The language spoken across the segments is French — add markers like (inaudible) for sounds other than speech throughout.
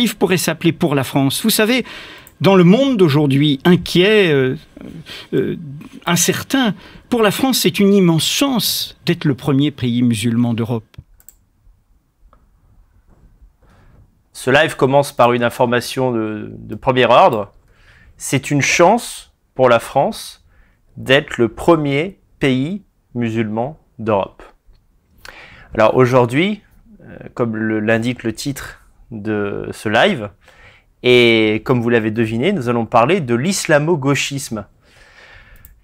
livre pourrait s'appeler Pour la France. Vous savez, dans le monde d'aujourd'hui, inquiet, euh, euh, incertain, pour la France, c'est une immense chance d'être le premier pays musulman d'Europe. Ce live commence par une information de, premier ordre. C'est une chance pour la France d'être le premier pays musulman d'Europe. Alors aujourd'hui, euh, comme l'indique le titre de ce live. Et comme vous l'avez deviné, nous allons parler de l'islamo-gauchisme.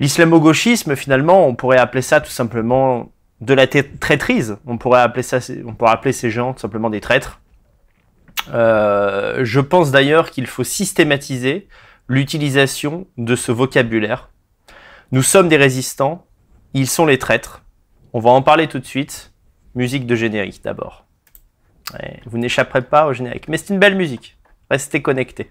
L'islamo-gauchisme, finalement, on pourrait appeler ça tout simplement de la traîtrise. On pourrait appeler ça, on pourrait appeler ces gens tout simplement des traîtres. Euh, je pense d'ailleurs qu'il faut systématiser l'utilisation de ce vocabulaire. Nous sommes des résistants, ils sont les traîtres. On va en parler tout de suite. Musique de générique d'abord vous n'échapperez pas au générique. Mais c'est une belle musique. Restez connectés.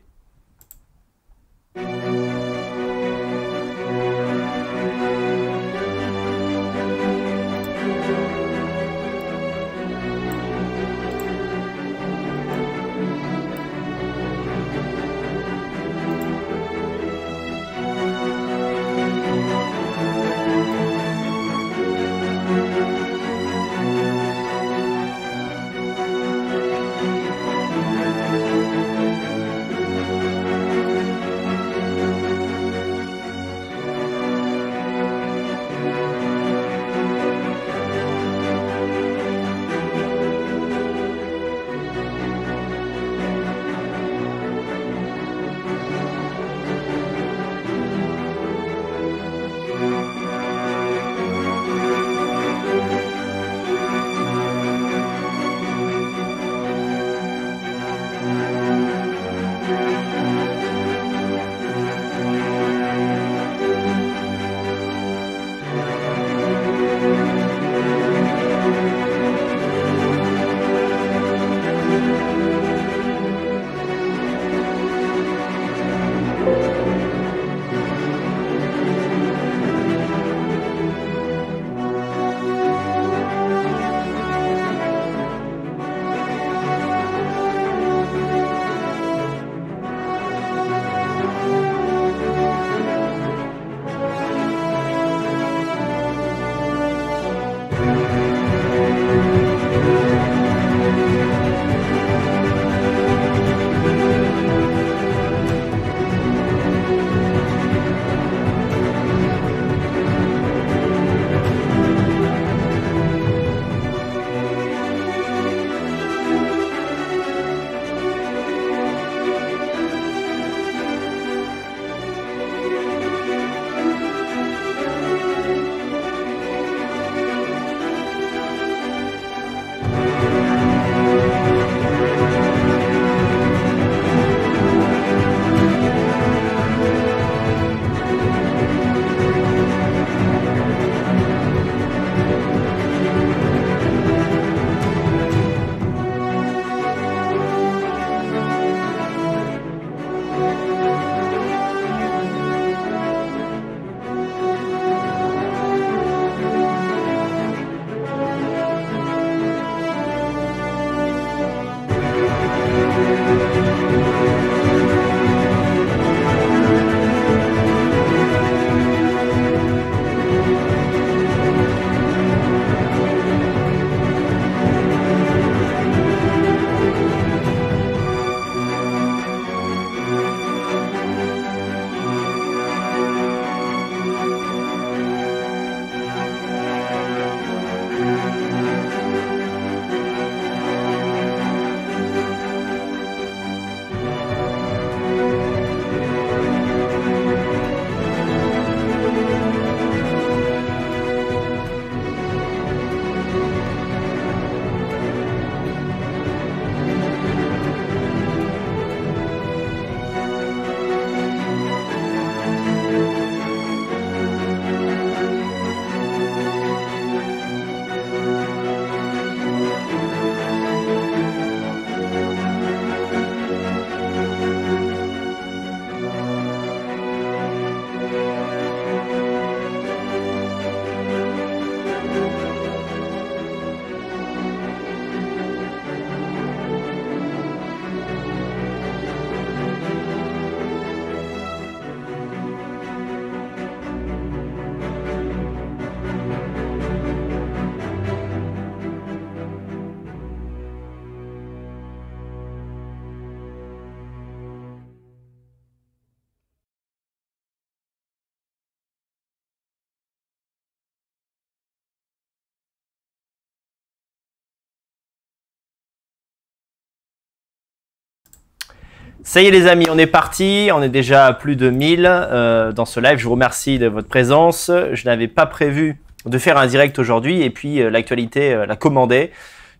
Ça y est les amis, on est parti, on est déjà à plus de 1000 euh, dans ce live. Je vous remercie de votre présence. Je n'avais pas prévu de faire un direct aujourd'hui et puis euh, l'actualité euh, l'a commandé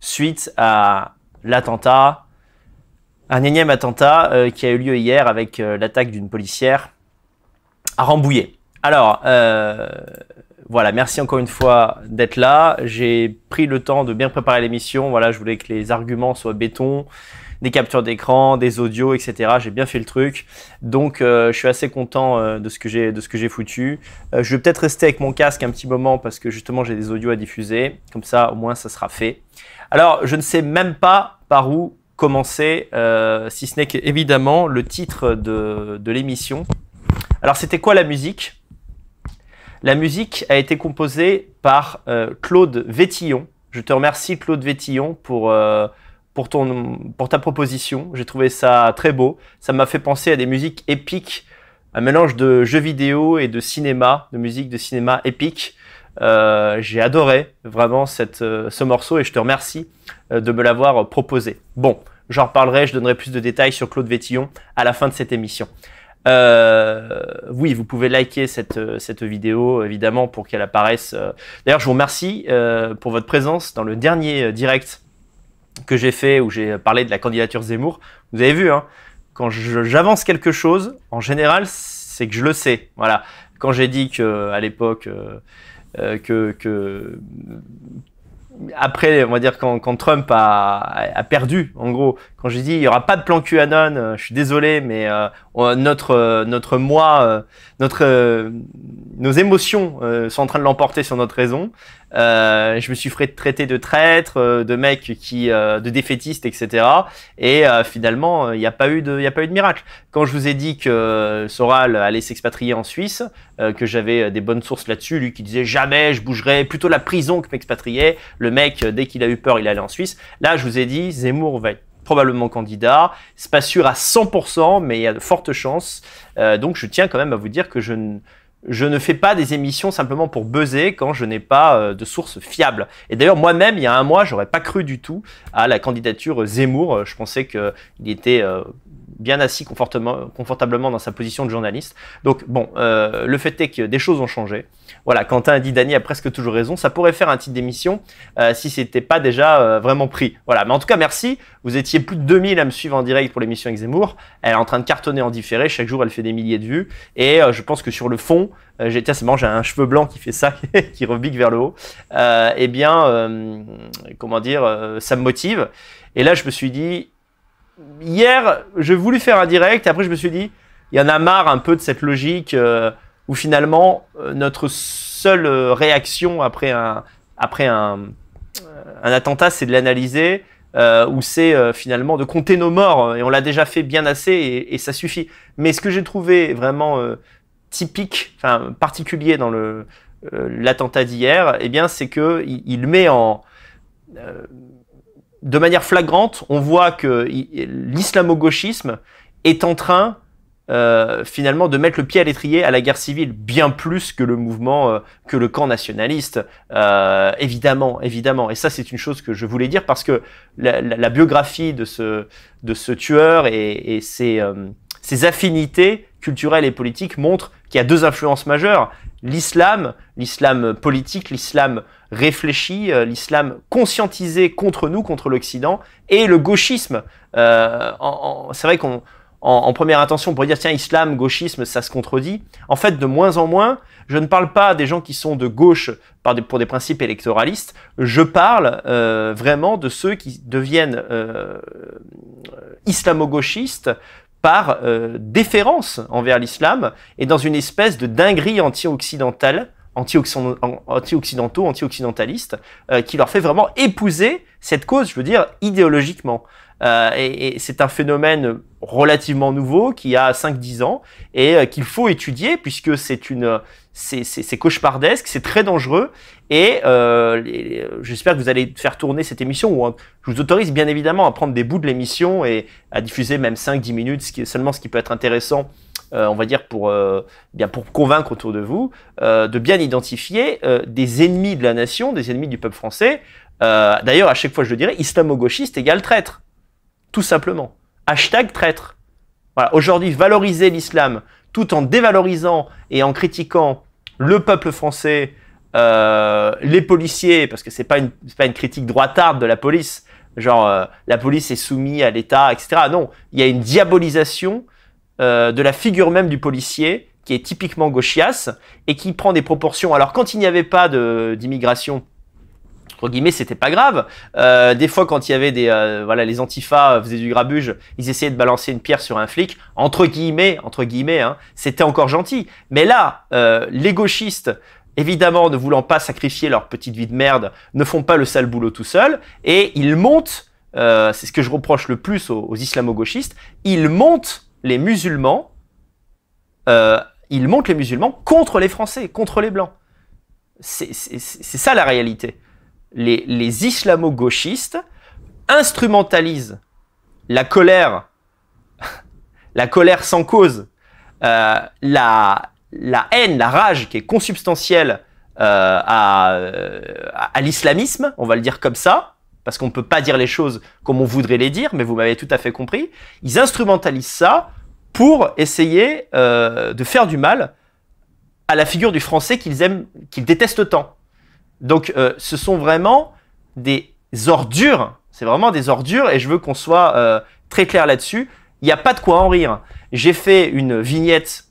suite à l'attentat, un énième attentat qui a eu lieu hier avec l'attaque d'une policière à Rambouillet. Alors, voilà, merci encore une fois d'être là. J'ai pris le temps de bien préparer l'émission. Voilà, je voulais que les arguments soient béton, des captures d'écran, des audios, etc. J'ai bien fait le truc. Donc, euh, je suis assez content euh, de ce que j'ai de ce que j'ai foutu. Euh, je vais peut-être rester avec mon casque un petit moment parce que justement j'ai des audios à diffuser. Comme ça, au moins, ça sera fait. Alors, je ne sais même pas par où commencer, si ce n'est évidemment le titre de, de l'émission. Alors, c'était quoi la musique La musique a été composée par Claude Vétillon. Je te remercie Claude Vétillon pour pour, ton, pour ta proposition. J'ai trouvé ça très beau. Ça m'a fait penser à des musiques épiques, un mélange de jeux vidéo et de cinéma, de musique de cinéma épique. Euh, j'ai adoré vraiment cette, euh, ce morceau et je te remercie euh, de me l'avoir proposé. Bon, j'en reparlerai, je donnerai plus de détails sur Claude Vétillon à la fin de cette émission. oui, vous pouvez liker cette, cette vidéo, évidemment, pour qu'elle apparaisse. D'ailleurs, je vous remercie pour votre présence dans le dernier direct que j'ai fait où j'ai parlé de la candidature Zemmour, vous avez vu, hein, quand j'avance quelque chose, en général, c'est que je le sais. Voilà. Quand j'ai dit que à l'époque euh, euh, que, après, on va dire quand, Trump a, perdu, en gros, quand j'ai dit il y aura pas de plan QAnon, euh, je suis désolé, mais notre notre moi, notre nos émotions sont en train de l'emporter sur notre raison. Euh, je me suis fait traiter de traître, euh, de mec qui, euh, de défaitiste, etc. Et finalement, il n'y a pas eu de, il a pas de miracle. Quand je vous ai dit que Soral allait s'expatrier en Suisse, que j'avais des bonnes sources là-dessus, lui qui disait jamais, je bougerai, plutôt la prison que m'expatrier. Le mec, dès qu'il a eu peur, il allait en Suisse. Là, je vous ai dit, Zemmour va être probablement candidat. C'est pas sûr à 100%, mais il y a de fortes chances. donc, je tiens quand même à vous dire que je ne je ne fais pas des émissions simplement pour buzzer quand je n'ai pas euh, de sources fiables. Et d'ailleurs, moi-même, il y a un mois, j'aurais pas cru du tout à la candidature Zemmour. Euh, je pensais qu'il était euh, bien assis confortablement, dans sa position de journaliste. Donc bon, euh, le fait est que des choses ont changé. Voilà, Quentin a dit Dany a presque toujours raison. Ça pourrait faire un titre d'émission euh, si c'était pas déjà euh, vraiment pris. Voilà, mais en tout cas merci. Vous étiez plus de 2000 à me suivre en direct pour l'émission avec Elle est en train de cartonner en différé. Chaque jour, elle fait des milliers de vues. Et euh, je pense que sur le fond, j'ai tiens c'est j'ai un cheveu blanc qui fait ça, (laughs) qui rebique vers le haut. eh bien, comment dire, ça me motive. Et là, je me suis dit, hier, je voulu faire un direct après je me suis dit, il y en a marre un peu de cette logique euh, où finalement euh, notre seule euh, réaction après un, après un, attentat, c'est de l'analyser. ou c'est finalement de compter nos morts et on l'a déjà fait bien assez et, ça suffit. Mais ce que j'ai trouvé vraiment typique, enfin particulier dans le l'attentat d'hier, eh bien c'est que met en de manière flagrante, on voit que l'islamo-gauchisme est en train euh, finalement de mettre le pied à l'étrier à la guerre civile, bien plus que le mouvement, euh, que le camp nationaliste, euh, évidemment, évidemment. Et ça, c'est une chose que je voulais dire parce que la, biographie de ce, de ce tueur et, et ses, ses affinités culturelles et politiques montrent qu'il y a deux influences majeures l'islam, l'islam politique, l'islam réfléchi, euh, l'islam conscientisé contre nous, contre l'Occident, et le gauchisme. Euh, c'est vrai qu'en en, première intention, on pourrait dire, tiens, islam, gauchisme, ça se contredit. En fait, de moins en moins, je ne parle pas des gens qui sont de gauche pour des principes électoralistes, je parle euh, vraiment de ceux qui deviennent islamo-gauchistes par euh, déférence envers l'islam et dans une espèce de dinguerie anti-occidentale, anti-occidentaux, anti occidentalistes euh, qui leur fait vraiment épouser cette cause, je veux dire, idéologiquement. Euh, et, et c'est un phénomène relativement nouveau qui a 5-10 ans et qu'il faut étudier puisque c'est une, c'est cauchemardesque, c'est très dangereux. Et euh, j'espère que vous allez faire tourner cette émission. Où, hein, je vous autorise bien évidemment à prendre des bouts de l'émission et à diffuser même 5-10 minutes, ce qui est seulement ce qui peut être intéressant. Euh, on va dire pour euh, bien pour convaincre autour de vous euh, de bien identifier euh, des ennemis de la nation, des ennemis du peuple français. Euh, d'ailleurs, à chaque fois, je le dirais, islamo-gauchiste égale traître, tout simplement. Hashtag traître. Voilà. Aujourd'hui, valoriser l'islam tout en dévalorisant et en critiquant le peuple français, euh, les policiers, parce que c'est pas une pas une critique droitarde de la police, genre euh, la police est soumise à l'État, etc. Non, il y a une diabolisation euh, de la figure même du policier qui est typiquement gauchiasse et qui prend des proportions. Alors quand il n'y avait pas d'immigration entre guillemets, c'était pas grave. Euh, des fois, quand il y avait des, euh, voilà, les antifa faisaient du grabuge, ils essayaient de balancer une pierre sur un flic, entre guillemets, entre guillemets, hein, c'était encore gentil. Mais là, euh, les gauchistes, évidemment, ne voulant pas sacrifier leur petite vie de merde, ne font pas le sale boulot tout seul et ils montent. c'est ce que je reproche le plus aux, islamo-gauchistes. Ils montent les musulmans. ils montent les musulmans contre les Français, contre les Blancs. C'est ça la réalité les, islamo-gauchistes instrumentalisent la colère, (laughs) la colère sans cause, euh, la, haine, la rage qui est consubstantielle euh, euh, à, l'islamisme, on va le dire comme ça, parce qu'on ne peut pas dire les choses comme on voudrait les dire, mais vous m'avez tout à fait compris, ils instrumentalisent ça pour essayer de faire du mal à la figure du français qu'ils aiment, qu'ils détestent tant. Donc, euh, ce sont vraiment des ordures. C'est vraiment des ordures et je veux qu'on soit euh, très clair là-dessus. Il n'y a pas de quoi en rire. J'ai fait une vignette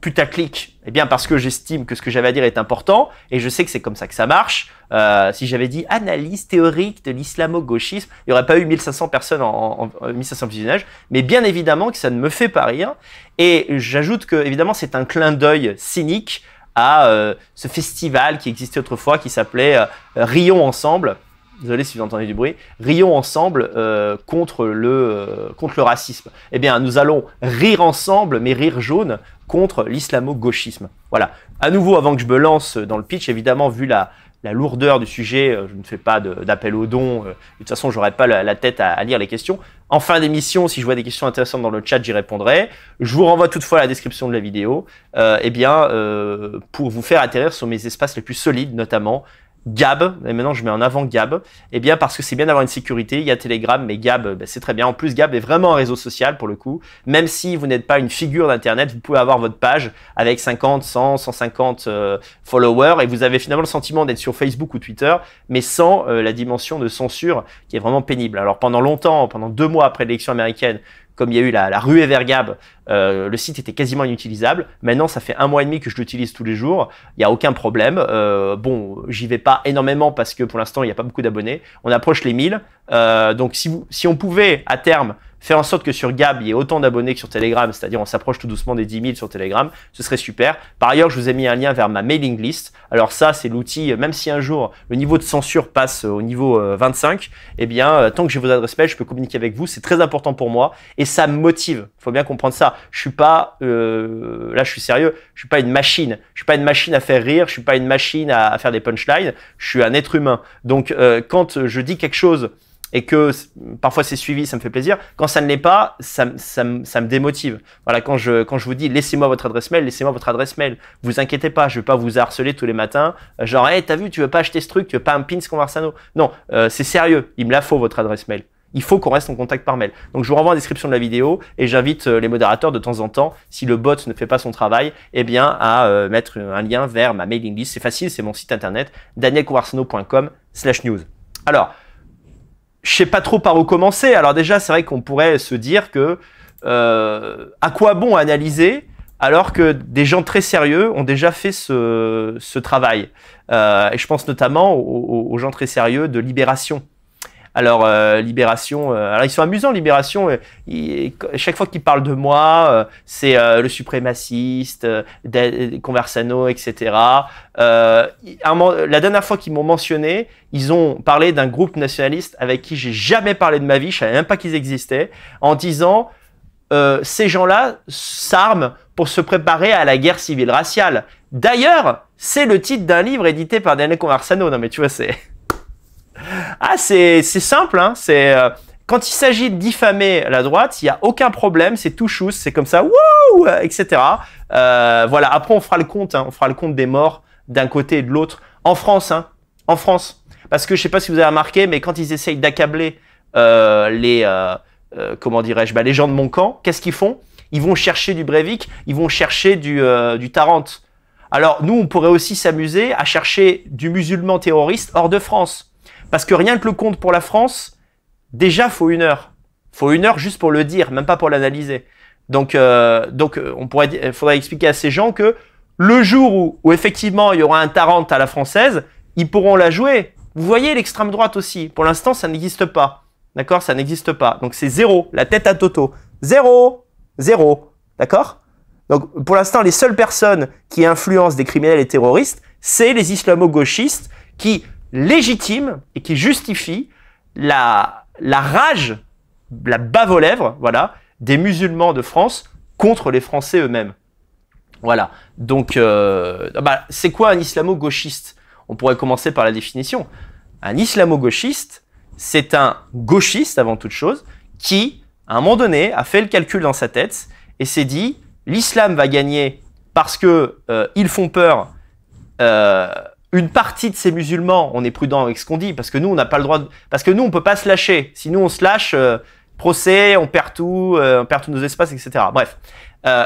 putaclic, et eh bien parce que j'estime que ce que j'avais à dire est important et je sais que c'est comme ça que ça marche. Euh, si j'avais dit analyse théorique de l'islamo-gauchisme, il n'y aurait pas eu 1500 personnes en, en 1500 visionnages, mais bien évidemment que ça ne me fait pas rire. Et j'ajoute que évidemment c'est un clin d'œil cynique à euh, ce festival qui existait autrefois, qui s'appelait euh, Rions Ensemble. Désolé si vous entendez du bruit. Rions ensemble euh, contre, le, contre le racisme. Eh bien, nous allons rire ensemble, mais rire jaune, contre l'islamo-gauchisme. Voilà. À nouveau, avant que je me lance dans le pitch, évidemment, vu la, la lourdeur du sujet, euh, je ne fais pas d'appel aux dons. Euh, de toute façon, j'aurais pas la, tête à, lire les questions. En fin d'émission, si je vois des questions intéressantes dans le chat, j'y répondrai. Je vous renvoie toutefois à la description de la vidéo, euh, eh bien, euh, pour vous faire atterrir sur mes espaces les plus solides, notamment Gab, et maintenant je mets en avant Gab, eh bien parce que c'est bien d'avoir une sécurité, il y a Telegram, mais Gab, ben, c'est très bien. En plus, Gab est vraiment un réseau social pour le coup. Même si vous n'êtes pas une figure d'Internet, vous pouvez avoir votre page avec 50, 100, 150 followers, et vous avez finalement le sentiment d'être sur Facebook ou Twitter, mais sans euh, la dimension de censure qui est vraiment pénible. Alors pendant longtemps, pendant deux mois après l'élection américaine, comme il y a eu la, la ruée vers Gab, euh, le site était quasiment inutilisable. Maintenant, ça fait un mois et demi que je l'utilise tous les jours. Il n'y a aucun problème. Euh, bon, j'y vais pas énormément parce que pour l'instant, il n'y a pas beaucoup d'abonnés. On approche les 1000. Euh, donc, si, si on pouvait à terme faire en sorte que sur Gab, il y ait autant d'abonnés que sur Telegram, c'est-à-dire on s'approche tout doucement des 10 000 sur Telegram, ce serait super. Par ailleurs, je vous ai mis un lien vers ma mailing list. Alors ça, c'est l'outil, même si un jour le niveau de censure passe au niveau 25, eh bien, tant que j'ai vos adresses mail, je peux communiquer avec vous. C'est très important pour moi et ça me motive. Il faut bien comprendre ça. Je suis pas, euh, là, je suis sérieux. Je suis pas une machine. Je suis pas une machine à faire rire. Je suis pas une machine à, faire des punchlines. Je suis un être humain. Donc, euh, quand je dis quelque chose et que parfois c'est suivi, ça me fait plaisir. Quand ça ne l'est pas, ça, me démotive. Voilà, quand je, vous dis laissez-moi votre adresse mail, laissez-moi votre adresse mail. Vous inquiétez pas, je ne vais pas vous harceler tous les matins. Euh, genre, tu t'as vu, tu veux pas acheter ce truc, tu veux pas un pins Conversano. Non, c'est sérieux, il me la faut votre adresse mail il faut qu'on reste en contact par mail. Donc je vous renvoie la description de la vidéo et j'invite euh, les modérateurs de temps en temps, si le bot ne fait pas son travail, eh bien à euh, mettre un lien vers ma mailing list. C'est facile, c'est mon site internet danielconvarsano.com slash news. Alors, je sais pas trop par où commencer. Alors déjà, c'est vrai qu'on pourrait se dire que euh, à quoi bon analyser alors que des gens très sérieux ont déjà fait ce, travail. et je pense notamment aux, gens très sérieux de Libération, alors euh, Libération, euh, alors ils sont amusants Libération. Euh, chaque fois qu'ils parlent de moi, c'est le suprémaciste, Conversano, etc. la dernière fois qu'ils m'ont mentionné, ils ont parlé d'un groupe nationaliste avec qui j'ai jamais parlé de ma vie, je savais même pas qu'ils existaient, en disant ces gens-là s'arment pour se préparer à la guerre civile raciale. D'ailleurs, c'est le titre d'un livre édité par Daniel Conversano. Non mais tu vois, c'est... Ah, c'est simple, hein. c'est... Euh, quand il s'agit de diffamer la droite, il n'y a aucun problème, c'est tout chousse, c'est comme ça, euh, etc. Euh, voilà, après on fera le compte, hein. on fera le compte des morts d'un côté et de l'autre. En France, hein, en France. Parce que je ne sais pas si vous avez remarqué, mais quand ils essayent d'accabler les, comment dirais-je, bah, les gens de mon camp, qu'est-ce qu'ils font Ils vont chercher du Breivik, ils vont chercher du, du Tarente. Alors nous, on pourrait aussi s'amuser à chercher du musulman terroriste hors de France. Parce que rien que le compte pour la France, déjà faut une heure. Faut une heure juste pour le dire, même pas pour l'analyser. Donc, euh, donc euh, on pourrait, il faudrait expliquer à ces gens que le jour où, où effectivement il y aura un Tarente à la française, ils pourront la jouer. Vous voyez l'extrême droite aussi. Pour l'instant, ça n'existe pas. D'accord Ça n'existe pas. Donc c'est zéro, la tête à Toto. Zéro Zéro. D'accord Donc pour l'instant, les seules personnes qui influencent des criminels et terroristes, c'est les islamo-gauchistes qui légitime et qui justifie la, la rage, la bave aux lèvres, voilà, des musulmans de France contre les Français eux-mêmes. Voilà. Donc, euh, ah bah, c'est quoi un islamo-gauchiste On pourrait commencer par la définition. Un islamo-gauchiste, c'est un gauchiste avant toute chose qui, à un moment donné, a fait le calcul dans sa tête et s'est dit l'islam va gagner parce que euh, ils font peur. Euh, une partie de ces musulmans, on est prudent avec ce qu'on dit, parce que nous, on n'a pas le droit parce que nous, on peut pas se lâcher. Si nous, on se lâche, euh, procès, on perd tout, euh, on perd tous nos espaces, etc. Bref. Euh,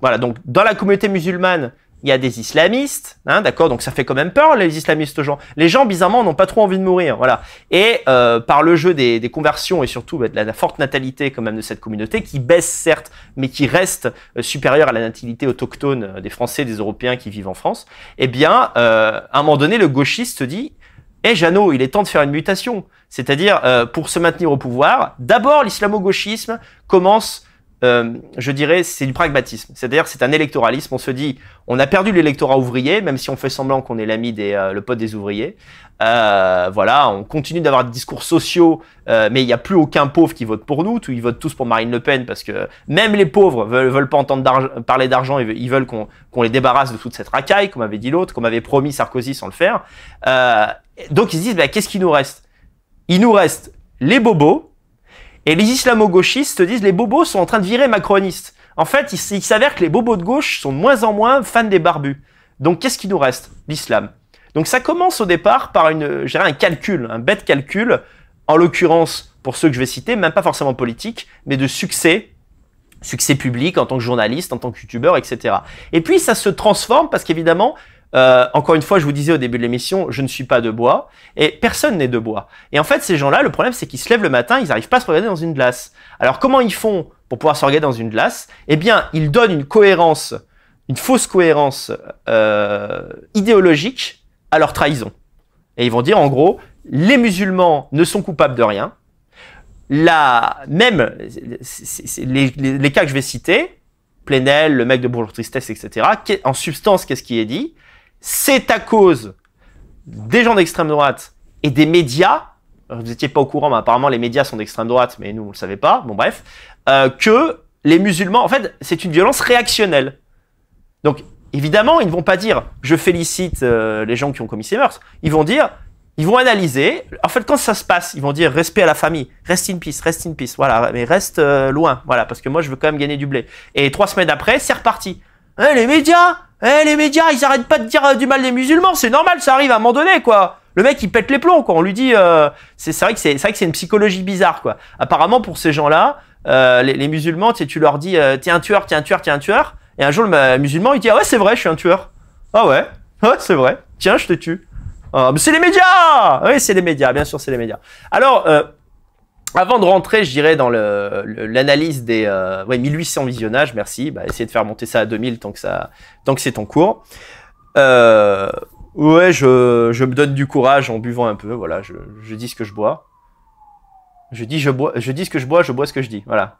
voilà. Donc, dans la communauté musulmane, il y a des islamistes, hein, d'accord, donc ça fait quand même peur les islamistes aux gens. Les gens bizarrement n'ont pas trop envie de mourir, voilà. Et euh, par le jeu des, conversions et surtout bah, de la, forte natalité quand même de cette communauté qui baisse certes, mais qui reste euh, supérieure à la natalité autochtone euh, des Français, des Européens qui vivent en France. Eh bien, à un moment donné, le gauchiste dit eh Jano, Jeannot, il est temps de faire une mutation. C'est-à-dire, pour se maintenir au pouvoir, d'abord l'islamo-gauchisme commence euh, je dirais, c'est du pragmatisme. C'est-à-dire, c'est un électoralisme. On se dit, on a perdu l'électorat ouvrier, même si on fait semblant qu'on est l'ami des, euh, le pote des ouvriers. Euh, voilà, on continue d'avoir des discours sociaux, euh, mais il n'y a plus aucun pauvre qui vote pour nous. tous ils votent tous pour Marine Le Pen parce que même les pauvres veulent, veulent pas entendre parler d'argent. Ils, veulent, qu'on les débarrasse de toute cette racaille, comme avait dit l'autre, comme avait promis Sarkozy sans le faire. donc ils se disent, bah, qu'est-ce qui nous reste Il nous reste les bobos et les islamo-gauchistes disent les bobos sont en train de virer macronistes. En fait, il, s'avère que les bobos de gauche sont de moins en moins fans des barbus. Donc qu'est-ce qui nous reste L'islam. Donc ça commence au départ par une, un calcul, un bête calcul, en l'occurrence, pour ceux que je vais citer, même pas forcément politique, mais de succès, succès public en tant que journaliste, en tant que youtubeur, etc. Et puis ça se transforme parce qu'évidemment, euh, encore une fois, je vous disais au début de l'émission, je ne suis pas de bois, et personne n'est de bois. Et en fait, ces gens-là, le problème, c'est qu'ils se lèvent le matin, ils n'arrivent pas à se regarder dans une glace. Alors, comment ils font pour pouvoir se regarder dans une glace Eh bien, ils donnent une cohérence, une fausse cohérence euh, idéologique à leur trahison. Et ils vont dire, en gros, les musulmans ne sont coupables de rien. Là, même les, cas que je vais citer, Plenel, le mec de Bourgeois Tristesse, etc., en substance, qu'est-ce qui est dit c'est à cause des gens d'extrême droite et des médias, euh, vous n'étiez pas au courant, mais apparemment les médias sont d'extrême droite, mais nous on le savait pas, bon bref, euh, que les musulmans, en fait, c'est une violence réactionnelle. Donc évidemment, ils ne vont pas dire je félicite euh, les gens qui ont commis ces meurtres, ils vont dire ils vont analyser. En fait, quand ça se passe, ils vont dire respect à la famille, reste in peace, reste in peace, voilà, mais reste loin, voilà, parce que moi je veux quand même gagner du blé. Et trois semaines après, c'est reparti. Hein, les médias, eh, les médias, ils arrêtent pas de dire euh, du mal des musulmans, c'est normal, ça arrive à un moment donné, quoi. Le mec, il pète les plombs, quoi. On lui dit, euh, c'est vrai que c'est vrai que c'est une psychologie bizarre, quoi. Apparemment, pour ces gens-là, euh, les, musulmans, tu, sais, tu leur dis, euh, t'es un tueur, t'es un tueur, t'es un tueur. Et un jour, le musulman, il dit, ah ouais, c'est vrai, je suis un tueur. Ah ouais, ah ouais, c'est vrai. Tiens, je te tue. Ah, mais c'est les médias. Oui, c'est les médias, bien sûr, c'est les médias. Alors, avant de rentrer, je dirais, dans l'analyse des euh, ouais, 1800 visionnages, merci. Bah, essayez de faire monter ça à 2000 tant que, ça, tant que c'est en cours. Euh, ouais, je, je, me donne du courage en buvant un peu. Voilà, je, je dis ce que je bois. Je dis, je, bois, je dis ce que je bois, je bois ce que je dis. Voilà.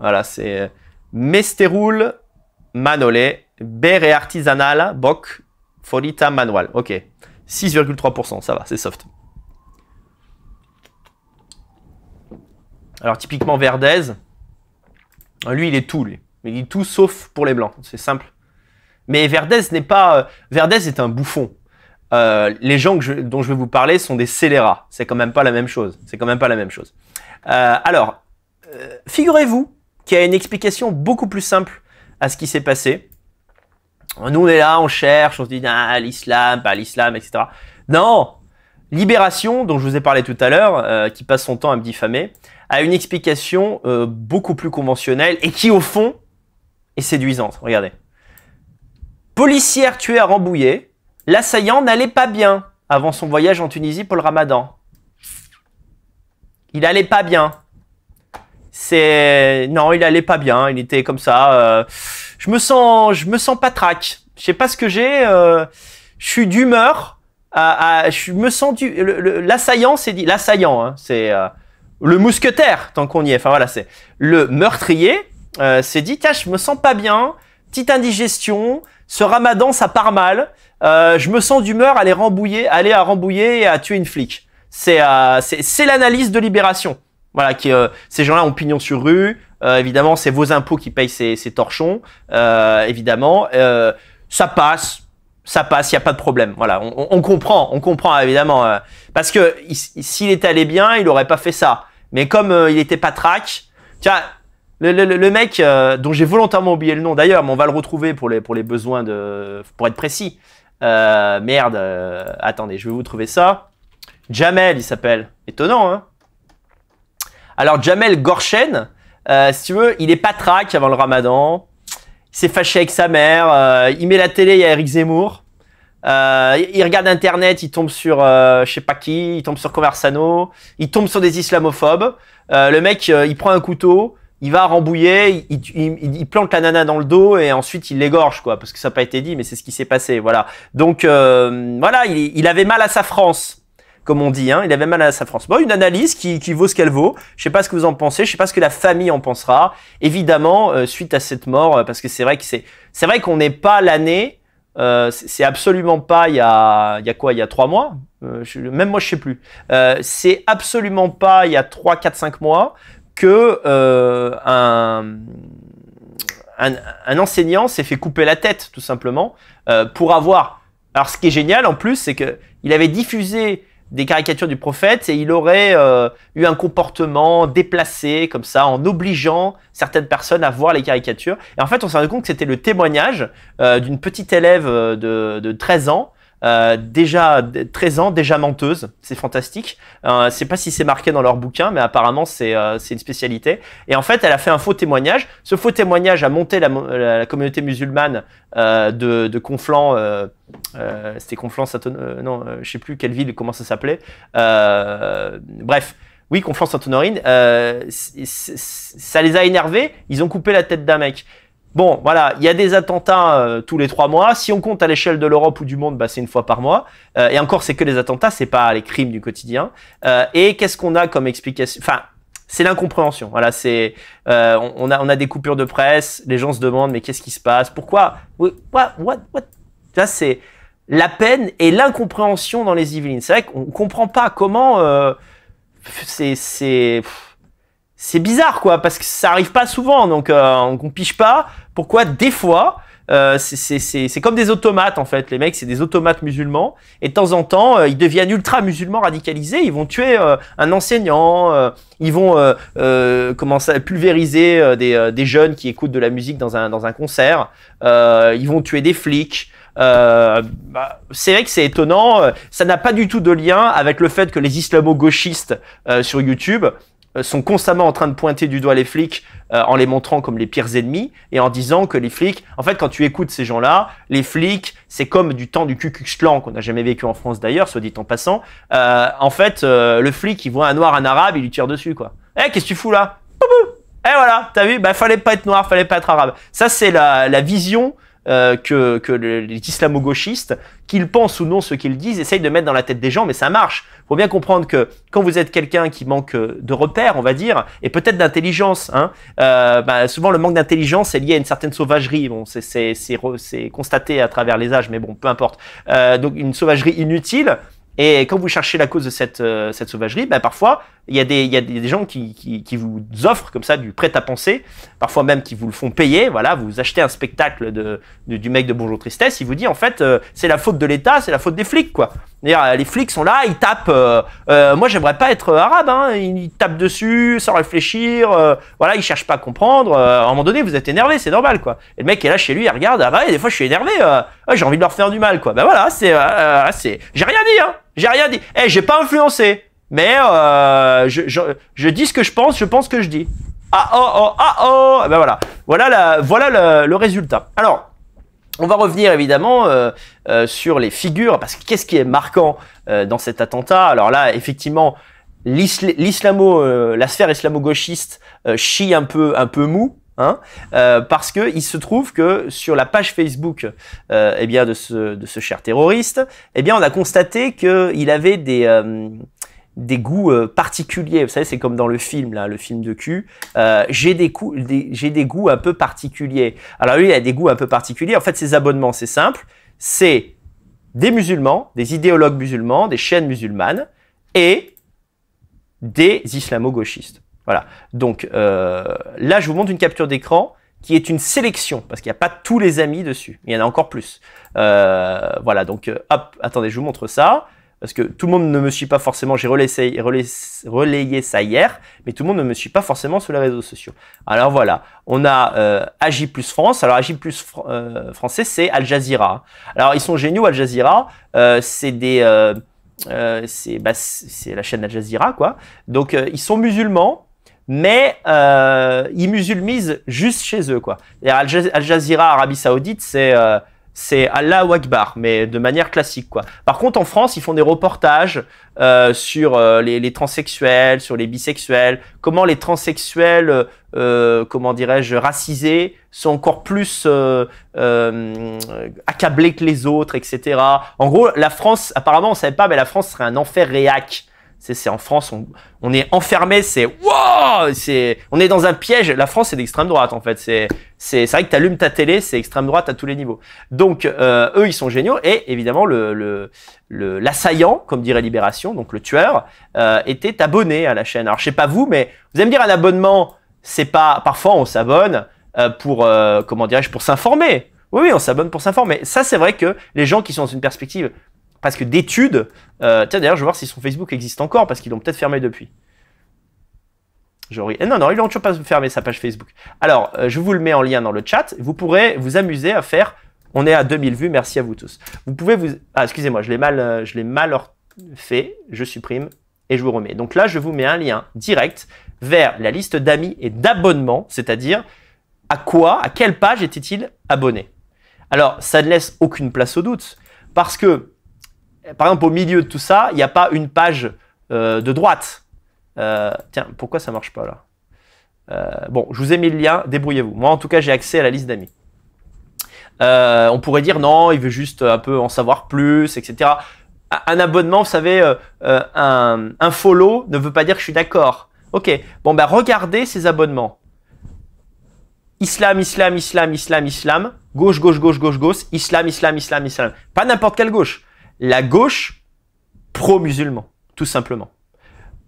Voilà, c'est Mesteroul Manolé, et Artisanal, Boc, Folita Manual. Ok. 6,3%, ça va, c'est soft. Alors typiquement Verdez, lui il est tout, Il est tout sauf pour les blancs, c'est simple. Mais Verdez n'est pas... Euh, Verdez est un bouffon. Euh, les gens dont je vais vous parler sont des scélérats. C'est quand même pas la même chose. C'est quand même pas la même chose. Euh, alors, figurez-vous qu'il y a une explication beaucoup plus simple à ce qui s'est passé. Nous, on est là, on cherche, on se dit, ah, l'islam, pas l'islam, etc. Non, Libération, dont je vous ai parlé tout à l'heure, euh, qui passe son temps à me diffamer, a une explication euh, beaucoup plus conventionnelle et qui, au fond, est séduisante. Regardez. Policière tuée à Rambouillet, l'assaillant n'allait pas bien avant son voyage en Tunisie pour le ramadan. Il allait pas bien. C'est non, il allait pas bien. Il était comme ça. Euh, je me sens, je me sens pas trac. Je sais pas ce que j'ai. Je suis d'humeur, je me sens du, l'assaillant, c'est dit, l'assaillant, hein, c'est euh, le mousquetaire tant qu'on y est. Enfin voilà, c'est le meurtrier. c'est euh, dit, tiens, je me sens pas bien, petite indigestion, ce Ramadan ça part mal, euh, je me sens d'humeur à aller rembouiller, aller à rembouiller et à tuer une flic. Euh, c'est c'est l'analyse de libération. Voilà, qui ces gens-là ont pignon sur rue. évidemment, c'est vos impôts qui payent ces, ces torchons. évidemment, ça passe ça passe, il n'y a pas de problème. Voilà, on, comprend, on comprend évidemment. Euh, parce que s'il était allé bien, il n'aurait pas fait ça. Mais comme euh, il était pas track, tiens, le, le, mec euh, dont j'ai volontairement oublié le nom d'ailleurs, mais on va le retrouver pour les, pour les besoins de. pour être précis. merde, attendez, je vais vous trouver ça. Jamel, il s'appelle. Étonnant, hein. Alors, Jamel Gorchen, si tu veux, il est pas track avant le ramadan s'est fâché avec sa mère, euh, il met la télé, il y a Eric Zemmour, euh, il regarde Internet, il tombe sur euh, je sais pas qui, il tombe sur Conversano, il tombe sur des islamophobes, euh, le mec, il prend un couteau, il va rambouiller il, plante la nana dans le dos et ensuite il l'égorge, quoi, parce que ça n'a pas été dit, mais c'est ce qui s'est passé, voilà. Donc, voilà, il, il avait mal à sa France comme on dit. Hein. Il avait mal à sa France. Bon, une analyse qui, vaut ce qu'elle vaut. Je sais pas ce que vous en pensez. Je sais pas ce que la famille en pensera. Évidemment, euh, suite à cette mort, euh, parce que c'est vrai que c'est, c'est vrai qu'on n'est pas l'année. Euh, c'est absolument pas il y a, il y a quoi Il y a trois mois Même moi, je sais plus. c'est absolument pas il y a trois, quatre, cinq mois que un un, enseignant s'est fait couper la tête, tout simplement, pour avoir. Alors, ce qui est génial en plus, c'est que il avait diffusé des caricatures du prophète et il aurait euh, eu un comportement déplacé comme ça en obligeant certaines personnes à voir les caricatures. Et en fait, on s'est rendu compte que c'était le témoignage euh, d'une petite élève euh, de, de 13 ans euh, déjà 13 ans, déjà menteuse, c'est fantastique. Euh, c'est pas si c'est marqué dans leur bouquin, mais apparemment euh, c'est une spécialité. Et en fait, elle a fait un faux témoignage. Ce faux témoignage a monté la, communauté musulmane euh, de, Conflans. C'était Conflans, non, je sais plus quelle ville, comment ça s'appelait. bref. Oui, Conflans Sainte-Honorine, ça les a énervés, ils ont coupé la tête d'un mec. Bon, voilà, il y a des attentats euh, tous les trois mois. Si on compte à l'échelle de l'Europe ou du monde, bah, c'est une fois par mois. Euh, et encore, c'est que les attentats, c'est pas les crimes du quotidien. Euh, et qu'est-ce qu'on a comme explication Enfin, c'est l'incompréhension. Voilà, c'est euh, on, on, a on a des coupures de presse. Les gens se demandent mais qu'est-ce qui se passe Pourquoi What What What c'est la peine et l'incompréhension dans les Yvelines. C'est vrai qu'on comprend pas comment c'est c'est c'est bizarre quoi parce que ça arrive pas souvent donc euh, on piche pas pourquoi des fois euh, c'est comme des automates en fait les mecs c'est des automates musulmans et de temps en temps euh, ils deviennent ultra musulmans radicalisés ils vont tuer un enseignant ils vont commencer à pulvériser des, des, jeunes qui écoutent de la musique dans un, dans un concert ils vont tuer des flics bah, c'est vrai que c'est étonnant. Ça n'a pas du tout de lien avec le fait que les islamo-gauchistes sur YouTube euh, sont constamment en train de pointer du doigt les flics euh, en les montrant comme les pires ennemis et en disant que les flics, en fait, quand tu écoutes ces gens-là, les flics, c'est comme du temps du Ku qu'on n'a jamais vécu en France d'ailleurs, soit dit en passant. Euh, en fait, le flic, il voit un noir, un arabe, il lui tire dessus, quoi. Eh, qu'est-ce que tu fous là Eh voilà, t'as vu Bah fallait pas être noir, fallait pas être arabe. Ça c'est la, la vision que, que, les islamo-gauchistes, qu'ils pensent ou non ce qu'ils disent, essayent de mettre dans la tête des gens, mais ça marche faut bien comprendre que quand vous êtes quelqu'un qui manque euh, de repères, on va dire, et peut-être d'intelligence, hein, euh, bah, souvent le manque d'intelligence est lié à une certaine sauvagerie. Bon, c'est constaté à travers les âges, mais bon, peu importe. Euh, donc une sauvagerie inutile. Et quand vous cherchez la cause de cette, euh, cette sauvagerie, bah, parfois, il y, a des, gens qui, vous offrent comme ça du prêt-à-penser, parfois même qui vous le font payer. Voilà, vous achetez un spectacle de, du mec de Bonjour Tristesse, il vous dit en fait, c'est la faute de l'État, c'est la faute des flics, quoi. Euh, les flics sont là, ils tapent. Euh, euh, moi, j'aimerais pas être arabe. Hein, ils tapent dessus sans réfléchir. voilà, ils cherchent pas à comprendre. à un moment donné, vous êtes énervé, c'est normal, quoi. Et le mec est là chez lui, il regarde. Ah bah des fois, je suis énervé. j'ai envie de leur faire du mal, quoi. Ben voilà, c'est, c'est. J'ai rien dit, hein. J'ai rien dit. Eh, j'ai pas influencé. Mais je, je, je dis ce que je pense, je pense ce que je dis. Ah oh oh ah oh. Eh ben voilà, voilà voilà le, le résultat. Alors. On va revenir évidemment euh, euh, sur les figures, parce que qu'est-ce qui est marquant euh, dans cet attentat Alors là, effectivement, l'islamo, la sphère islamo-gauchiste chie un peu, un peu mou, Hein parce que il se trouve que sur la page Facebook euh, eh bien de ce, de ce cher terroriste, eh bien on a constaté qu'il avait des, des goûts euh, particuliers. Vous savez, c'est comme dans le film, là, le film de cul. Euh, j'ai des, j'ai des, goûts un peu particuliers. Alors lui, il a des goûts un peu particuliers. En fait, ses abonnements, c'est simple. C'est des musulmans, des idéologues musulmans, des chaînes musulmanes et des islamo-gauchistes. Voilà. Donc euh, là, je vous montre une capture d'écran qui est une sélection, parce qu'il n'y a pas tous les amis dessus. Il y en a encore plus. voilà, donc hop, attendez, je vous montre ça parce que tout le monde ne me suit pas forcément, j'ai relayé, ça hier, mais tout le monde ne me suit pas forcément sur les réseaux sociaux. Alors voilà, on a euh, Agi plus France, alors Agi plus euh, français c'est Al Jazeera. Alors ils sont géniaux Al Jazeera, euh, c'est des... Bah, c'est la chaîne Al Jazeera quoi. Donc ils sont musulmans, mais ils musulmisent juste chez eux quoi. Al, Jazeera Arabie Saoudite c'est c'est Allah ou Akbar, mais de manière classique, quoi. Par contre, en France, ils font des reportages euh, sur euh, les, les, transsexuels, sur les bisexuels, comment les transsexuels, euh, comment dirais-je, racisés, sont encore plus accablés que les autres, etc. En gros, la France, apparemment, on savait pas, mais la France serait un enfer réac c'est en France, on, est enfermé, c'est wow, c'est on est dans un piège. La France, c'est d'extrême droite en fait. C'est c'est vrai que tu allumes ta télé, c'est extrême droite à tous les niveaux. Donc euh, eux, ils sont géniaux et évidemment le l'assaillant, comme dirait Libération, donc le tueur, euh, était abonné à la chaîne. Alors je sais pas vous, mais vous allez me dire un abonnement, c'est pas parfois on s'abonne euh, pour euh, comment dirais-je pour s'informer. Oui, oui, on s'abonne pour s'informer. Ça, c'est vrai que les gens qui sont dans une perspective parce que d'études. Euh, tiens, d'ailleurs, je vais voir si son Facebook existe encore, parce qu'ils l'ont peut-être fermé depuis. Eh non, non, ils l'ont toujours pas fermé, sa page Facebook. Alors, euh, je vous le mets en lien dans le chat. Vous pourrez vous amuser à faire. On est à 2000 vues, merci à vous tous. Vous pouvez vous. Ah, excusez-moi, je l'ai mal, euh, je l'ai mal fait. Je supprime et je vous remets. Donc là, je vous mets un lien direct vers la liste d'amis et d'abonnements, c'est-à-dire à quoi, à quelle page était-il abonné. Alors, ça ne laisse aucune place au doute, parce que par exemple, au milieu de tout ça, il n'y a pas une page euh, de droite. Euh, tiens, pourquoi ça marche pas là euh, Bon, je vous ai mis le lien, débrouillez-vous. Moi, en tout cas, j'ai accès à la liste d'amis. on pourrait dire non, il veut juste un peu en savoir plus, etc. Un abonnement, vous savez, un, follow ne veut pas dire que je suis d'accord. Ok, bon, ben regardez ces abonnements. Islam, islam, islam, islam, islam. Gauche, gauche, gauche, gauche, gauche. Islam, islam, islam, islam. Pas n'importe quelle gauche la gauche pro-musulman, tout simplement.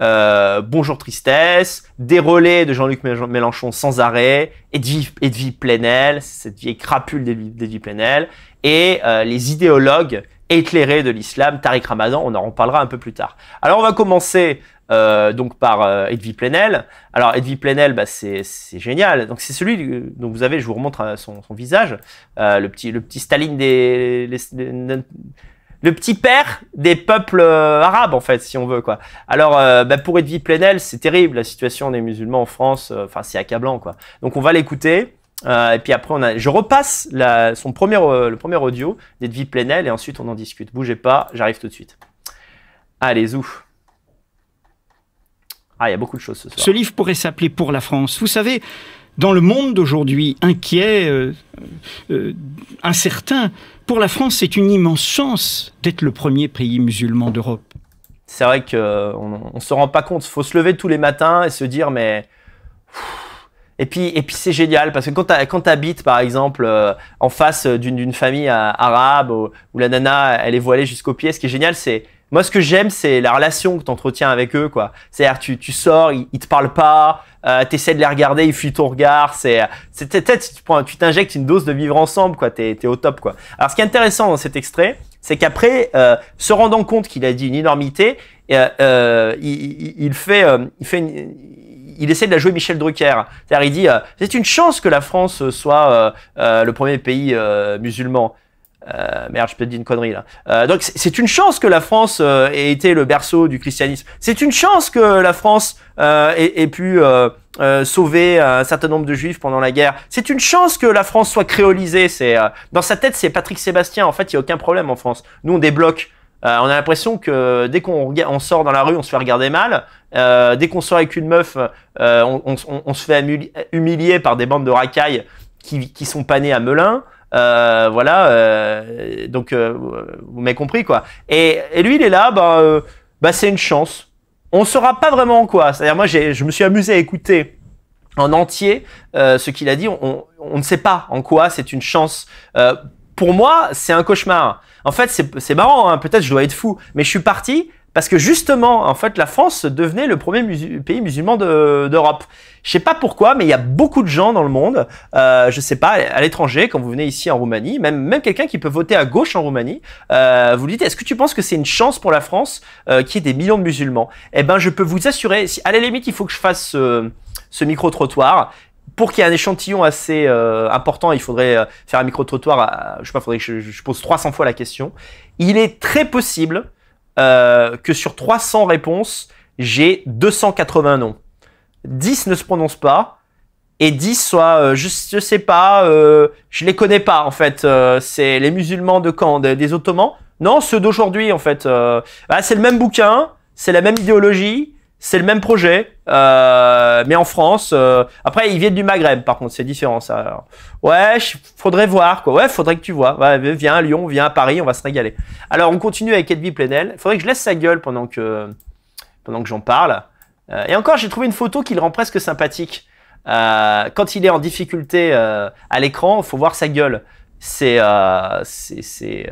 Euh, Bonjour Tristesse, des de Jean-Luc Mélenchon sans arrêt, Edwy, Plenel, cette vieille crapule d'Edwy Plenel, et euh, les idéologues éclairés de l'islam, Tariq Ramadan, on en reparlera un peu plus tard. Alors on va commencer euh, donc par euh, Plénel. Plenel. Alors Edwy Plenel, bah, c'est génial. Donc c'est celui dont vous avez, je vous remontre son, son visage, le petit le petit Staline des le petit père des peuples euh, arabes, en fait, si on veut, quoi. Alors, euh, bah, pour vie Plenel, c'est terrible, la situation des musulmans en France, euh, enfin, c'est accablant, quoi. Donc, on va l'écouter, et puis après, on je repasse la, son premier, le premier audio vie Plenel, et ensuite, on en discute. Bougez pas, j'arrive tout de suite. Allez, ouf. Ah, il y a beaucoup de choses ce soir. Ce livre pourrait s'appeler Pour la France. Vous savez, dans le monde d'aujourd'hui, inquiet, incertain, pour la France, c'est une immense chance d'être le premier pays musulman d'Europe. C'est vrai qu'on euh, ne se rend pas compte. Il faut se lever tous les matins et se dire, mais... Et puis, et puis c'est génial parce que quand tu habites, par exemple, euh, en face d'une famille euh, arabe où, la nana, elle est voilée jusqu'aux pieds, ce qui est génial, c'est moi, ce que j'aime, c'est la relation que tu entretiens avec eux, quoi. C'est-à-dire, tu, tu sors, ils, te parlent pas, euh, tu essaies de les regarder, ils fuient ton regard. C'est, c'est peut-être, tu t'injectes une dose de vivre ensemble, quoi. T'es, t'es au top, quoi. Alors, ce qui est intéressant dans cet extrait, c'est qu'après, euh, se rendant compte qu'il a dit une énormité, euh, euh, il, fait, il fait il essaie de la jouer Michel Drucker. C'est-à-dire, il dit, c'est une chance que la France soit le premier pays musulman. Euh, merde, je peux te dire une connerie là. Euh, donc c'est une chance que la France euh, ait été le berceau du christianisme. C'est une chance que la France euh, ait, pu sauver un certain nombre de juifs pendant la guerre. C'est une chance que la France soit créolisée. C'est dans sa tête, c'est Patrick Sébastien. En fait, il y a aucun problème en France. Nous, on débloque. on a l'impression que dès qu'on on sort dans la rue, on se fait regarder mal. Euh, dès qu'on sort avec une meuf, on, se fait humilier par des bandes de racailles qui, qui sont panées à Melun. Euh, voilà, euh, donc euh, vous m'avez compris quoi. Et, et, lui, il est là, bah, bah c'est une chance. On saura pas vraiment en quoi. C'est-à-dire moi, je me suis amusé à écouter en entier ce qu'il a dit. On, on, ne sait pas en quoi c'est une chance. pour moi, c'est un cauchemar. En fait, c'est marrant. Hein. Peut-être je dois être fou, mais je suis parti parce que justement, en fait, la France devenait le premier pays musulman d'Europe. je sais pas pourquoi, mais il y a beaucoup de gens dans le monde, euh, je sais pas, à l'étranger, quand vous venez ici en Roumanie, même, même quelqu'un qui peut voter à gauche en Roumanie, euh, vous lui dites, est-ce que tu penses que c'est une chance pour la France euh, qu'il y ait des millions de musulmans Eh ben, je peux vous assurer, si, à la limite, il faut que je fasse euh, ce micro-trottoir, pour qu'il y ait un échantillon assez euh, important, il faudrait euh, faire un micro-trottoir, je sais pas, faudrait que je, je, pose 300 fois la question. Il est très possible euh, que sur 300 réponses, j'ai 280 noms. 10 ne se prononcent pas et 10 soit euh, je, sais pas, euh, je les connais pas en fait. c'est les musulmans de quand des, Ottomans Non, ceux d'aujourd'hui en fait. Bah, c'est le même bouquin, c'est la même idéologie, c'est le même projet, euh, mais en France. Euh, après, il vient du Maghreb, par contre, c'est différent ça. Ouais, ouais, faudrait voir quoi. Ouais, faudrait que tu vois. Ouais, viens à Lyon, viens à Paris, on va se régaler. Alors, on continue avec Edwy Plenel. Faudrait que je laisse sa gueule pendant que pendant que j'en parle. Euh, et encore, j'ai trouvé une photo qui le rend presque sympathique. quand il est en difficulté à l'écran, faut voir sa gueule. C'est c'est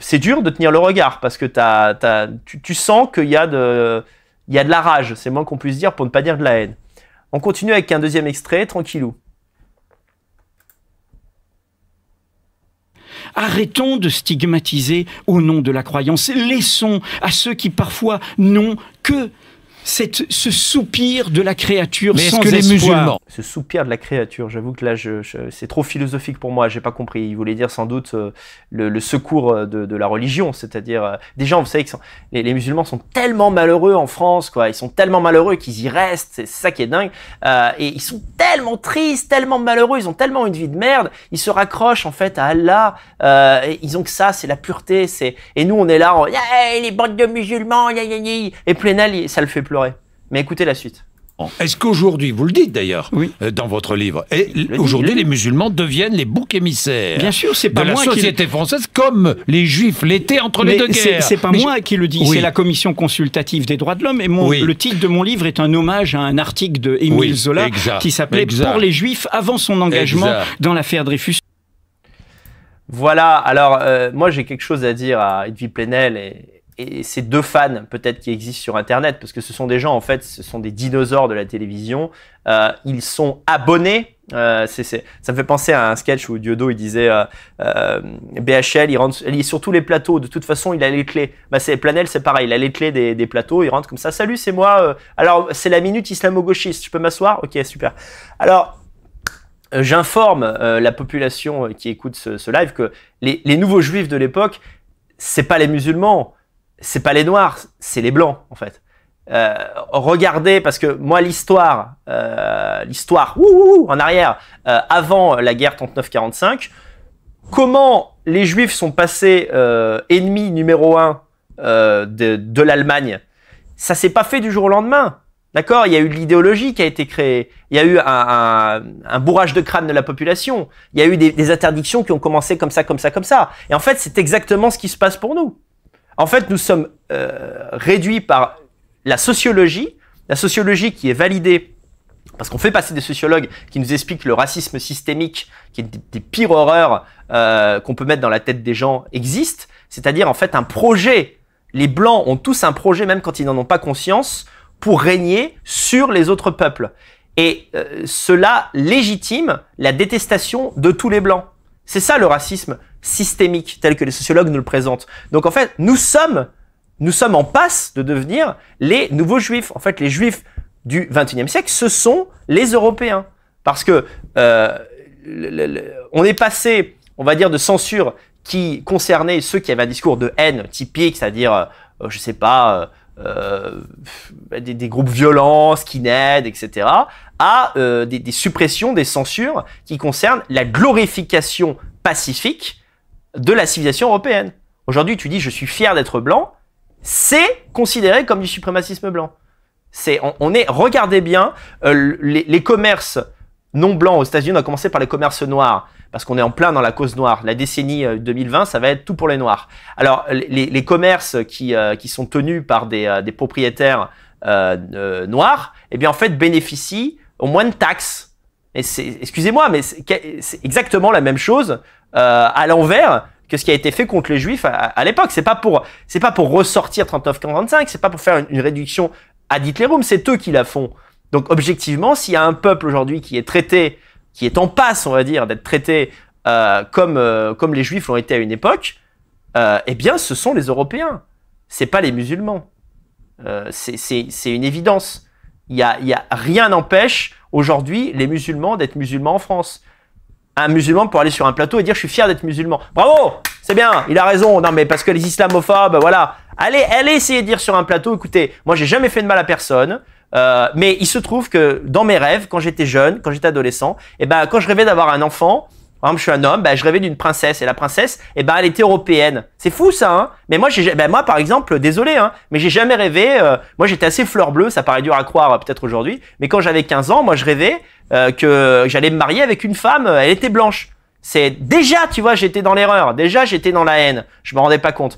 c'est dur de tenir le regard parce que as, tu, tu sens qu'il y a de il y a de la rage, c'est moins qu'on puisse dire pour ne pas dire de la haine. On continue avec un deuxième extrait, tranquillou. Arrêtons de stigmatiser au nom de la croyance. Laissons à ceux qui parfois n'ont que cette, ce soupir de la créature sans que espoir. les musulmans Ce soupir de la créature, j'avoue que là, c'est trop philosophique pour moi, j'ai pas compris. Il voulait dire sans doute euh, le, secours euh, de, la religion, c'est-à-dire, euh, des déjà, vous savez que les, musulmans sont tellement malheureux en France, quoi. Ils sont tellement malheureux qu'ils y restent, c'est ça qui est dingue. et ils sont tellement tristes, tellement malheureux, ils ont tellement une vie de merde, ils se raccrochent en fait à Allah. ils ont que ça, c'est la pureté, c'est. Et nous, on est là, les bandes de musulmans, et Plenel, ça le fait plus mais écoutez la suite. Est-ce qu'aujourd'hui, vous le dites d'ailleurs euh, dans votre livre, et aujourd'hui les musulmans deviennent les boucs émissaires Bien sûr, c'est pas de la société française comme les juifs l'étaient entre les deux guerres. C'est pas moi qui le dis, c'est la commission consultative des droits de l'homme et le titre de mon livre est un hommage à un article de Émile Zola qui s'appelait Pour les juifs avant son engagement dans l'affaire Dreyfus. Voilà, alors euh, moi j'ai quelque chose à dire à Edwy Plenel et, et ces deux fans peut-être qui existent sur Internet, parce que ce sont des gens en fait, ce sont des dinosaures de la télévision. Euh, ils sont abonnés. Euh, ça me fait penser à un sketch où Diodo il disait euh, euh BHL, il rentre, est sur tous les plateaux. De toute façon, il a les clés. Bah c'est Planel, c'est pareil, il a les clés des, plateaux. Il rentre comme ça. Salut, c'est moi. Euh, alors c'est la minute islamo-gauchiste. Je peux m'asseoir Ok, super. Alors euh, j'informe la population qui écoute ce, ce live que les, les nouveaux juifs de l'époque, c'est pas les musulmans c'est pas les noirs, c'est les blancs en fait. Euh, regardez parce que moi l'histoire, euh, l'histoire en arrière, euh, avant la guerre 39-45, comment les Juifs sont passés euh, ennemis numéro un euh, de, de l'Allemagne. Ça s'est pas fait du jour au lendemain. D'accord Il y a eu de l'idéologie qui a été créée. Il y a eu un, un, un, bourrage de crâne de la population. Il y a eu des, des interdictions qui ont commencé comme ça, comme ça, comme ça. Et en fait, c'est exactement ce qui se passe pour nous. En fait, nous sommes euh, réduits par la sociologie, la sociologie qui est validée parce qu'on fait passer des sociologues qui nous expliquent le racisme systémique, qui est des, pires horreurs euh, qu'on peut mettre dans la tête des gens, existe. C'est-à-dire en fait un projet. Les Blancs ont tous un projet, même quand ils n'en ont pas conscience, pour régner sur les autres peuples. Et euh, cela légitime la détestation de tous les Blancs. C'est ça le racisme systémique tel que les sociologues nous le présentent. Donc en fait, nous sommes, nous sommes en passe de devenir les nouveaux juifs. En fait, les juifs du 21 siècle, ce sont les Européens. Parce que euh, on est passé, on va dire, de censure qui concernait ceux qui avaient un discours de haine typique, c'est-à-dire, euh, je sais pas, euh, euh des, groupes violents, skinhead, etc., à euh, des, des, suppressions, des censures qui concernent la glorification pacifique de la civilisation européenne. Aujourd'hui, tu dis je suis fier d'être blanc, c'est considéré comme du suprémacisme blanc. C'est on, est regardez bien euh, les, les, commerces non blancs aux États-Unis. On a commencé par les commerces noirs parce qu'on est en plein dans la cause noire. La décennie 2020, euh, ça va être tout pour les noirs. Alors les, les commerces qui, euh, qui sont tenus par des, des propriétaires noirs, eh bien en fait bénéficient au moins de taxes. excusez-moi, mais c'est exactement la même chose euh, à l'envers que ce qui a été fait contre les juifs à, l'époque. C'est pas pour c'est pas pour ressortir 39-45, c'est pas pour faire une, réduction à Hitlerum, c'est eux qui la font. Donc objectivement, s'il y a un peuple aujourd'hui qui est traité, qui est en passe, on va dire, d'être traité euh, comme euh, comme les juifs l'ont été à une époque, eh bien ce sont les Européens. C'est pas les musulmans. c'est une évidence. Il y a, y a rien n'empêche aujourd'hui les musulmans d'être musulmans en France un musulman pour aller sur un plateau et dire je suis fier d'être musulman. Bravo, c'est bien, il a raison. Non mais parce que les islamophobes, voilà. Allez, allez essayer de dire sur un plateau, écoutez, moi j'ai jamais fait de mal à personne. Euh, mais il se trouve que dans mes rêves, quand j'étais jeune, quand j'étais adolescent, et eh ben quand je rêvais d'avoir un enfant, par je suis un homme, bah, je rêvais d'une princesse et la princesse, eh ben, elle était européenne. C'est fou ça, hein Mais moi, j'ai, bah, moi, par exemple, désolé, hein, mais j'ai jamais rêvé. Euh, moi, j'étais assez fleur bleue, ça paraît dur à croire euh, peut-être aujourd'hui, mais quand j'avais 15 ans, moi, je rêvais euh, que j'allais me marier avec une femme, elle était blanche. C'est déjà, tu vois, j'étais dans l'erreur, déjà j'étais dans la haine. Je me rendais pas compte.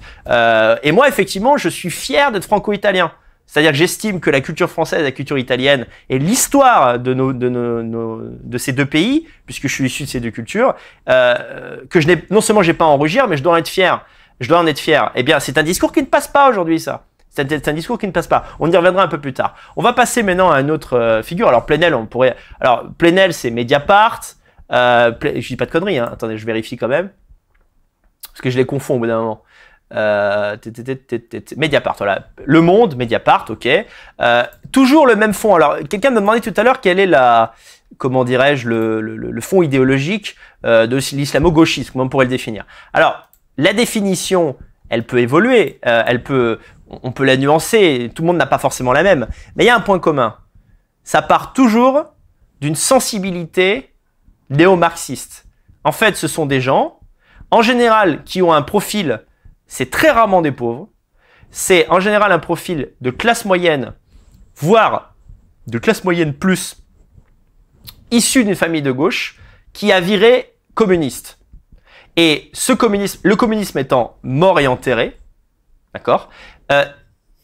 et moi, effectivement, je suis fier d'être franco-italien. C'est-à-dire que j'estime que la culture française, la culture italienne et l'histoire de, nos, de, nos, de ces deux pays, puisque je suis issu de ces deux cultures, euh, que je n'ai non seulement j'ai pas à en rougir, mais je dois en être fier. Je dois en être fier. Eh bien, c'est un discours qui ne passe pas aujourd'hui, ça. C'est un discours qui ne passe pas. On y reviendra un peu plus tard. On va passer maintenant à une autre euh, figure. Alors Plenel, on pourrait. Alors Plenel, c'est Mediapart. Euh, Je dis pas de conneries. Hein. Attendez, je vérifie quand même parce que je les confonds au bout d'un moment. Euh, Mediapart, voilà. Le Monde, Mediapart, ok. Euh, toujours le même fond. Alors, quelqu'un m'a demandé tout à l'heure quelle est la, comment dirais-je, le, fond idéologique euh, de l'islamo-gauchisme, comment on pourrait le définir. Alors, la définition, elle peut évoluer, elle peut, on peut la nuancer, tout le monde n'a pas forcément la même, mais il y a un point commun. Ça part toujours d'une sensibilité néo-marxiste. En fait, ce sont des gens, en général, qui ont un profil c'est très rarement des pauvres, c'est en général un profil de classe moyenne, voire de classe moyenne plus, issu d'une famille de gauche, qui a viré communiste. Et ce communisme, le communisme étant mort et enterré, d'accord, euh,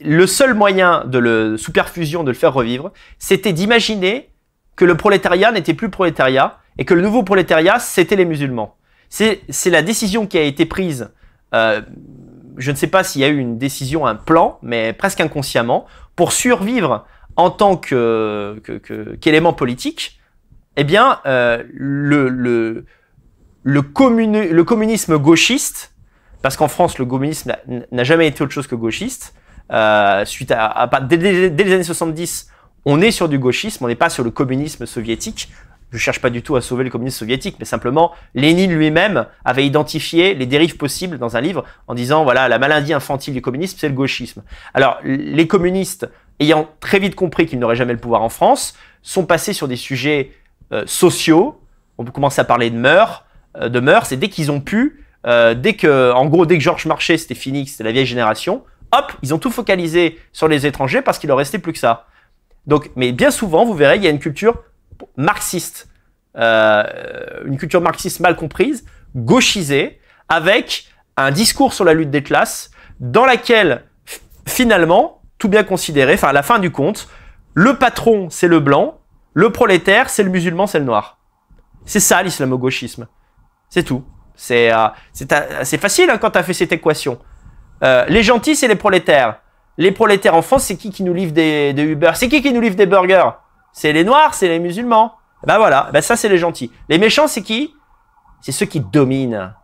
le seul moyen de le, sous perfusion, de le faire revivre, c'était d'imaginer que le prolétariat n'était plus prolétariat et que le nouveau prolétariat, c'était les musulmans. C'est la décision qui a été prise euh, je ne sais pas s'il y a eu une décision, un plan, mais presque inconsciemment, pour survivre en tant qu'élément que, politique, eh bien, euh, le, le, le, le, communisme gauchiste, parce qu'en France, le communisme n'a jamais été autre chose que gauchiste, euh, suite à, dès, les années 70, on est sur du gauchisme, on n'est pas sur le communisme soviétique je cherche pas du tout à sauver le communisme soviétique, mais simplement, Lénine lui-même avait identifié les dérives possibles dans un livre en disant, voilà, la maladie infantile du communisme, c'est le gauchisme. Alors, les communistes, ayant très vite compris qu'ils n'auraient jamais le pouvoir en France, sont passés sur des sujets euh, sociaux, on commence à parler de mœurs, euh, de mœurs, et dès qu'ils ont pu, euh, dès que, en gros, dès que Georges Marchais, c'était fini, c'était la vieille génération, hop, ils ont tout focalisé sur les étrangers parce qu'il leur restait plus que ça. Donc, mais bien souvent, vous verrez, il y a une culture marxiste, euh, une culture marxiste mal comprise, gauchisée, avec un discours sur la lutte des classes, dans laquelle, finalement, tout bien considéré, enfin, à la fin du compte, le patron, c'est le blanc, le prolétaire, c'est le musulman, c'est le noir. C'est ça l'islamo-gauchisme. C'est tout. C'est assez euh, facile hein, quand tu as fait cette équation. Euh, les gentils, c'est les prolétaires. Les prolétaires en France, c'est qui qui nous livre des, des Uber C'est qui qui nous livre des burgers c'est les noirs, c'est les musulmans. Eh ben voilà, eh ben ça c'est les gentils. Les méchants, c'est qui C'est ceux qui dominent.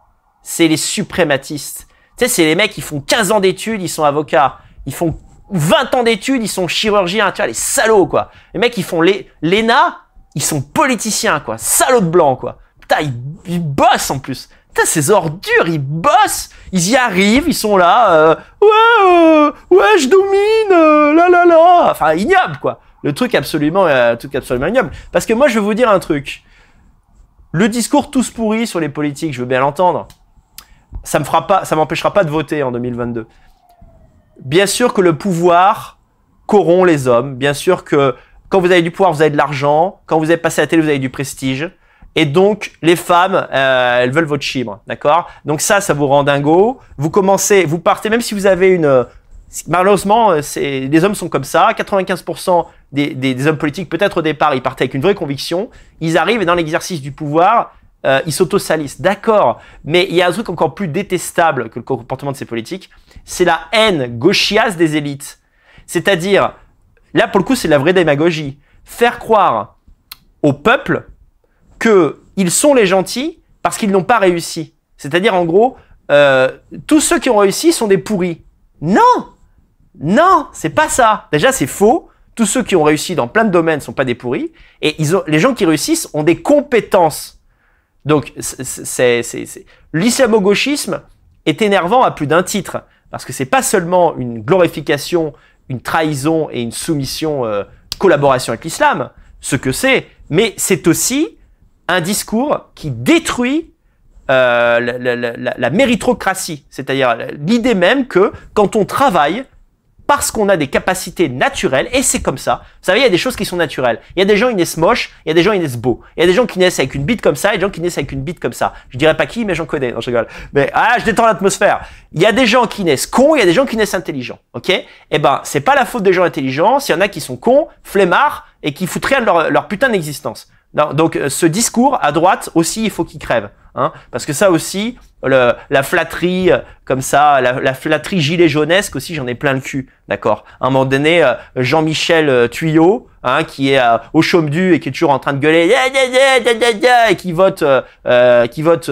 C'est les suprématistes. Tu sais, c'est les mecs qui font 15 ans d'études, ils sont avocats. Ils font 20 ans d'études, ils sont chirurgiens. Tu vois, les salauds, quoi. Les mecs, ils font les l'ENA, ils sont politiciens, quoi. Salauds de blanc, quoi. Putain, ils, bossent en plus. Putain, ces ordures, ils bossent. Ils y arrivent, ils sont là. Euh, ouais, euh, ouais, je domine, là, là, là. Enfin, ignoble, quoi. Le truc absolument, tout euh, truc absolument ignoble. Parce que moi, je vais vous dire un truc. Le discours tous pourris sur les politiques, je veux bien l'entendre. Ça me fera pas, ça m'empêchera pas de voter en 2022. Bien sûr que le pouvoir corrompt les hommes. Bien sûr que quand vous avez du pouvoir, vous avez de l'argent. Quand vous êtes passé à la télé, vous avez du prestige. Et donc, les femmes, euh, elles veulent votre chibre, d'accord Donc ça, ça vous rend dingo. Vous commencez, vous partez, même si vous avez une, Malheureusement, euh, les hommes sont comme ça. 95% des, des, des, hommes politiques, peut-être au départ, ils partaient avec une vraie conviction. Ils arrivent et dans l'exercice du pouvoir, euh, ils s'auto-salissent. D'accord. Mais il y a un truc encore plus détestable que le comportement de ces politiques. C'est la haine gauchiasse des élites. C'est-à-dire, là, pour le coup, c'est la vraie démagogie. Faire croire au peuple qu'ils sont les gentils parce qu'ils n'ont pas réussi. C'est-à-dire, en gros, euh, tous ceux qui ont réussi sont des pourris. Non non, c'est pas ça. Déjà, c'est faux. Tous ceux qui ont réussi dans plein de domaines sont pas des pourris. Et les gens qui réussissent ont des compétences. Donc, c'est, l'islamo-gauchisme est énervant à plus d'un titre. Parce que c'est pas seulement une glorification, une trahison et une soumission, euh, collaboration avec l'islam, ce que c'est, mais c'est aussi un discours qui détruit euh, la méritocratie, c'est-à-dire l'idée même que quand on travaille, parce qu'on a des capacités naturelles et c'est comme ça. Vous savez, il y a des choses qui sont naturelles. Il y a des gens qui naissent moches, il y a des gens qui naissent beaux. Il y a des gens qui naissent avec une bite comme ça et des gens qui naissent avec une bite comme ça. Je dirais pas qui, mais j'en connais. Non, je rigole. Mais ah, je détends l'atmosphère. Il y a des gens qui naissent cons, il y a des gens qui naissent intelligents. OK Eh ben, c'est pas la faute des gens intelligents, s'il y en a qui sont cons, flemmards et qui foutent rien de leur, leur putain d'existence. Non, donc euh, ce discours à droite aussi, il faut qu'il crève, hein, parce que ça aussi, la flatterie euh, comme ça, la, flatterie gilet jaunesque aussi, j'en ai plein le cul, d'accord. À un moment donné, euh, Jean-Michel Tuyot, hein, qui est au chaume du et qui est toujours en train de gueuler, et qui vote, qui vote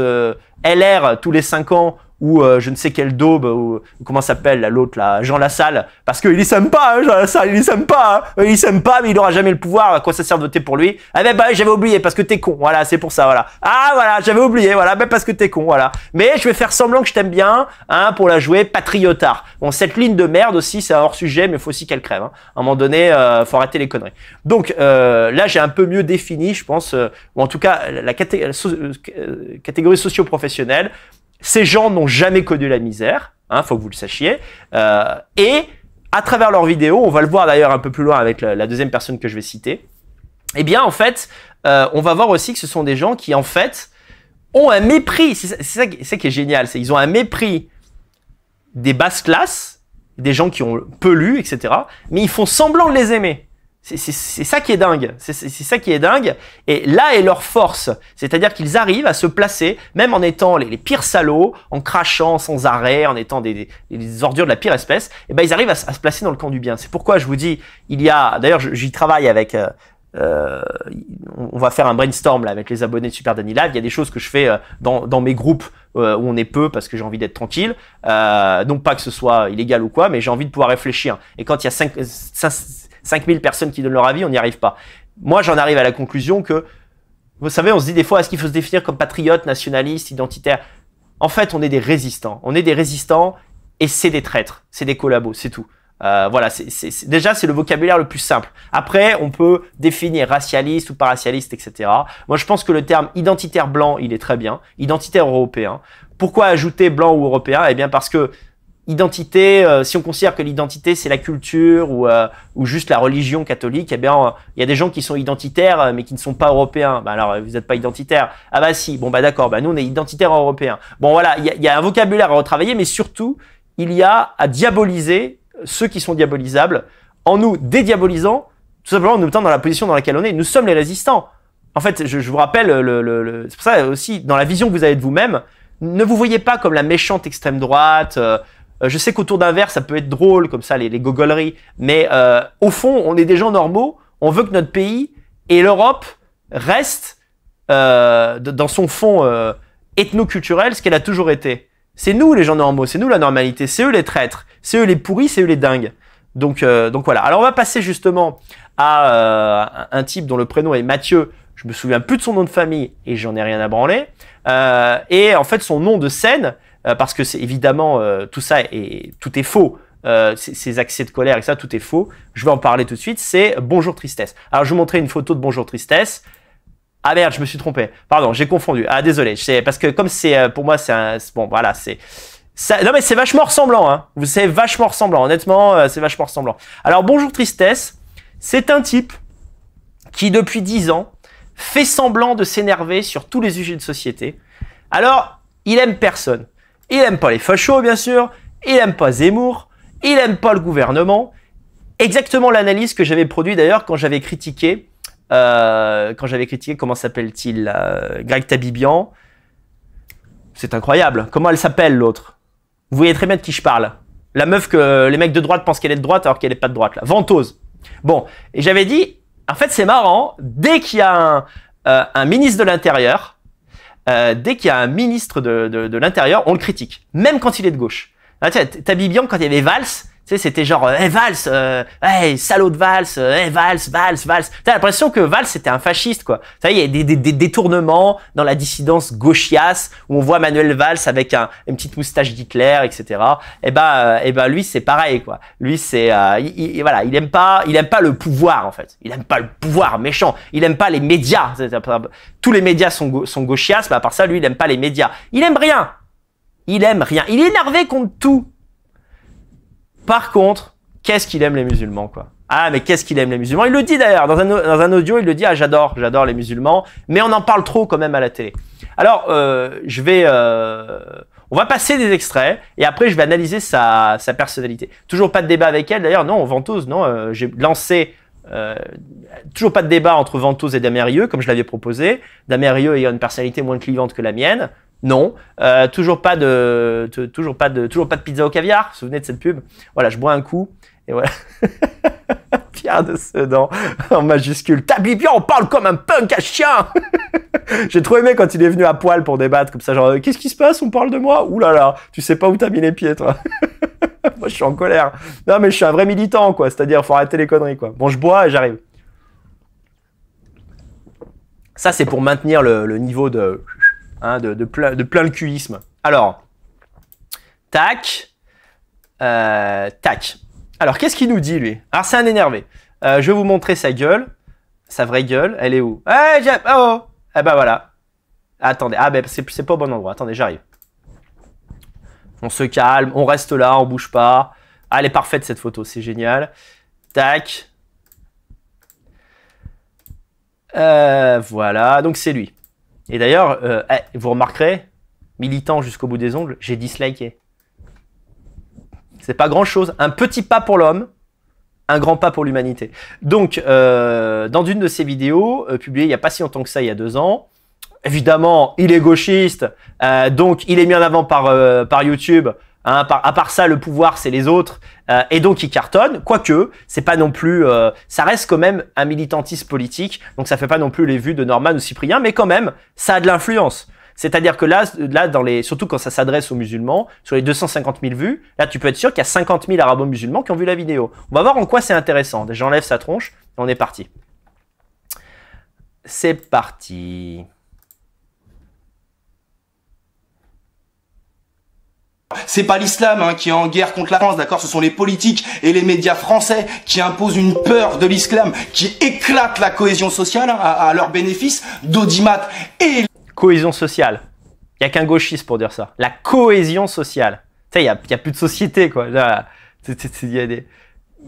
LR tous les cinq ans ou euh, je ne sais quel daube, ou comment s'appelle l'autre là, Jean Lassalle, parce qu'il est sympa, hein, Jean Lassalle, il est sympa, hein, il s'aime pas mais il n'aura jamais le pouvoir, à quoi ça sert de voter pour lui Ah ben bah j'avais oublié, parce que t'es con, voilà, c'est pour ça, voilà. Ah voilà, j'avais oublié, voilà, ben parce que t'es con, voilà. Mais je vais faire semblant que je t'aime bien, hein, pour la jouer patriotard. Bon, cette ligne de merde aussi, c'est hors sujet, mais faut aussi qu'elle crève, hein. À un moment donné, euh, faut arrêter les conneries. Donc euh, là, j'ai un peu mieux défini, je pense, euh, ou en tout cas, la, catégorie socio-professionnelle, ces gens n'ont jamais connu la misère, hein, faut que vous le sachiez. Euh, et à travers leurs vidéos, on va le voir d'ailleurs un peu plus loin avec la, deuxième personne que je vais citer. Eh bien, en fait, euh, on va voir aussi que ce sont des gens qui, en fait, ont un mépris. C'est ça, qui est génial, c'est qu'ils ont un mépris des basses classes, des gens qui ont peu lu, etc. Mais ils font semblant de les aimer. C'est ça qui est dingue. C'est ça qui est dingue. Et là est leur force. C'est-à-dire qu'ils arrivent à se placer, même en étant les, pires salauds, en crachant sans arrêt, en étant des, ordures de la pire espèce, et eh ben ils arrivent à, se placer dans le camp du bien. C'est pourquoi je vous dis, il y a... D'ailleurs, j'y travaille avec... Euh, euh, on va faire un brainstorm là avec les abonnés de Super Danny Live. Il y a des choses que je fais euh, dans, mes groupes où on est peu parce que j'ai envie d'être tranquille. Donc, pas que ce soit illégal ou quoi, mais j'ai envie de pouvoir réfléchir. Et quand il y a 5, 5 5000 personnes qui donnent leur avis, on n'y arrive pas. Moi, j'en arrive à la conclusion que, vous savez, on se dit des fois, est-ce qu'il faut se définir comme patriote, nationaliste, identitaire En fait, on est des résistants. On est des résistants et c'est des traîtres, c'est des collabos, c'est tout. Euh, voilà, c'est, déjà c'est le vocabulaire le plus simple. Après, on peut définir racialiste ou paracialiste, etc. Moi, je pense que le terme identitaire blanc, il est très bien. Identitaire européen. Pourquoi ajouter blanc ou européen Eh bien, parce que identité, euh, si on considère que l'identité c'est la culture ou, euh, ou juste la religion catholique, eh bien il y a des gens qui sont identitaires euh, mais qui ne sont pas européens. Ben alors vous n'êtes pas identitaire. Ah bah si. Bon bah d'accord. ben nous on est identitaire européen. Bon voilà, il y a, y a, un vocabulaire à retravailler, mais surtout il y a à diaboliser ceux qui sont diabolisables en nous dédiabolisant, tout simplement en nous mettant dans la position dans laquelle on est. Nous sommes les résistants. En fait, je, je vous rappelle, le, le, le c'est pour ça aussi dans la vision que vous avez de vous-même, ne vous voyez pas comme la méchante extrême droite. Euh, je sais qu'autour d'un verre, ça peut être drôle, comme ça, les, gogoleries. Mais euh, au fond, on est des gens normaux. On veut que notre pays et l'Europe restent euh, dans son fond euh, ethno-culturel ce qu'elle a toujours été. C'est nous les gens normaux, c'est nous la normalité, c'est eux les traîtres, c'est eux les pourris, c'est eux les dingues. Donc, donc voilà. Alors on va passer justement à un type dont le prénom est Mathieu. Je me souviens plus de son nom de famille et j'en ai rien à branler. et en fait, son nom de scène, euh, parce que c'est évidemment euh, tout ça et tout est faux. Euh, ces, accès de colère et ça, tout est faux. Je vais en parler tout de suite. C'est Bonjour Tristesse. Alors, je vous montrer une photo de Bonjour Tristesse. Ah merde, je me suis trompé. Pardon, j'ai confondu. Ah désolé, c'est parce que comme c'est euh, pour moi c'est un bon voilà c'est ça non mais c'est vachement ressemblant hein. Vous savez vachement ressemblant. Honnêtement, c'est vachement ressemblant. Alors Bonjour Tristesse, c'est un type qui depuis 10 ans fait semblant de s'énerver sur tous les sujets de société. Alors il aime personne. Il aime pas les fachos, bien sûr. Il aime pas Zemmour. Il aime pas le gouvernement. Exactement l'analyse que j'avais produite d'ailleurs quand j'avais critiqué, euh, quand j'avais critiqué, comment s'appelle-t-il, Greg Tabibian. C'est incroyable. Comment elle s'appelle l'autre Vous voyez très bien de qui je parle. La meuf que les mecs de droite pensent qu'elle est de droite alors qu'elle est pas de droite. Là. Ventose. Bon, et j'avais dit, en fait c'est marrant, dès qu'il y a un, euh, un ministre de l'Intérieur, euh, dès qu'il y a un ministre de, de, l'Intérieur, on le critique, même quand il est de gauche. Ah, T'as Bibian, quand il y avait Valls, sais, c'était genre, euh, hey, Valls, euh, salaud de Valls, euh, hey, Valls, Valls, Valls. T'as l'impression que Valls c'était un fasciste, quoi. Ça il y a des, des, détournements dans la dissidence gauchiasse où on voit Manuel Valls avec un, une petite moustache d'Hitler, etc. Et eh ben, et eh ben lui c'est pareil, quoi. Lui c'est, euh, voilà, il aime pas, il aime pas le pouvoir en fait. Il aime pas le pouvoir méchant. Il aime pas les médias. Tous les médias sont sont gauchias mais à part ça, lui il aime pas les médias. Il aime rien. Il aime rien. Il est énervé contre tout. Par contre, qu'est-ce qu'il aime les musulmans, quoi. Ah, mais qu'est-ce qu'il aime les musulmans Il le dit d'ailleurs, dans un, audio, il le dit, ah j'adore, j'adore les musulmans, mais on en parle trop quand même à la télé. Alors, euh, je vais... Euh, on va passer des extraits, et après je vais analyser sa, sa personnalité. Toujours pas de débat avec elle, d'ailleurs, non, Ventouse, non, euh, j'ai lancé... toujours pas de débat entre Ventouse et Damérieux, comme je l'avais proposé. Damérieux ayant une personnalité moins clivante que la mienne, non. Euh, toujours, pas de, toujours, pas de, toujours pas de pizza au caviar. Vous vous souvenez de cette pub Voilà, je bois un coup. Et voilà. (laughs) Pierre de Sedan, en majuscule. bien, on parle comme un punk à chien (laughs) J'ai trop aimé quand il est venu à poil pour débattre, comme ça, genre, euh, qu'est-ce qui se passe On parle de moi Ouh là là, tu sais pas où t'as mis les pieds, toi (laughs) Moi, je suis en colère. Non, mais je suis un vrai militant, quoi. C'est-à-dire, faut arrêter les conneries, quoi. Bon, je bois et j'arrive. Ça, c'est pour maintenir le niveau de Hein, de, plein, de le culisme. Alors, tac, euh, tac. Alors, qu'est-ce qu'il nous dit, lui Alors, c'est un énervé. Euh, je vais vous montrer sa gueule, sa vraie gueule. Elle est où ah oh Eh ben, voilà. Attendez, ah ben c'est pas au bon endroit. Attendez, j'arrive. On se calme, on reste là, on bouge pas. Ah, elle est parfaite cette photo, c'est génial. Tac. Euh, voilà, donc c'est lui. Et d'ailleurs, euh, eh, vous remarquerez, militant jusqu'au bout des ongles, j'ai disliké. C'est pas grand chose. Un petit pas pour l'homme, un grand pas pour l'humanité. Donc, euh, dans une de ses vidéos, euh, publiée il n'y a pas si longtemps que ça, il y a deux ans, évidemment, il est gauchiste, donc il est mis en avant par, par YouTube Hein, à part ça, le pouvoir, c'est les autres. Euh, et donc, il cartonne. Quoique, c'est pas non plus. Euh, ça reste quand même un militantisme politique. Donc, ça fait pas non plus les vues de Norman ou Cyprien, mais quand même, ça a de l'influence. C'est-à-dire que là, là, dans les, surtout quand ça s'adresse aux musulmans, sur les 250 000 vues, là, tu peux être sûr qu'il y a 50 000 arabo-musulmans qui ont vu la vidéo. On va voir en quoi c'est intéressant. J'enlève sa tronche on est parti. C'est parti. C'est pas l'islam hein, qui est en guerre contre la France, d'accord Ce sont les politiques et les médias français qui imposent une peur de l'islam, qui éclatent la cohésion sociale hein, à, leur bénéfice d'audimat et... Cohésion sociale. Il n'y a qu'un gauchiste pour dire ça. La cohésion sociale. Tu sais, il n'y a, plus de société, quoi. Il y, des...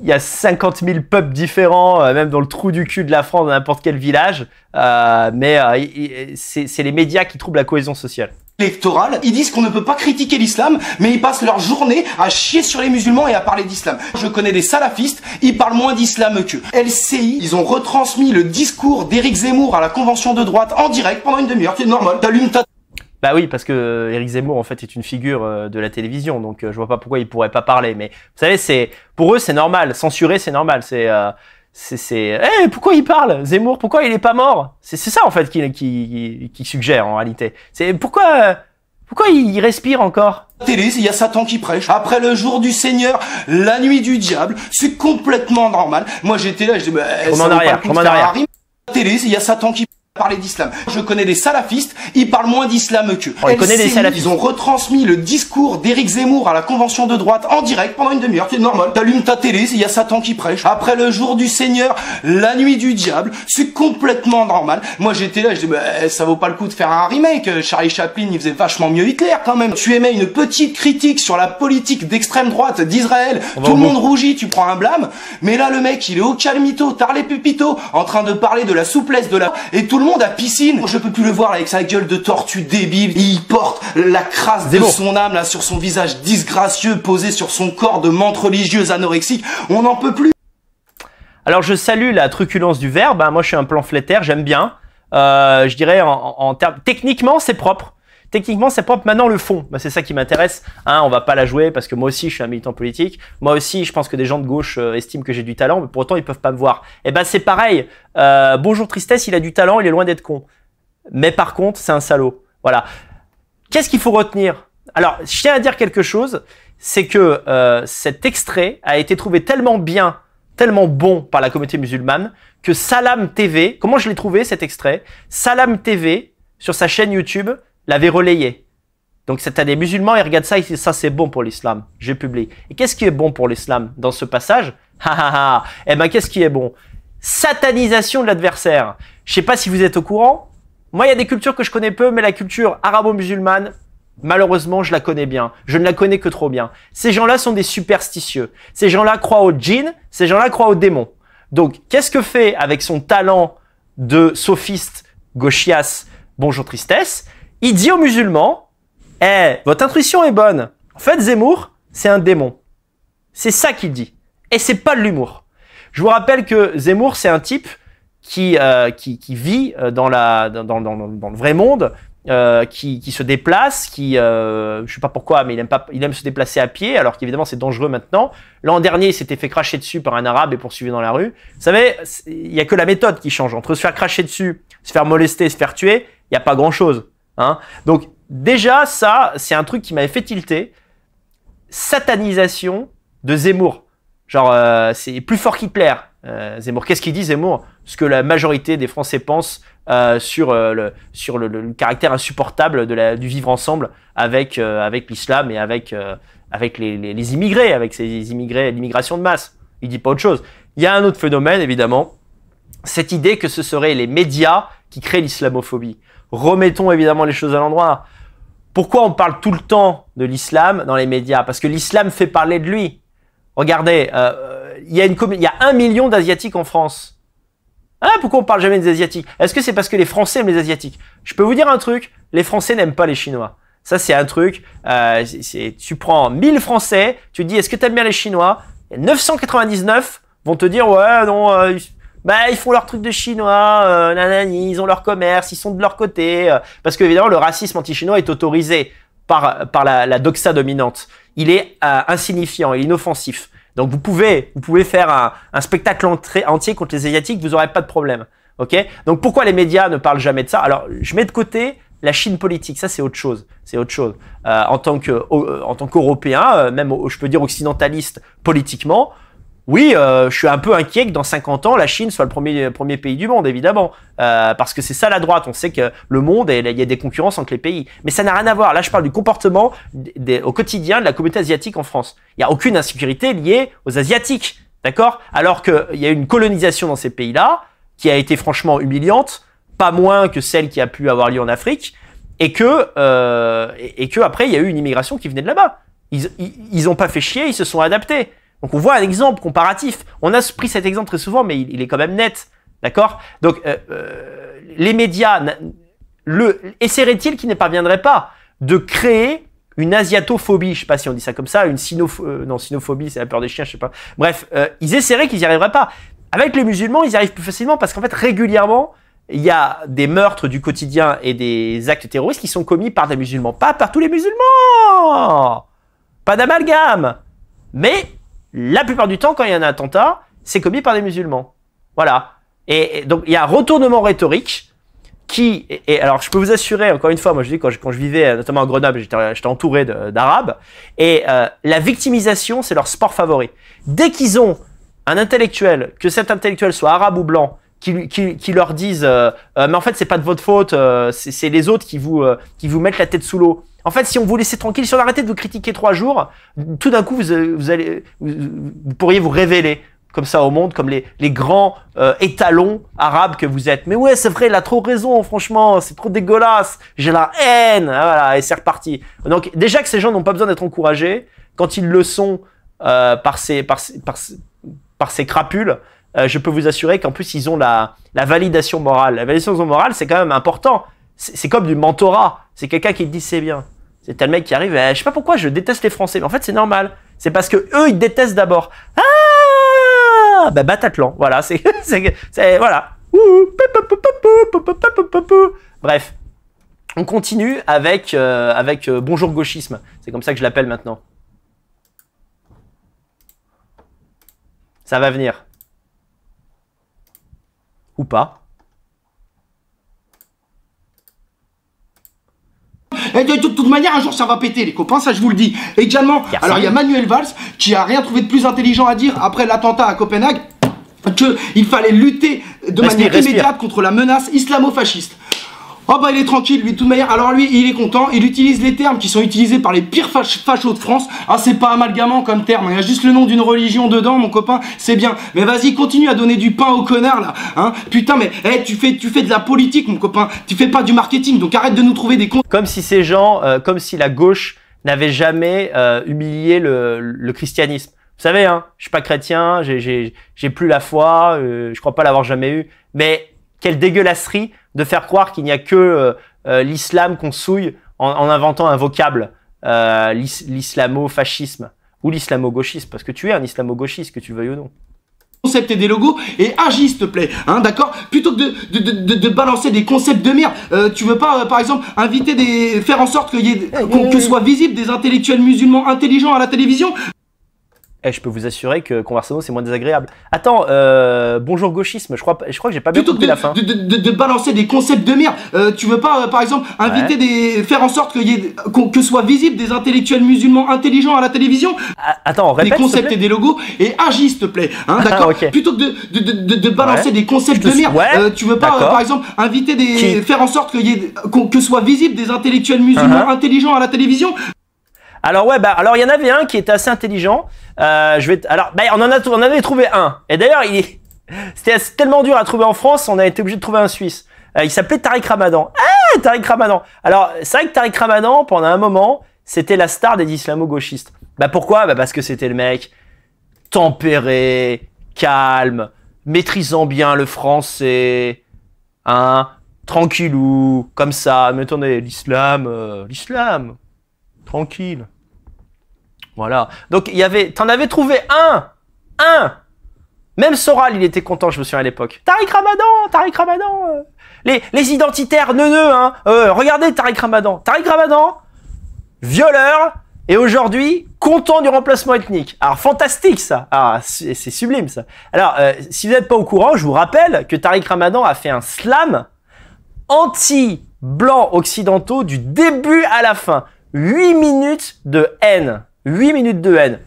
y, a 50 000 peuples différents, euh, même dans le trou du cul de la France, dans n'importe quel village. Euh, mais euh, c'est les médias qui troublent la cohésion sociale électorale, ils disent qu'on ne peut pas critiquer l'islam, mais ils passent leur journée à chier sur les musulmans et à parler d'islam. Je connais des salafistes, ils parlent moins d'islam qu'eux. LCI, ils ont retransmis le discours d'Éric Zemmour à la convention de droite en direct pendant une demi-heure, c'est normal, t'allumes ta... Bah oui, parce que euh, Éric Zemmour en fait est une figure euh, de la télévision, donc euh, je vois pas pourquoi il pourrait pas parler. Mais vous savez, c'est pour eux c'est normal, censurer c'est normal, c'est c'est Eh, pourquoi il parle Zemmour pourquoi il est pas mort c'est ça en fait qu'il qui, qui suggère en réalité c'est pourquoi pourquoi il respire encore Télé, il y a Satan qui prêche. Après le jour du Seigneur, la nuit du diable, c'est complètement normal. Moi j'étais là, je dis, bah, on en arrière, arrière. télé, il y a Satan qui parler d'islam. Je connais des salafistes, ils parlent moins d'islam qu'eux. Oh, les des salafistes. Ils ont retransmis le discours d'Éric Zemmour à la convention de droite en direct pendant une demi-heure. C'est normal. T'allumes ta télé, il y a Satan qui prêche. Après le jour du Seigneur, la nuit du diable, c'est complètement normal. Moi j'étais là, je dis bah, eh, ça vaut pas le coup de faire un remake. Euh, Charlie Chaplin, il faisait vachement mieux Hitler quand même. Tu aimais une petite critique sur la politique d'extrême droite d'Israël. Tout le monde rougit, tu prends un blâme. Mais là le mec, il est au calmito, les pupito, en train de parler de la souplesse de la et monde ne piscine. Je peux plus le voir avec sa gueule de tortue débile. il porte la crasse de son âme là sur son visage disgracieux posé sur son corps de menthe religieuse anorexique. On n'en peut plus. Alors je salue la truculence du verbe. Hein. Moi je suis un plan flétaire, j'aime bien. Euh, je dirais en termes techniquement c'est propre. Techniquement, c'est propre. Maintenant, le fond, bah, c'est ça qui m'intéresse. Hein, on va pas la jouer parce que moi aussi, je suis un militant politique. Moi aussi, je pense que des gens de gauche euh, estiment que j'ai du talent, mais pour autant, ils peuvent pas me voir. Et eh ben, c'est pareil. Euh, bonjour tristesse, il a du talent, il est loin d'être con. Mais par contre, c'est un salaud. Voilà. Qu'est-ce qu'il faut retenir Alors, je tiens à dire quelque chose. C'est que euh, cet extrait a été trouvé tellement bien tellement bon par la communauté musulmane que Salam TV, comment je l'ai trouvé cet extrait Salam TV, sur sa chaîne YouTube, l'avait relayé. Donc c'était des musulmans, ils regardent ça, ça c'est bon pour l'islam, J'ai publié. Et qu'est-ce qui est bon pour l'islam dans ce passage (laughs) Eh ben qu'est-ce qui est bon Satanisation de l'adversaire. Je sais pas si vous êtes au courant. Moi il y a des cultures que je connais peu, mais la culture arabo-musulmane, malheureusement je la connais bien. Je ne la connais que trop bien. Ces gens-là sont des superstitieux. Ces gens-là croient aux djinns, ces gens-là croient aux démons. Donc qu'est-ce que fait avec son talent de sophiste gauchias Bonjour Tristesse il dit aux musulmans, eh, votre intuition est bonne. En fait, Zemmour, c'est un démon. C'est ça qu'il dit. Et c'est pas de l'humour. Je vous rappelle que Zemmour, c'est un type qui, euh, qui, vit euh, dans, la, dans, dans, dans le vrai monde, euh, qui, qui, se déplace, qui, euh, je sais pas pourquoi, mais il aime, pas, il aime se déplacer à pied, alors qu'évidemment c'est dangereux maintenant. L'an dernier, il s'était fait cracher dessus par un arabe et poursuivi dans la rue. Vous savez, il y a que la méthode qui change. Entre se faire cracher dessus, se faire molester, se faire tuer, il n'y a pas grand chose. Hein. Donc déjà, ça, c'est un truc qui m'avait fait tilter. Satanisation de Zemmour. Genre, euh, c'est plus fort qu'Hitler. Euh, Zemmour, qu'est-ce qu'il dit Zemmour Ce que la majorité des Français pensent euh, sur, euh, le, caractère insupportable du vivre ensemble avec, avec l'islam et avec, avec les, immigrés, avec ces immigrés, l'immigration de masse. Il dit pas autre chose. Il y a un autre phénomène, évidemment, cette idée que ce seraient les médias qui crée l'islamophobie. Remettons évidemment les choses à l'endroit. Pourquoi on parle tout le temps de l'islam dans les médias Parce que l'islam fait parler de lui. Regardez, euh, il y, a un million d'Asiatiques en France. Hein, pourquoi on parle jamais des Asiatiques Est-ce que c'est parce que les Français aiment les Asiatiques Je peux vous dire un truc, les Français n'aiment pas les Chinois. Ça, c'est un truc, euh, tu prends 1000 Français, tu te dis, est-ce que t'aimes bien les Chinois 999 vont te dire, ouais, non, euh, bah, ils font leur truc de chinois, euh, ils ont leur commerce, ils sont de leur côté. Euh. parce qu'évidemment, le racisme anti-chinois est autorisé par, par la, doxa dominante. Il est euh, insignifiant, et inoffensif. Donc, vous pouvez, vous pouvez faire un, spectacle entier contre les Asiatiques, vous n'aurez pas de problème. OK Donc, pourquoi les médias ne parlent jamais de ça Alors, je mets de côté la Chine politique, ça c'est autre chose, c'est autre chose. en tant que, en tant qu'Européen, même je peux dire occidentaliste politiquement, oui, euh, je suis un peu inquiet que dans 50 ans, la Chine soit le premier, euh, premier pays du monde, évidemment. Euh, parce que c'est ça la droite. On sait que le monde, il y a des concurrences entre les pays. Mais ça n'a rien à voir. Là, je parle du comportement au quotidien de la communauté asiatique en France. Il n'y a aucune insécurité liée aux Asiatiques. D'accord Alors qu'il y a une colonisation dans ces pays-là qui a été franchement humiliante, pas moins que celle qui a pu avoir lieu en Afrique, et que, et, que après, il y a eu une immigration qui venait de là-bas. Ils n'ont ils, pas fait chier, ils se sont adaptés. Donc on voit un exemple comparatif. On a pris cet exemple très souvent, mais il, est quand même net. D'accord Donc euh, euh, les médias, le, essaieraient-ils qu'ils ne parviendraient pas de créer une asiatophobie, je sais pas si on dit ça comme ça, une sinophobie, euh, non, sinophobie, c'est la peur des chiens, je sais pas. Bref, ils essaieraient qu'ils n'y arriveraient pas. Avec les musulmans, ils y arrivent plus facilement parce qu'en fait, régulièrement, il y a des meurtres du quotidien et des actes terroristes qui sont commis par des musulmans. Pas par tous les musulmans Pas d'amalgame Mais la plupart du temps, quand il y a un attentat, c'est commis par des musulmans. Voilà. Et, donc, il y a un retournement rhétorique qui, et, alors je peux vous assurer, encore une fois, moi je dis quand je, vivais euh, notamment à Grenoble, j'étais euh, entouré d'Arabes, et euh, la victimisation, c'est leur sport favori. Dès qu'ils ont un intellectuel, que cet intellectuel soit arabe ou blanc, qui, leur dise mais en fait c'est pas de votre faute, c'est les autres qui vous qui vous mettent la tête sous l'eau. En fait, si on vous laissait tranquille, si on arrêtait de vous critiquer trois jours, tout d'un coup, vous, euh, pourriez vous révéler comme ça au monde, comme les, grands euh, étalons arabes que vous êtes. Mais ouais, c'est vrai, il a trop raison, franchement, c'est trop dégueulasse, j'ai la haine, ah, voilà, et c'est reparti. Donc déjà que ces gens n'ont pas besoin d'être encouragés, quand ils le sont euh, par, ces, crapules, je peux vous assurer qu'en plus, ils ont la, validation morale. La validation morale, c'est quand même important. C'est comme du mentorat. C'est quelqu'un qui dit c'est bien. C'est tel mec qui arrive, eh, je sais pas pourquoi je déteste les Français, mais en fait c'est normal. C'est parce que eux ils détestent d'abord. Ah bah voilà, (laughs) c'est voilà. Bref, on continue avec euh, avec euh, bonjour gauchisme. C'est comme ça que je l'appelle maintenant. Ça va venir. Ou pas. Et de, toute manière, un jour ça va péter, les copains, ça je vous le dis. Également, alors il y a Manuel Valls qui a rien trouvé de plus intelligent à dire après l'attentat à Copenhague qu'il fallait lutter de manière immédiate contre la menace islamo-fasciste. Oh bah il est tranquille lui, de toute manière, alors lui il est content, il utilise les termes qui sont utilisés par les pires fachos de France. Ah c'est pas amalgamant comme terme, hein. il y a juste le nom d'une religion dedans mon copain, c'est bien. Mais vas-y continue à donner du pain aux connards là, hein. Putain mais hey, eh, tu, fais, tu fais de la politique mon copain, tu fais pas du marketing, donc arrête de nous trouver des comptes. Comme si ces gens, euh, comme si la gauche n'avait jamais euh, humilié le, christianisme. Vous savez, hein, je suis pas chrétien, j'ai plus la foi, euh, je crois pas l'avoir jamais eu. Mais quelle dégueulasserie de faire croire qu'il n'y a que euh, euh, l'islam qu'on souille en, inventant un vocable, euh, l'islamo-fascisme ou l'islamo-gauchisme, parce que tu es un islamo-gauchiste, que tu veuilles ou non concept et des logos et agis ah, s'il te plaît hein d'accord plutôt que de, de, de, de, balancer des concepts de merde tu veux pas par exemple inviter des faire en sorte qu'il y ait, eh, eh, que eh. soient visibles des intellectuels musulmans intelligents à la télévision eh, je peux vous assurer que Conversano, c'est moins désagréable. Attends, euh, bonjour gauchisme, je crois, je crois que j'ai pas bien compris la fin. De, de, de, balancer des concepts de merde. Euh, tu veux pas, euh, par exemple, inviter des. faire en sorte qu'il y ait, que soit visible des intellectuels musulmans intelligents à la télévision Attends, répète. Des concepts et des logos et agis, s'il te plaît. Hein, D'accord Plutôt que de, balancer des concepts de merde. tu veux pas, par exemple, inviter des. faire en sorte que, y ait, que soient visibles des intellectuels musulmans intelligents à la télévision alors ouais, bah alors il y en avait un qui était assez intelligent. Euh, je vais alors bah, on en a on avait trouvé un. Et d'ailleurs il (laughs) c'était tellement dur à trouver en France, on a été obligé de trouver un Suisse. Euh, il s'appelait Tariq Ramadan. Ah Tariq Ramadan. Alors c'est vrai que Tariq Ramadan pendant un moment c'était la star des islamo-gauchistes. Bah pourquoi Bah parce que c'était le mec tempéré, calme, maîtrisant bien le français, hein, tranquillou, comme ça. Mais attendez, l'islam, euh, l'islam, Tranquille. Voilà. Donc, il y avait, t'en avais trouvé un. Un. Même Soral, il était content, je me souviens à l'époque. Tariq Ramadan, Tariq Ramadan. Euh. les, identitaires neuneux, hein. Euh, regardez Tariq Ramadan. Tariq Ramadan, violeur, et aujourd'hui, content du remplacement ethnique. Alors, ah, fantastique ça. Ah, c'est sublime ça. Alors, euh, si vous n'êtes pas au courant, je vous rappelle que Tariq Ramadan a fait un slam anti blanc occidentaux du début à la fin. 8 minutes de haine. 8 minutes de haine.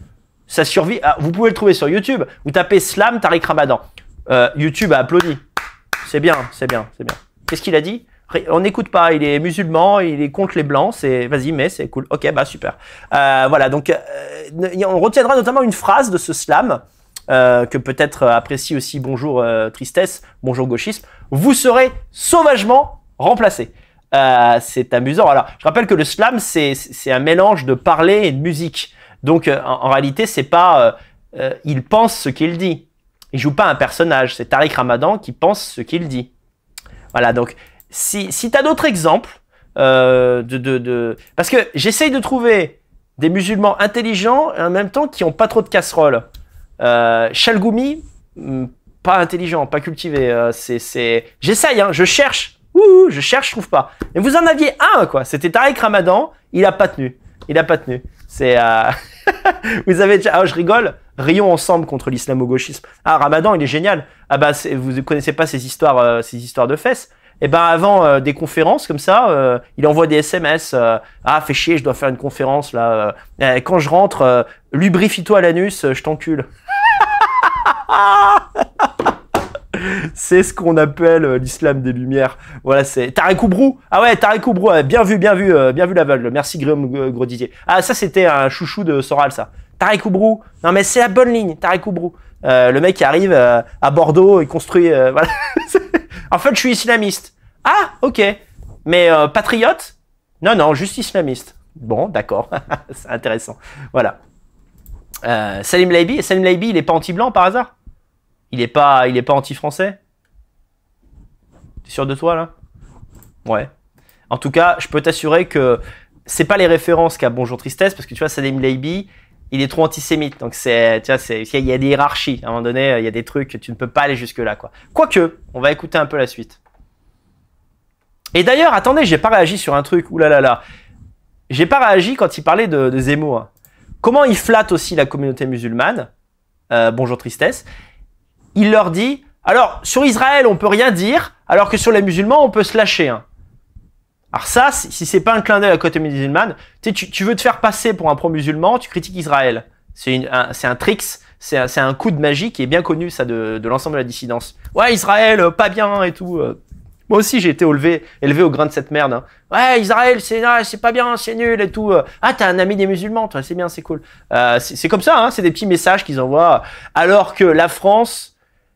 Ça survit. vous pouvez le trouver sur YouTube. Vous tapez Slam Tariq Ramadan. Euh, YouTube a applaudi. C'est bien, c'est bien, c'est bien. Qu'est-ce qu'il a dit on n'écoute pas, il est musulman, il est contre les blancs, c'est vas-y, mais c'est cool. Ok, bah super. Euh, voilà, donc euh, on retiendra notamment une phrase de ce slam que peut-être apprécie aussi Bonjour Tristesse, Bonjour Gauchisme. Vous serez sauvagement remplacé. Euh, c'est amusant. Alors, je rappelle que le slam, c'est un mélange de parler et de musique. Donc, euh, en, réalité, c'est pas euh, il pense ce qu'il dit. Il joue pas un personnage. C'est Tariq Ramadan qui pense ce qu'il dit. Voilà. Donc, si, si tu as d'autres exemples de, parce que j'essaye de trouver des musulmans intelligents et en même temps qui ont pas trop de casseroles. Euh, Chalgoumi, hmm, pas intelligent, pas cultivé. c'est, j'essaye. Hein, je cherche je cherche, je trouve pas. Mais vous en aviez un, quoi. C'était Tarek Ramadan. Il a pas tenu. Il a pas tenu. C'est. Euh... (laughs) vous avez déjà. Ah, je rigole. Rions ensemble contre l'islamo-gauchisme. Ah, Ramadan, il est génial. Ah bah, vous connaissez pas ces histoires, euh, histoires de fesses. Et eh ben avant euh, des conférences comme ça, euh, il envoie des SMS. ah fais chier, je dois faire une conférence là. Eh, quand je rentre, lubrifie-toi l'anus, je t'encule. (laughs) c'est ce qu'on appelle euh, l'islam des Lumières. Voilà, c'est Tarek Oubrou. Ah ouais, Tarek Oubrou, bien vu, bien vu, euh, bien vu l'aveugle. Merci Guillaume Grodizier. Ah ça c'était un chouchou de Soral ça. Tarek Oubrou. Non mais c'est la bonne ligne, Tarek Oubrou. Euh, le mec qui arrive à Bordeaux et construit. (laughs) en fait, je suis islamiste. Ah, ok. Mais patriote Non, non, juste islamiste. Bon, d'accord. (laughs) c'est intéressant. Voilà. Salim Laibi, Salim Laibi, il est pas anti-blanc par hasard il est pas, il pas anti-français T'es sûr de toi là Ouais. En tout cas, je peux t'assurer que c'est pas les références qu'a Bonjour Tristesse, parce que tu vois, Salim Leiby, il est trop antisémite. Donc c'est, il y a des hiérarchies. À un moment donné, il y a des trucs, tu ne peux pas aller jusque là, quoi. Quoique, on va écouter un peu la suite. Et d'ailleurs, attendez, j'ai pas réagi sur un truc. Ouh là là là. J'ai pas réagi quand il parlait de, Zemmour. Comment il flatte aussi la communauté musulmane. Euh, bonjour Tristesse il leur dit, alors sur Israël on peut rien dire, alors que sur les musulmans on peut se lâcher. Hein. Alors ça, si c'est pas un clin d'œil à côté musulman, tu, tu veux te faire passer pour un pro-musulman, tu critiques Israël. C'est un, un tricks, c'est un, coup de magie qui est bien connu ça de, l'ensemble de la dissidence. Ouais, Israël, euh, pas bien et tout. Euh. Moi aussi, j'ai été élevé, élevé au grain de cette merde. Hein. Ouais, Israël, c'est ah, c'est pas bien, c'est nul et tout. Euh. Ah, t'as un ami des musulmans, c'est bien, c'est cool. c'est comme ça, hein, c'est des petits messages qu'ils envoient. Alors que la France,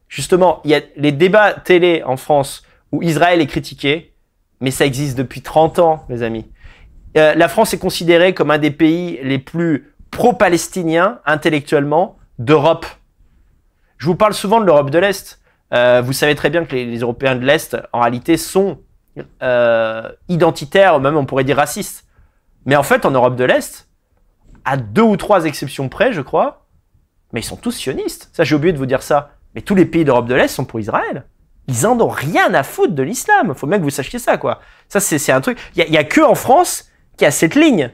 Justement, il y a les débats télé en France où Israël est critiqué, mais ça existe depuis 30 ans, mes amis. Euh, la France est considérée comme un des pays les plus pro-palestiniens intellectuellement d'Europe. Je vous parle souvent de l'Europe de l'Est. Euh, vous savez très bien que les, Européens de l'Est, en réalité, sont euh, identitaires, même on pourrait dire racistes. Mais en fait, en Europe de l'Est, à deux ou trois exceptions près, je crois, mais ils sont tous sionistes. Ça, j'ai oublié de vous dire ça. Mais tous les pays d'Europe de l'Est sont pour Israël. Ils en ont rien à foutre de l'islam. Faut bien que vous sachiez ça, quoi. Ça, c'est un truc. Il y, a que en France qui a cette ligne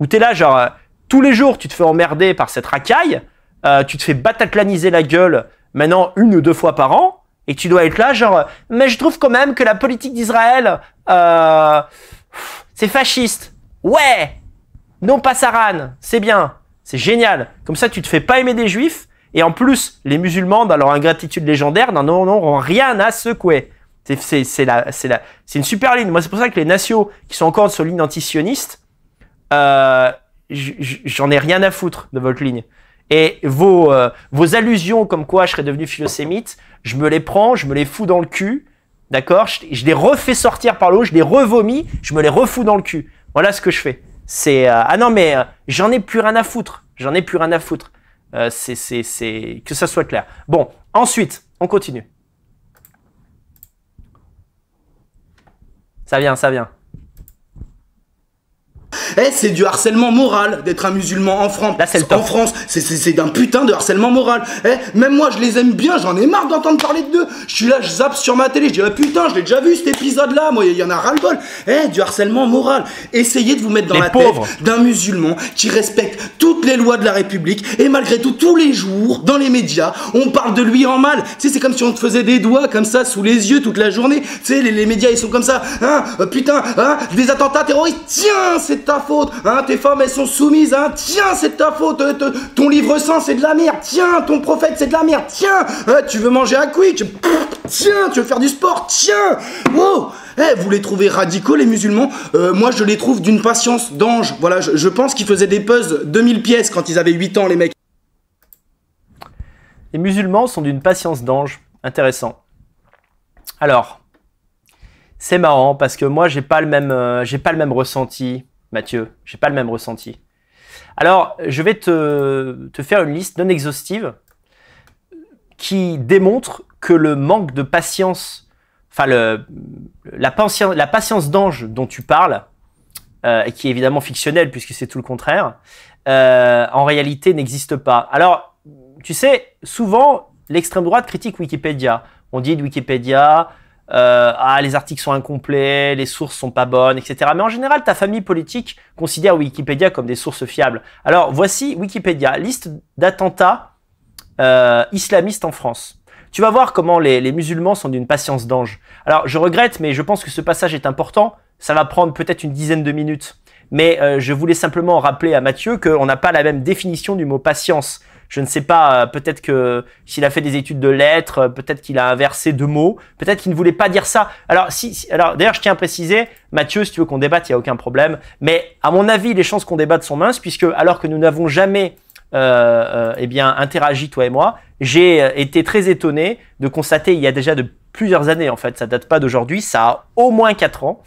où t'es là, genre euh, tous les jours, tu te fais emmerder par cette racaille, euh, tu te fais bataclaniser la gueule maintenant une ou deux fois par an, et tu dois être là, genre. Euh, mais je trouve quand même que la politique d'Israël, euh, c'est fasciste. Ouais. Non pas Saran, c'est bien, c'est génial. Comme ça, tu te fais pas aimer des juifs et en plus, les musulmans, dans leur ingratitude légendaire, n'en rien à secouer. C'est une super ligne. Moi, c'est pour ça que les nationaux qui sont encore sur ligne antisioniste, euh, j'en ai rien à foutre de votre ligne. Et vos, euh, vos allusions comme quoi je serais devenu philosémite, je me les prends, je me les fous dans le cul, d'accord je, les refais sortir par l'eau, je les revomis, je me les refous dans le cul. Voilà ce que je fais. C'est euh, ah non mais euh, j'en ai plus rien à foutre, j'en ai plus rien à foutre. Euh, c'est que ça soit clair. Bon, ensuite, on continue. Ça vient, ça vient. Eh, c'est du harcèlement moral d'être un musulman en France. c'est En France, c'est d'un putain de harcèlement moral. Eh, même moi, je les aime bien, j'en ai marre d'entendre parler de deux. Je suis là, je zappe sur ma télé, je dis, eh, putain, je l'ai déjà vu cet épisode-là, moi, il y en a ras-le-bol. Eh, du harcèlement moral. Essayez de vous mettre dans la tête d'un musulman qui respecte toutes les lois de la République et malgré tout, tous les jours, dans les médias, on parle de lui en mal. Tu sais, c'est comme si on te faisait des doigts comme ça sous les yeux toute la journée. Tu sais, les, médias, ils sont comme ça. Hein, euh, putain, hein, des attentats terroristes. Tiens, c'est ta faute, hein, tes femmes elles sont soumises, hein, tiens c'est de ta faute, euh, ton livre saint c'est de la merde, tiens ton prophète c'est de la merde, tiens hein, tu veux manger à quick, tiens tu veux faire du sport, tiens wow eh, vous les trouvez radicaux les musulmans euh, Moi je les trouve d'une patience d'ange. Voilà, je, pense qu'ils faisaient des puzzles 2000 pièces quand ils avaient 8 ans les mecs. Les musulmans sont d'une patience d'ange. Intéressant. Alors, c'est marrant parce que moi j'ai pas le même euh, j'ai pas le même ressenti Mathieu. n'ai pas le même ressenti. Alors, je vais te, faire une liste non exhaustive qui démontre que le manque de patience, enfin la, patience, d'ange dont tu parles, euh, et qui est évidemment fictionnelle puisque c'est tout le contraire, euh, en réalité n'existe pas. Alors, tu sais, souvent, l'extrême droite critique Wikipédia. On dit Wikipédia, euh, ah les articles sont incomplets, les sources sont pas bonnes, etc. Mais en général, ta famille politique considère Wikipédia comme des sources fiables. Alors voici Wikipédia, liste d'attentats euh, islamistes en France. Tu vas voir comment les, musulmans sont d'une patience d'ange. Alors je regrette, mais je pense que ce passage est important. Ça va prendre peut-être une dizaine de minutes. Mais euh, je voulais simplement rappeler à Mathieu qu'on n'a pas la même définition du mot patience. Je ne sais pas, euh, peut-être que s'il a fait des études de lettres, euh, peut-être qu'il a inversé deux mots, peut-être qu'il ne voulait pas dire ça. Alors, si, alors d'ailleurs, je tiens à préciser, Mathieu, si tu veux qu'on débatte, il n'y a aucun problème. Mais à mon avis, les chances qu'on débatte sont minces, puisque alors que nous n'avons jamais euh, euh eh bien, interagi, toi et moi, j'ai été très étonné de constater il y a déjà de plusieurs années, en fait, ça date pas d'aujourd'hui, ça a au moins 4 ans.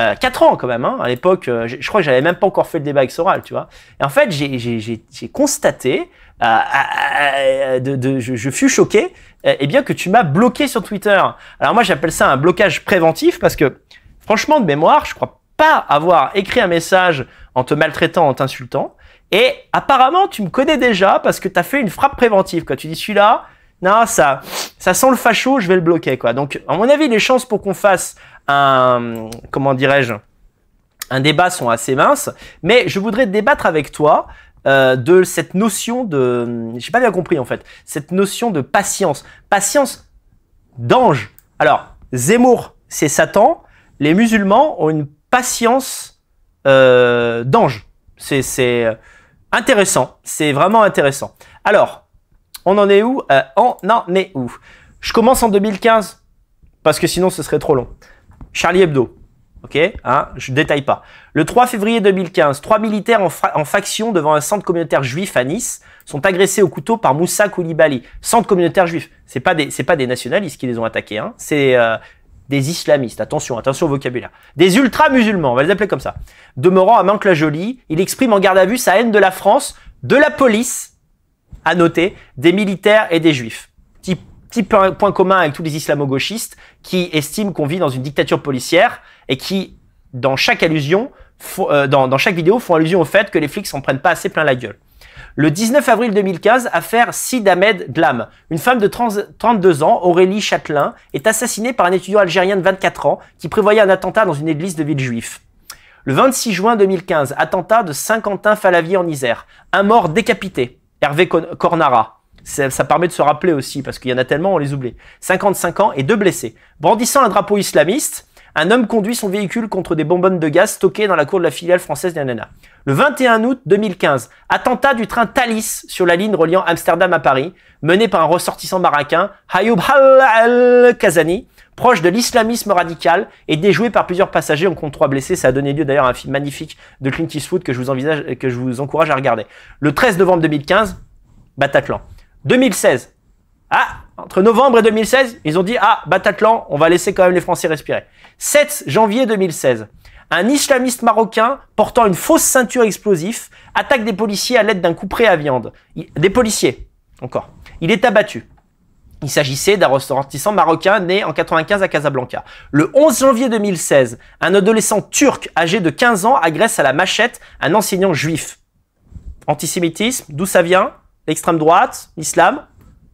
Euh, 4 ans quand même, hein. à l'époque, je, crois que j'avais même pas encore fait le débat avec Soral, tu vois. Et en fait, j'ai constaté euh, euh, euh, de, je, fus choqué, eh bien que tu m'as bloqué sur Twitter. Alors moi j'appelle ça un blocage préventif parce que franchement de mémoire, je crois pas avoir écrit un message en te maltraitant, en t'insultant. Et apparemment tu me connais déjà parce que tu as fait une frappe préventive. Quand tu dis celui-là, non ça, ça sent le facho, je vais le bloquer quoi. Donc à mon avis les chances pour qu'on fasse un comment dirais-je un débat sont assez minces, mais je voudrais débattre avec toi euh, de cette notion de, j'ai pas bien compris en fait, cette notion de patience, patience d'ange. Alors Zemmour, c'est Satan. Les musulmans ont une patience euh, d'ange. C'est euh, intéressant, c'est vraiment intéressant. Alors, on en est où euh, On en est où Je commence en 2015 parce que sinon ce serait trop long. Charlie Hebdo. Ok, hein, je détaille pas. Le 3 février 2015, trois militaires en, faction devant un centre communautaire juif à Nice sont agressés au couteau par Moussa Koulibaly. Centre communautaire juif. C'est pas des, c'est pas des nationalistes qui les ont attaqués, hein. C'est euh, des islamistes. Attention, attention au vocabulaire. Des ultra-musulmans, on va les appeler comme ça. Demeurant à Mantes-la-Jolie, il exprime en garde à vue sa haine de la France, de la police, à noter, des militaires et des juifs. Petit, petit point commun avec tous les islamo-gauchistes qui estiment qu'on vit dans une dictature policière et qui, dans chaque allusion, euh, dans, chaque vidéo, font allusion au fait que les flics s'en prennent pas assez plein la gueule. Le 19 avril 2015, affaire Sid Ahmed Dlam. Une femme de 32 ans, Aurélie Châtelain, est assassinée par un étudiant algérien de 24 ans qui prévoyait un attentat dans une église de ville juive Le 26 juin 2015, attentat de Saint-Quentin-Falavier en Isère. Un mort décapité, Hervé Cornara. Ça, ça, permet de se rappeler aussi, parce qu'il y en a tellement, on les oublie. 55 ans et deux blessés. Brandissant un drapeau islamiste, un homme conduit son véhicule contre des bonbonnes de gaz stockées dans la cour de la filiale française d'Anana. Le 21 août 2015, attentat du train Thalys sur la ligne reliant Amsterdam à Paris, mené par un ressortissant marocain, Hayoub Al-Kazani, proche de l'islamisme radical et déjoué par plusieurs passagers. en compte trois blessés. Ça a donné lieu d'ailleurs à un film magnifique de Clint Eastwood que je vous envisage, que je vous encourage à regarder. Le 13 novembre 2015, Bataclan. 2016. Ah, entre novembre et 2016, ils ont dit ah Batatlan, on va laisser quand même les Français respirer. 7 janvier 2016, un islamiste marocain portant une fausse ceinture explosif attaque des policiers à l'aide d'un couperet à viande. Des policiers, encore. Il est abattu. Il s'agissait d'un ressortissant marocain né en 95 à Casablanca. Le 11 janvier 2016, un adolescent turc âgé de 15 ans agresse à la machette un enseignant juif. Antisémitisme, d'où ça vient L'extrême droite, l'islam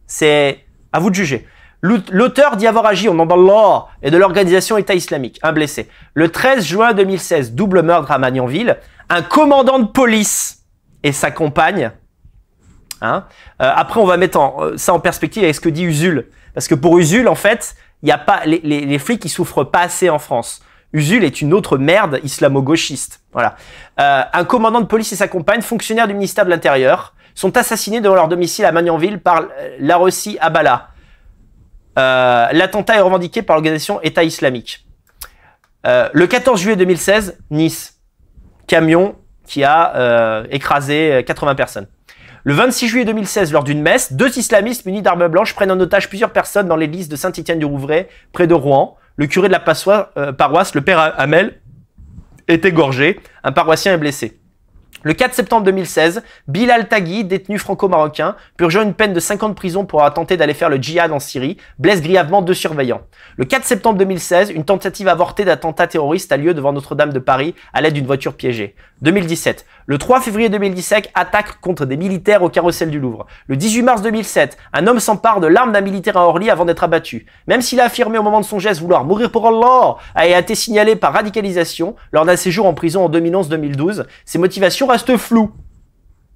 C'est à vous de juger. L'auteur d'y avoir agi au nom d'Allah et de l'organisation État islamique, un blessé. Le 13 juin 2016, double meurtre à Magnanville, un commandant de police et sa compagne. Hein, euh, après, on va mettre euh, ça en perspective avec ce que dit Usul. Parce que pour Usul, en fait, il n'y a pas les, flics, qui souffrent pas assez en France. Usul est une autre merde islamo-gauchiste. Voilà. Euh, un commandant de police et sa compagne, fonctionnaire du ministère de l'Intérieur, sont assassinés devant leur domicile à Magnanville par euh, la Russie Abala. Euh, l'attentat est revendiqué par l'organisation État islamique. Euh, le 14 juillet 2016, Nice, camion qui a écrasé 80 personnes. Le 26 juillet 2016, lors d'une messe, deux islamistes munis d'armes blanches prennent en otage plusieurs personnes dans l'église de Saint-Étienne-du-Rouvray, près de Rouen. Le curé de la paroisse, le père Hamel, est égorgé. Un paroissien est blessé. Le 4 septembre 2016, Bilal Taghi, détenu franco-marocain, purgeant une peine de 5 ans de prison pour avoir tenté d'aller faire le djihad en Syrie, blesse grièvement deux surveillants. Le 4 septembre 2016, une tentative avortée d'attentat terroriste a lieu devant Notre-Dame de Paris à l'aide d'une voiture piégée. 2017, le 3 février 2017, attaque contre des militaires au carrousel du Louvre. Le 18 mars 2007, un homme s'empare de l'arme d'un militaire à Orly avant d'être abattu. Même s'il a affirmé au moment de son geste vouloir mourir pour Allah, a été signalé par radicalisation lors d'un séjour en prison en 2011-2012. Ses motivations reste flou.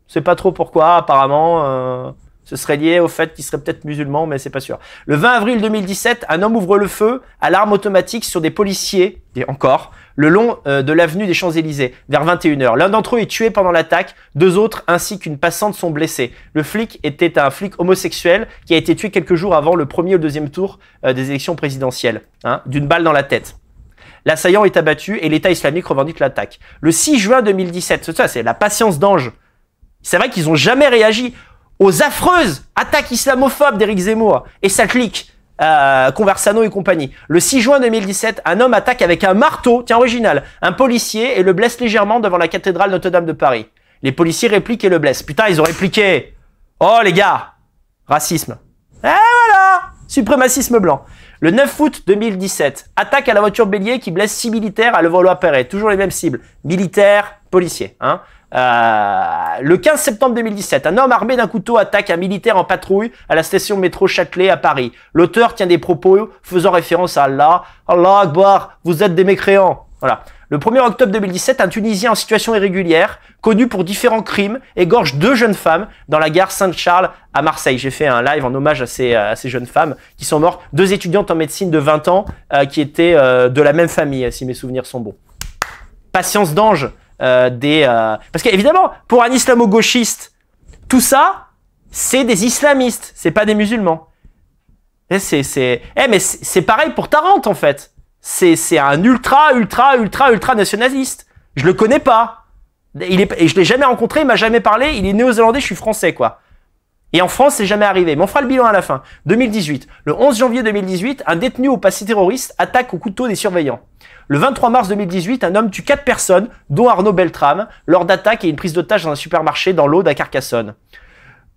C'est pas trop pourquoi, apparemment. Euh, ce serait lié au fait qu'il serait peut-être musulman, mais c'est pas sûr. Le 20 avril 2017, un homme ouvre le feu à l'arme automatique sur des policiers, et encore, le long euh, de l'avenue des Champs-Élysées, vers 21h. L'un d'entre eux est tué pendant l'attaque, deux autres ainsi qu'une passante sont blessés. Le flic était un flic homosexuel qui a été tué quelques jours avant le premier ou deuxième tour euh, des élections présidentielles, hein, d'une balle dans la tête. L'assaillant est abattu et l'État islamique revendique l'attaque. Le 6 juin 2017, c'est ça, c'est la patience d'ange. C'est vrai qu'ils ont jamais réagi aux affreuses attaques islamophobes d'Éric Zemmour et sa clique. Euh, Conversano et compagnie. Le 6 juin 2017, un homme attaque avec un marteau, tiens original, un policier et le blesse légèrement devant la cathédrale Notre-Dame de Paris. Les policiers répliquent et le blessent. Putain, ils ont répliqué. Oh les gars, racisme. Et voilà, suprémacisme blanc. Le 9 août 2017, attaque à la voiture bélier qui blesse 6 militaires à Levallois-Perret. Toujours les mêmes cibles, militaires, policiers. Hein. Euh, le 15 septembre 2017, un homme armé d'un couteau attaque un militaire en patrouille à la station métro Châtelet à Paris. L'auteur tient des propos faisant référence à Allah. Allah Akbar, vous êtes des mécréants. Voilà. Le 1er octobre 2017, un Tunisien en situation irrégulière, connu pour différents crimes, égorge deux jeunes femmes dans la gare saint charles à Marseille. J'ai fait un live en hommage euh, à ces, jeunes femmes qui sont mortes, deux étudiantes en médecine de 20 ans euh, qui étaient euh, de la même famille, si mes souvenirs sont bons. Patience d'ange des... Parce qu'évidemment, pour un islamo-gauchiste, tout ça, c'est des islamistes, c'est pas des musulmans. Eh, c'est, c'est, eh, mais c'est pareil pour Tarente en fait. C'est un ultra, ultra, ultra, ultra nationaliste. Je le connais pas. Il est, et je l'ai jamais rencontré, il m'a jamais parlé. Il est néo-zélandais, je suis français, quoi. Et en France, c'est jamais arrivé. Mais on fera le bilan à la fin. 2018. Le 11 janvier 2018, un détenu au passé terroriste attaque au couteau des surveillants. Le 23 mars 2018, un homme tue quatre personnes, dont Arnaud Beltrame, lors d'attaques et une prise d'otage dans un supermarché dans l'Aude à Carcassonne.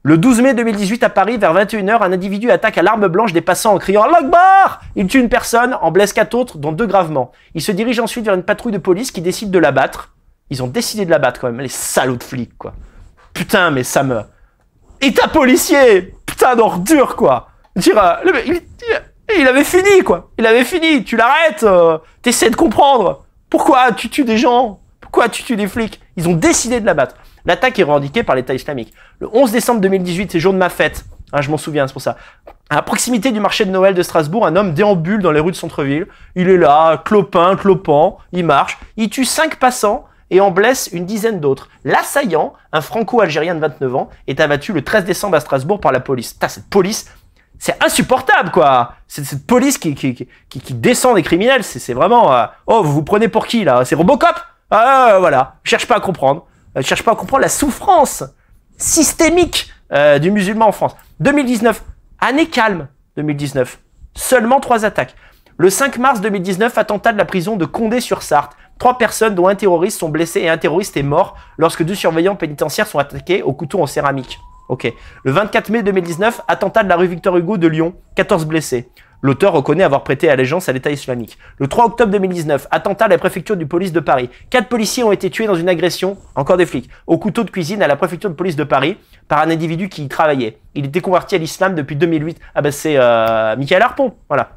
Le 12 mai 2018 à Paris, vers 21h, un individu attaque à l'arme blanche des passants en criant Lockbar Il tue une personne, en blesse quatre autres, dont deux gravement. Il se dirige ensuite vers une patrouille de police qui décide de l'abattre. Ils ont décidé de l'abattre quand même, les salauds de flics, quoi. Putain, mais ça me. ta policier Putain d'ordure, quoi il, avait fini, quoi Il avait fini, tu l'arrêtes, euh, t'essaies de comprendre. Pourquoi tu tues des gens Pourquoi tu tues des flics Ils ont décidé de l'abattre. L'attaque est revendiquée par l'État islamique. Le 11 décembre 2018, c'est jour de ma fête. Ah, je m'en souviens, c'est pour ça. À proximité du marché de Noël de Strasbourg, un homme déambule dans les rues de centre-ville. Il est là, clopin, clopant, il marche. Il tue cinq passants et en blesse une dizaine d'autres. L'assaillant, un franco-algérien de 29 ans, est abattu le 13 décembre à Strasbourg par la police. cette police, c'est insupportable, quoi C'est cette police qui, qui, descend des criminels, c'est vraiment... Euh, oh, vous vous prenez pour qui, là C'est Robocop Ah, voilà, je cherche pas à comprendre ne euh, cherche pas à comprendre la souffrance systémique euh, du musulman en France. 2019, année calme 2019. Seulement trois attaques. Le 5 mars 2019, attentat de la prison de Condé-sur-Sarthe. Trois personnes, dont un terroriste, sont blessées et un terroriste est mort lorsque deux surveillants pénitentiaires sont attaqués au couteau en céramique. Ok. Le 24 mai 2019, attentat de la rue Victor Hugo de Lyon, 14 blessés. L'auteur reconnaît avoir prêté allégeance à l'État islamique. Le 3 octobre 2019, attentat à la préfecture du police de Paris. Quatre policiers ont été tués dans une agression, encore des flics, au couteau de cuisine à la préfecture de police de Paris par un individu qui y travaillait. Il était converti à l'islam depuis 2008. Ah ben c'est euh, Michael Harpon, voilà.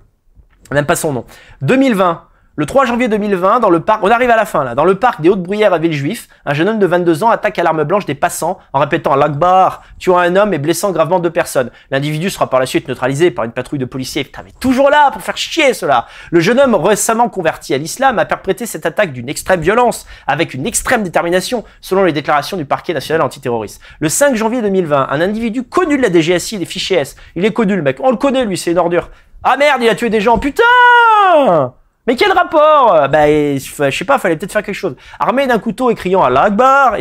n'aime pas son nom. 2020, le 3 janvier 2020, dans le parc, on arrive à la fin là, dans le parc des Hautes-Bruyères à Villejuif, un jeune homme de 22 ans attaque à l'arme blanche des passants en répétant l'Akbar, tuant un homme et blessant gravement deux personnes. L'individu sera par la suite neutralisé par une patrouille de policiers. Putain, mais toujours là pour faire chier cela. Le jeune homme récemment converti à l'islam a perpétré cette attaque d'une extrême violence, avec une extrême détermination, selon les déclarations du parquet national antiterroriste. Le 5 janvier 2020, un individu connu de la DGSI des fichiers S, il est connu le mec, on le connaît lui, c'est une ordure. Ah merde, il a tué des gens, putain mais quel rapport euh, Bah, je sais pas, fallait peut-être faire quelque chose. Armé d'un couteau et criant à l'Akbar,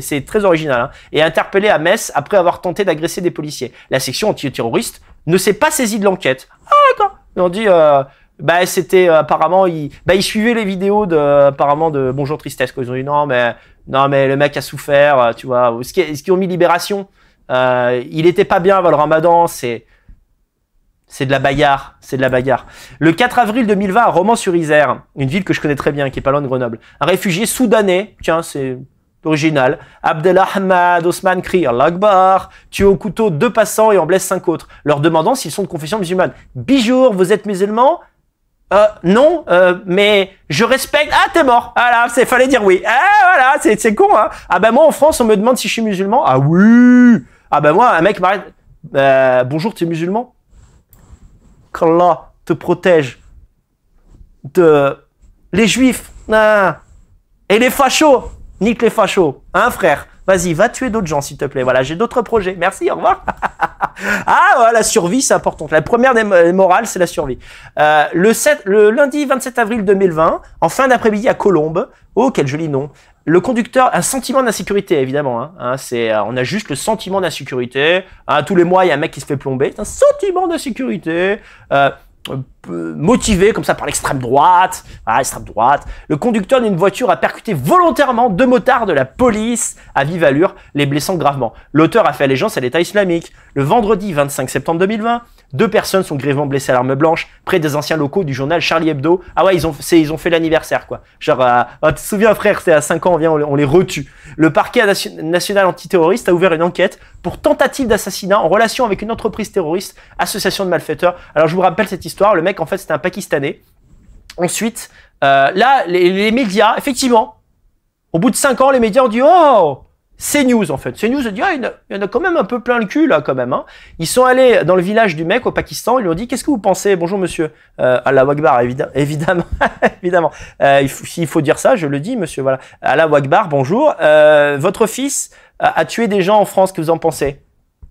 c'est très original, hein, et interpellé à Metz après avoir tenté d'agresser des policiers. La section antiterroriste ne s'est pas saisie de l'enquête. Ah, d'accord. Ils dit, euh, bah, c'était euh, apparemment, ils, bah, suivaient les vidéos de, apparemment, de Bonjour Tristesse. Quoi. Ils ont dit, non, mais, non, mais le mec a souffert, euh, tu vois. Ce qu'ils ont mis Libération, il était pas bien, avant le Ramadan, c'est c'est de la bagarre, c'est de la bagarre. Le 4 avril 2020 à Romans-sur-Isère, une ville que je connais très bien, qui est pas loin de Grenoble, un réfugié soudanais, tiens, c'est original, Abdel Ahmad Osman crie Allah tue au couteau deux passants et en blesse cinq autres, leur demandant s'ils sont de confession musulmane. Bijour, vous êtes musulman euh, non, euh, mais je respecte. Ah, t'es mort. Ah c'est fallait dire oui. Ah voilà, c'est con. Hein. Ah ben moi en France, on me demande si je suis musulman. Ah oui. Ah ben moi, un mec m'arrête. Euh, bonjour, es musulman qu'Allah te protège de les juifs. Ah. Et les fachos. Nique les fachos. Hein, frère Vas-y, va tuer d'autres gens, s'il te plaît. Voilà, j'ai d'autres projets. Merci, au revoir. (laughs) ah, voilà la survie, c'est important. La première des morales, c'est la survie. Euh, le, 7, le lundi 27 avril 2020, en fin d'après-midi à Colombes, Oh, quel joli nom. Le conducteur, un sentiment d'insécurité, évidemment. Hein. hein c'est, euh, on a juste le sentiment d'insécurité. Hein, tous les mois, il y a un mec qui se fait plomber. C'est un sentiment d'insécurité. Euh, euh, euh, motivé comme ça par l'extrême droite, ah, droite. Le conducteur d'une voiture a percuté volontairement deux motards de la police à vive allure, les blessant gravement. L'auteur a fait allégeance à l'État islamique. Le vendredi 25 septembre 2020, deux personnes sont grièvement blessées à l'arme blanche près des anciens locaux du journal Charlie Hebdo. Ah ouais, ils ont, ils ont fait l'anniversaire quoi. Genre, euh, oh, tu te souviens frère, c'était à 5 ans, on, on les retue. Le parquet national antiterroriste a ouvert une enquête pour tentative d'assassinat en relation avec une entreprise terroriste, association de malfaiteurs. Alors je vous rappelle cette histoire le mec, en fait, c'était un Pakistanais. Ensuite, euh, là, les, médias, effectivement, au bout de cinq ans, les médias ont dit Oh c'est news, en fait. C'est news, dit ah, il y en a quand même un peu plein le cul, là, quand même. Hein. Ils sont allés dans le village du mec au Pakistan, ils lui ont dit Qu'est-ce que vous pensez Bonjour, monsieur. À la Wagbar, évidemment. évidemment. Euh, faut, dire ça, je le dis, monsieur. Voilà. la Wagbar, bonjour. Euh, votre fils a tué des gens en France, que vous en pensez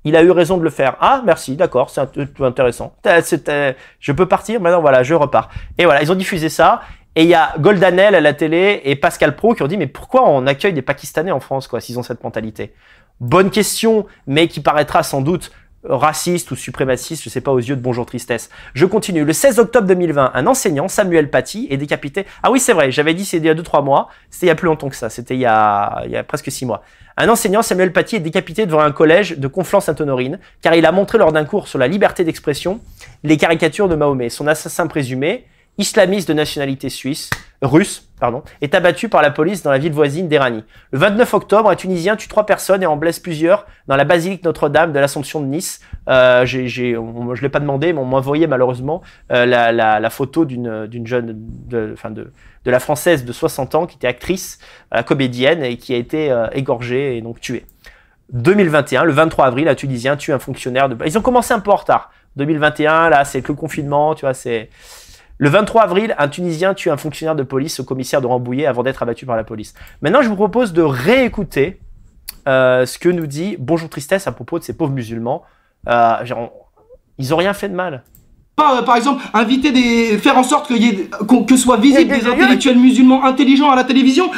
il a eu raison de le faire. Ah, merci, d'accord, c'est tout intéressant. C'était, je peux partir, maintenant voilà, je repars. Et voilà, ils ont diffusé ça. Et il y a Goldanel à la télé et Pascal Pro qui ont dit mais pourquoi on accueille des Pakistanais en France quoi s'ils ont cette mentalité Bonne question, mais qui paraîtra sans doute raciste ou suprémaciste, je sais pas, aux yeux de Bonjour Tristesse. Je continue. Le 16 octobre 2020, un enseignant, Samuel Paty, est décapité. Ah oui, c'est vrai, j'avais dit c'était il y a 2-3 mois. C'était il y a plus longtemps que ça. C'était il, il, y a presque six mois. Un enseignant, Samuel Paty, est décapité devant un collège de Conflans-Sainte-Honorine, car il a montré lors d'un cours sur la liberté d'expression les caricatures de Mahomet. Son assassin présumé, islamiste de nationalité suisse, russe, pardon, est abattu par la police dans la ville voisine d'Erani. Le 29 octobre, un Tunisien tue trois personnes et en blesse plusieurs dans la basilique Notre-Dame de l'Assomption de Nice. Euh, je ne l'ai pas demandé, mais on m'envoyait malheureusement euh, la, photo d'une jeune, de, enfin de, la française de 60 ans qui était actrice, euh, comédienne et qui a été égorgée et donc tuée. 2021, le 23 avril, un Tunisien tue un fonctionnaire de... Ils ont commencé un peu en retard. 2021, là, c'est le confinement, tu vois, c'est... Le 23 avril, un Tunisien tue un fonctionnaire de police au commissaire de Rambouillet avant d'être abattu par la police. Maintenant, je vous propose de réécouter euh, ce que nous dit Bonjour Tristesse à propos de ces pauvres musulmans. Euh, ils ont rien fait de mal. Par, euh, exemple, inviter des, faire en sorte y ait, que soient visibles des intellectuels musulmans intelligents à la télévision.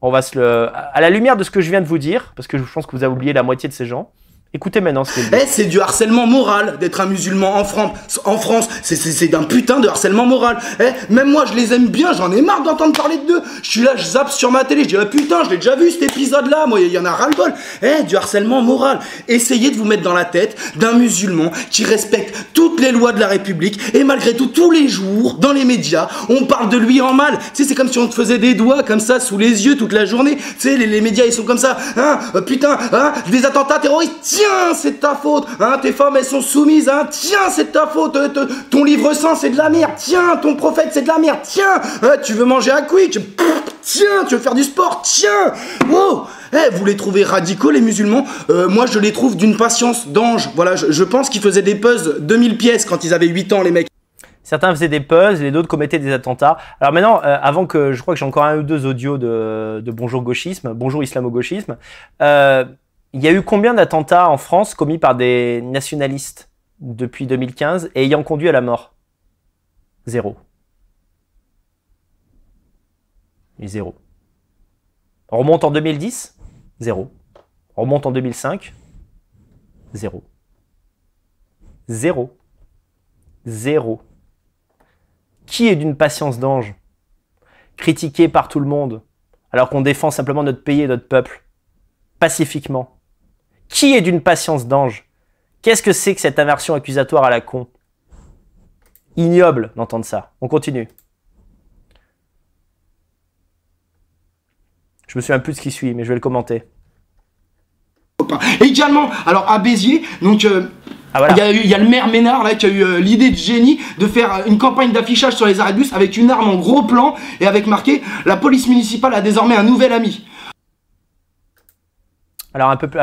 On va se le, à la lumière de ce que je viens de vous dire, parce que je pense que vous avez oublié la moitié de ces gens. Écoutez maintenant ce qu'il dit. Eh, c'est du harcèlement moral d'être un musulman en France. En France, c'est d'un putain de harcèlement moral. Eh, même moi, je les aime bien, j'en ai marre d'entendre parler de deux. Je suis là, je zappe sur ma télé, je dis ah, putain, je l'ai déjà vu cet épisode-là, moi, il y en a ras-le-bol. Eh, du harcèlement moral. Essayez de vous mettre dans la tête d'un musulman qui respecte toutes les lois de la République et malgré tout, tous les jours, dans les médias, on parle de lui en mal. Tu sais, c'est comme si on te faisait des doigts comme ça sous les yeux toute la journée. Tu sais, les, médias, ils sont comme ça. Hein, putain, hein, des attentats terroristes Tiens, c'est ta faute. Hein, tes femmes, elles sont soumises. Hein, tiens, c'est ta faute. Euh, ton livre saint, c'est de la merde. Tiens, ton prophète, c'est de la merde. Tiens, hein, tu veux manger à quick. Tiens, tu veux faire du sport. Tiens. Wow. Eh, vous les trouvez radicaux, les musulmans. Euh, moi, je les trouve d'une patience d'ange. Voilà, je, pense qu'ils faisaient des puzzles 2000 pièces quand ils avaient 8 ans, les mecs. Certains faisaient des puzzles, et d'autres commettaient des attentats. Alors maintenant, euh, avant que je crois que j'ai encore un ou deux audios de, de Bonjour gauchisme, Bonjour islamo-gauchisme, euh, il y a eu combien d'attentats en France commis par des nationalistes depuis 2015 et ayant conduit à la mort Zéro. Zéro. On remonte en 2010 Zéro. On remonte en 2005 Zéro. Zéro. Zéro. Qui est d'une patience d'ange Critiqué par tout le monde, alors qu'on défend simplement notre pays et notre peuple, pacifiquement qui est d'une patience d'ange. Qu'est-ce que c'est que cette aversion accusatoire à la con Ignoble d'entendre ça. On continue. Je me souviens plus de ce qui suit, mais je vais le commenter. également, alors à Béziers, donc euh, ah, il y, a le maire Ménard là qui a eu euh, l'idée de génie de faire euh, une campagne d'affichage sur les arrêts de bus avec une arme en gros plan et avec marqué la police municipale a désormais un nouvel ami. Alors un peu plus,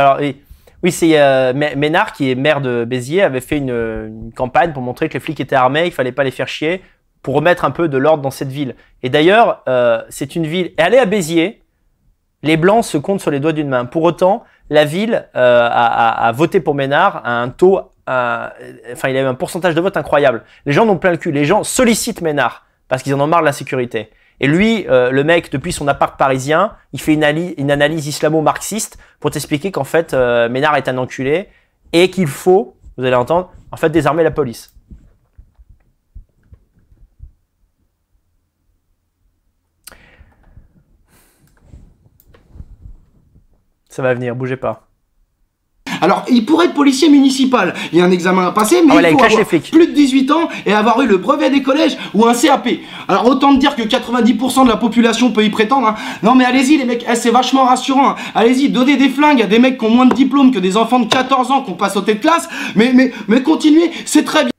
oui, c'est euh, Ménard, qui est maire de Béziers, avait fait une, campagne pour montrer que les flics étaient armés, il fallait pas les faire chier, pour remettre un peu de l'ordre dans cette ville. Et d'ailleurs, euh, c'est une ville. Et aller à Béziers, les blancs se comptent sur les doigts d'une main. Pour autant, la ville euh, a, voté pour Ménard à un taux, enfin, il avait un pourcentage de vote incroyable. Les gens n'ont plein le cul. Les gens sollicitent Ménard parce qu'ils en ont marre de la sécurité. Et lui, euh, le mec, depuis son appart parisien, il fait une, analyse islamo-marxiste pour t'expliquer qu'en fait, euh, Ménard est un enculé et qu'il faut, vous allez entendre, en fait, désarmer la police. Ça va venir, bougez pas. Alors, il pourrait être policier municipal. Il y a un examen à passer, mais ah il faut avoir plus de 18 ans et avoir eu le brevet des collèges ou un CAP. Alors, autant te dire que 90% de la population peut y prétendre. Hein. Non, mais allez-y, les mecs, eh, c'est vachement rassurant. Hein. Allez-y, donnez des flingues à des mecs qui ont moins de diplômes que des enfants de 14 ans qu'on pas sauté de classe. Mais, mais, mais continuez, c'est très bien.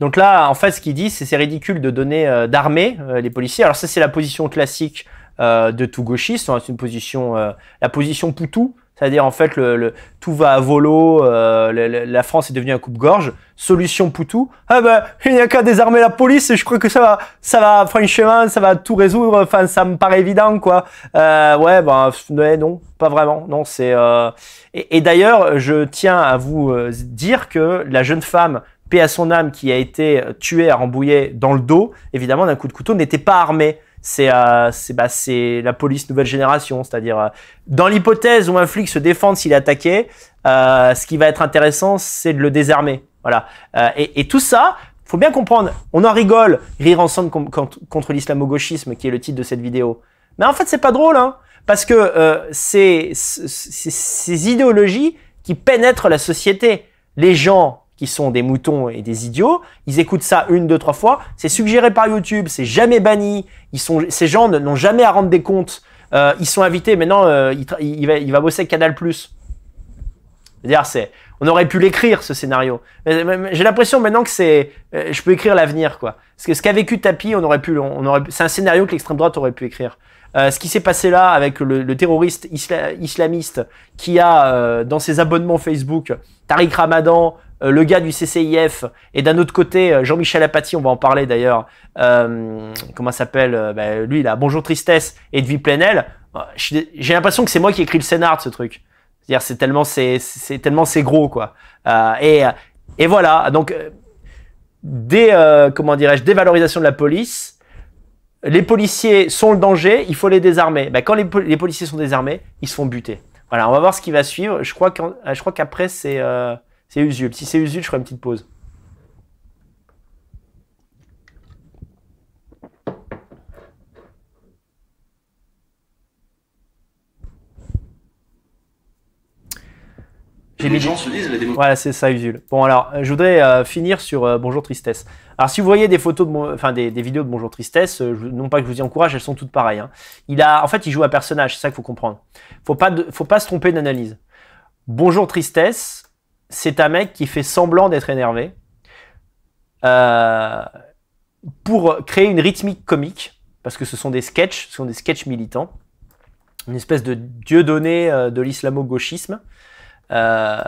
Donc là, en fait, ce qu'ils disent, c'est c'est ridicule de donner euh, d'armée euh, les policiers. Alors ça, c'est la position classique euh, de tout gauchiste. Hein. C'est une position, la position poutou c'est-à-dire, en fait, le, tout va à volo, euh, la, France est devenue un coupe-gorge. Solution Poutou. Ah ben, il n'y a qu'à désarmer la police, et je crois que ça va, ça va, chemin, ça va tout résoudre. Enfin, ça me paraît évident, quoi. Euh, ouais, ben, non, pas vraiment. Non, c'est. Euh, et, et d'ailleurs, je tiens à vous dire que la jeune femme paix à son âme qui a été tuée à Rambouillet dans le dos, évidemment, d'un coup de couteau, n'était pas armée. Euh, bah, c'est la police nouvelle génération. C'est-à-dire, euh, dans l'hypothèse où un flic se défend s'il est attaqué, euh, ce qui va être intéressant, c'est de le désarmer. Voilà. Et, tout ça, faut bien comprendre. On en rigole, rire ensemble contre l'islamo-gauchisme, qui est le titre de cette vidéo. Mais en fait, c'est pas drôle, hein, parce que c'est ces idéologies qui pénètrent la société. Les gens qui sont des moutons et des idiots, ils écoutent ça une, deux, trois fois, c'est suggéré par YouTube, c'est jamais banni, ils sont, ces gens n'ont jamais à rendre des comptes, euh, ils sont invités, maintenant euh, il, va, il, va, bosser avec Canal+. plus c'est, on aurait pu l'écrire ce scénario. J'ai l'impression maintenant que c'est, euh, je peux écrire l'avenir quoi. que ce qu'a vécu Tapi, on aurait pu, on aurait, c'est un scénario que l'extrême droite aurait pu écrire. ce qui s'est passé là avec le, terroriste islamiste qui a dans ses abonnements Facebook Tariq Ramadan, euh, le gars du CCIF, et d'un autre côté, euh, Jean-Michel Apathy, on va en parler d'ailleurs, euh, comment s'appelle bah, Lui, là, Bonjour Tristesse, et de Plenel, j'ai l'impression que c'est moi qui écris le scénar de ce truc. C'est-à-dire, c'est tellement c'est, tellement c'est gros, quoi. et, et voilà, donc, des, comment dirais-je, dévalorisation de la police, les policiers sont le danger, il faut les désarmer. Bah, quand les, policiers sont désarmés, ils se font buter. Voilà, on va voir ce qui va suivre. Je crois je crois qu'après, c'est c'est Usul. Si c'est Usul, je ferai une petite pause. les gens se disent la démo. Voilà, c'est ça, Usul. Bon, alors, euh, je voudrais euh, finir sur euh, Bonjour Tristesse. Alors, si vous voyez des photos, de enfin des, vidéos de Bonjour Tristesse, non pas que je vous y encourage, elles sont toutes pareilles. Hein. Il a, en fait, il joue un personnage, c'est ça qu'il faut comprendre. Il ne faut pas se tromper d'analyse. Bonjour Tristesse, c'est un mec qui fait semblant d'être énervé euh, pour créer une rythmique comique, parce que ce sont des sketchs, ce sont des sketchs militants, une espèce de dieu donné euh, de l'islamo-gauchisme. Euh,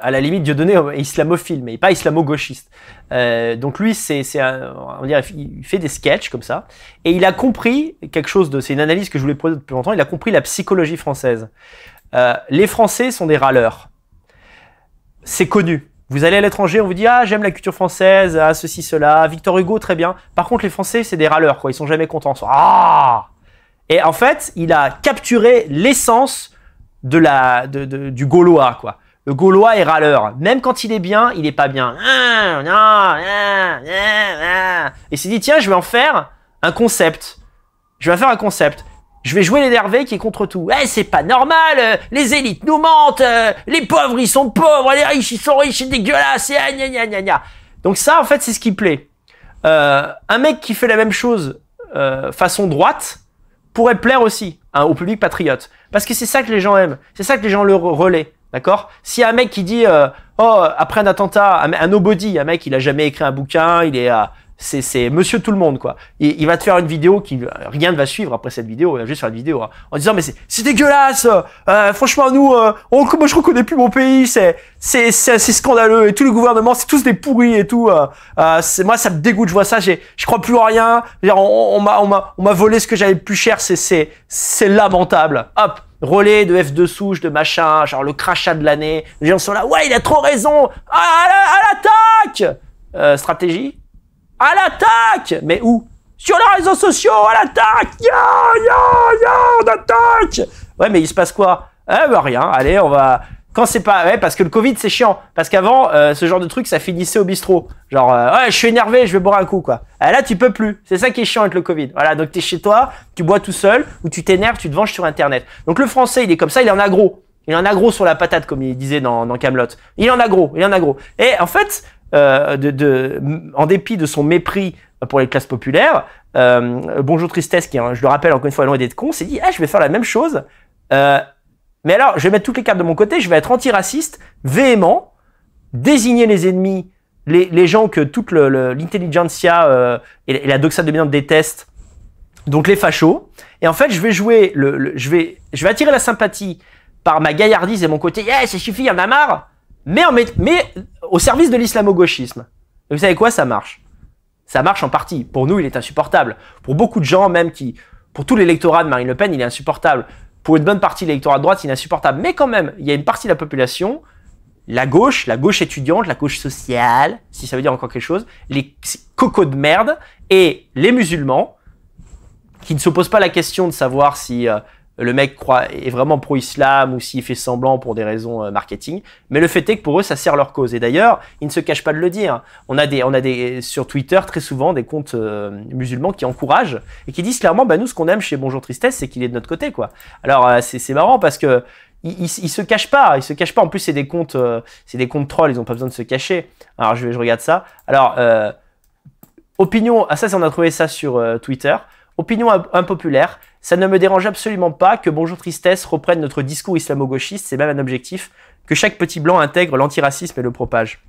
à la limite, Dieu donné islamophile, mais pas islamo-gauchiste. donc lui, c'est, on il fait des sketchs comme ça, et il a compris quelque chose de, c'est une analyse que je voulais poser depuis longtemps. Il a compris la psychologie française. les Français sont des râleurs c'est connu. Vous allez à l'étranger, on vous dit ah j'aime la culture française, ah, ceci cela, Victor Hugo très bien. Par contre les Français c'est des râleurs quoi, ils sont jamais contents. Ah! et en fait il a capturé l'essence de la du gaulois quoi. Le gaulois est râleur, même quand il est bien, il est pas bien. Et s'est dit tiens je vais en faire un concept. Je vais en faire un concept. Je vais jouer l'énervé qui est contre tout. Eh, c'est pas normal, euh, les élites nous mentent, euh, les pauvres ils sont pauvres, les riches ils sont riches, c'est dégueulasse, et gna, gna, gna, gna. Donc ça, en fait, c'est ce qui plaît. Euh, un mec qui fait la même chose façon droite pourrait plaire aussi hein, au public patriote. Parce que c'est ça que les gens aiment, c'est ça que les gens le relaient. D'accord Si un mec qui dit, oh, après un attentat, un, nobody, un mec, il a jamais écrit un bouquin, il est à c'est c'est monsieur tout le monde, quoi. Il, va te faire une vidéo qui, rien ne va suivre après cette vidéo, il va juste faire une vidéo, hein, en disant, mais c'est dégueulasse, euh, franchement, nous, euh, on, moi, je reconnais plus mon pays, c'est, c'est, c'est scandaleux, et tous les gouvernements, c'est tous des pourris et tout, euh, euh, c'est, moi, ça me dégoûte, je vois ça, j'ai, je crois plus en rien, on, m'a, on m'a, on m'a volé ce que j'avais plus cher, c'est, c'est, c'est lamentable. Hop, relais de F2 souche, de machin, genre le crachat de l'année. Les gens sont là, ouais, il a trop raison, à, l'attaque euh, Stratégie à l'attaque Mais où Sur les réseaux sociaux, à l'attaque Ya, on Ouais, mais il se passe quoi Eh ben rien, allez, on va... Quand c'est pas... Ouais, parce que le Covid, c'est chiant. Parce qu'avant, euh, ce genre de truc, ça finissait au bistrot. Genre, euh, ouais, je suis énervé, je vais boire un coup, quoi. Eh, là, tu peux plus. C'est ça qui est chiant avec le Covid. Voilà, donc t'es chez toi, tu bois tout seul, ou tu t'énerves, tu te venges sur Internet. Donc le français, il est comme ça, il est en gros. Il en a gros sur la patate, comme il disait dans, dans Camelot. Il en a gros, il en a gros. Et en fait, euh, de, en dépit de son mépris pour les classes populaires, euh, Bonjour Tristesse, qui, je le rappelle encore une fois, loin d'être con, s'est dit, ah, je vais faire la même chose. Euh, mais alors, je vais mettre toutes les cartes de mon côté, je vais être antiraciste, véhément, désigner les ennemis, les, gens que toute l'intelligentsia et, la doxa dominante détestent, donc les fachos. Et en fait, je vais jouer, je, vais, je vais attirer la sympathie par ma gaillardise et mon côté, yeah, ça suffit, y en a marre mais, mais au service de l'islamo-gauchisme. Et vous savez quoi, ça marche. Ça marche en partie. Pour nous, il est insupportable. Pour beaucoup de gens, même qui, pour tout l'électorat de Marine Le Pen, il est insupportable. Pour une bonne partie de l'électorat de droite, il est insupportable. Mais quand même, il y a une partie de la population, la gauche, la gauche étudiante, la gauche sociale, si ça veut dire encore quelque chose, les cocos de merde et les musulmans qui ne se posent pas la question de savoir si euh, le mec croit, est vraiment pro-islam ou s'il fait semblant pour des raisons euh, marketing. Mais le fait est que pour eux, ça sert leur cause. Et d'ailleurs, ils ne se cachent pas de le dire. On a des, on a des, sur Twitter très souvent des comptes euh, musulmans qui encouragent et qui disent clairement, bah nous, ce qu'on aime chez Bonjour Tristesse, c'est qu'il est de notre côté, quoi. Alors euh, c'est marrant parce que il se cachent pas, il se cache pas. En plus, c'est des comptes, c'est des comptes trolls, ils ont pas besoin de se cacher. Alors je, je regarde ça. Alors opinion, ah ça, on a trouvé ça sur Twitter. Opinion impopulaire. Ça ne me dérange absolument pas que Bonjour Tristesse reprenne notre discours islamo-gauchiste, c'est même un objectif, que chaque petit blanc intègre l'antiracisme et le propage.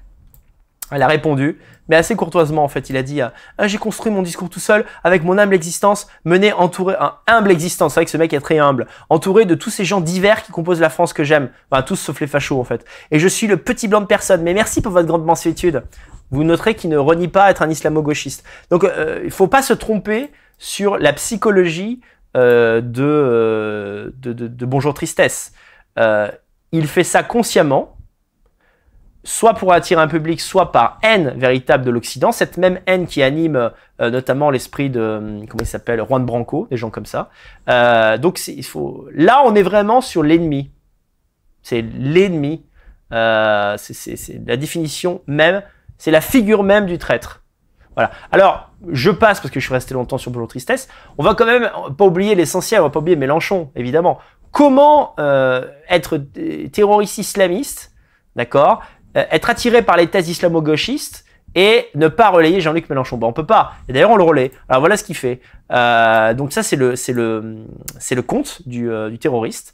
Elle a répondu, mais assez courtoisement en fait. Il a dit euh, ah, J'ai construit mon discours tout seul avec mon humble existence, menée entourée, un humble existence. C'est vrai que ce mec est très humble, entouré de tous ces gens divers qui composent la France que j'aime. Enfin, tous sauf les fachos en fait. Et je suis le petit blanc de personne, mais merci pour votre grande mansuétude. Vous noterez qu'il ne renie pas être un islamo-gauchiste. Donc, euh, il ne faut pas se tromper sur la psychologie euh, euh, de, de, Bonjour Tristesse. Euh, il fait ça consciemment, soit pour attirer un public, soit par haine véritable de l'Occident, cette même haine qui anime notamment l'esprit de, comment il s'appelle, Juan Branco, des gens comme ça. donc il faut... là, on est vraiment sur l'ennemi. C'est l'ennemi. c'est la définition même, c'est la figure même du traître. Voilà. Alors, je passe parce que je suis resté longtemps sur Boulot Tristesse. On va quand même pas oublier l'essentiel, on va pas oublier Mélenchon, évidemment. Comment euh, être euh, terroriste islamiste, d'accord, euh, être attiré par les thèses islamo-gauchistes et ne pas relayer Jean-Luc Mélenchon. Bon, bah, on peut pas. Et d'ailleurs, on le relaie. Alors voilà ce qu'il fait. donc ça, c'est le, c'est le, c'est le compte du, du terroriste.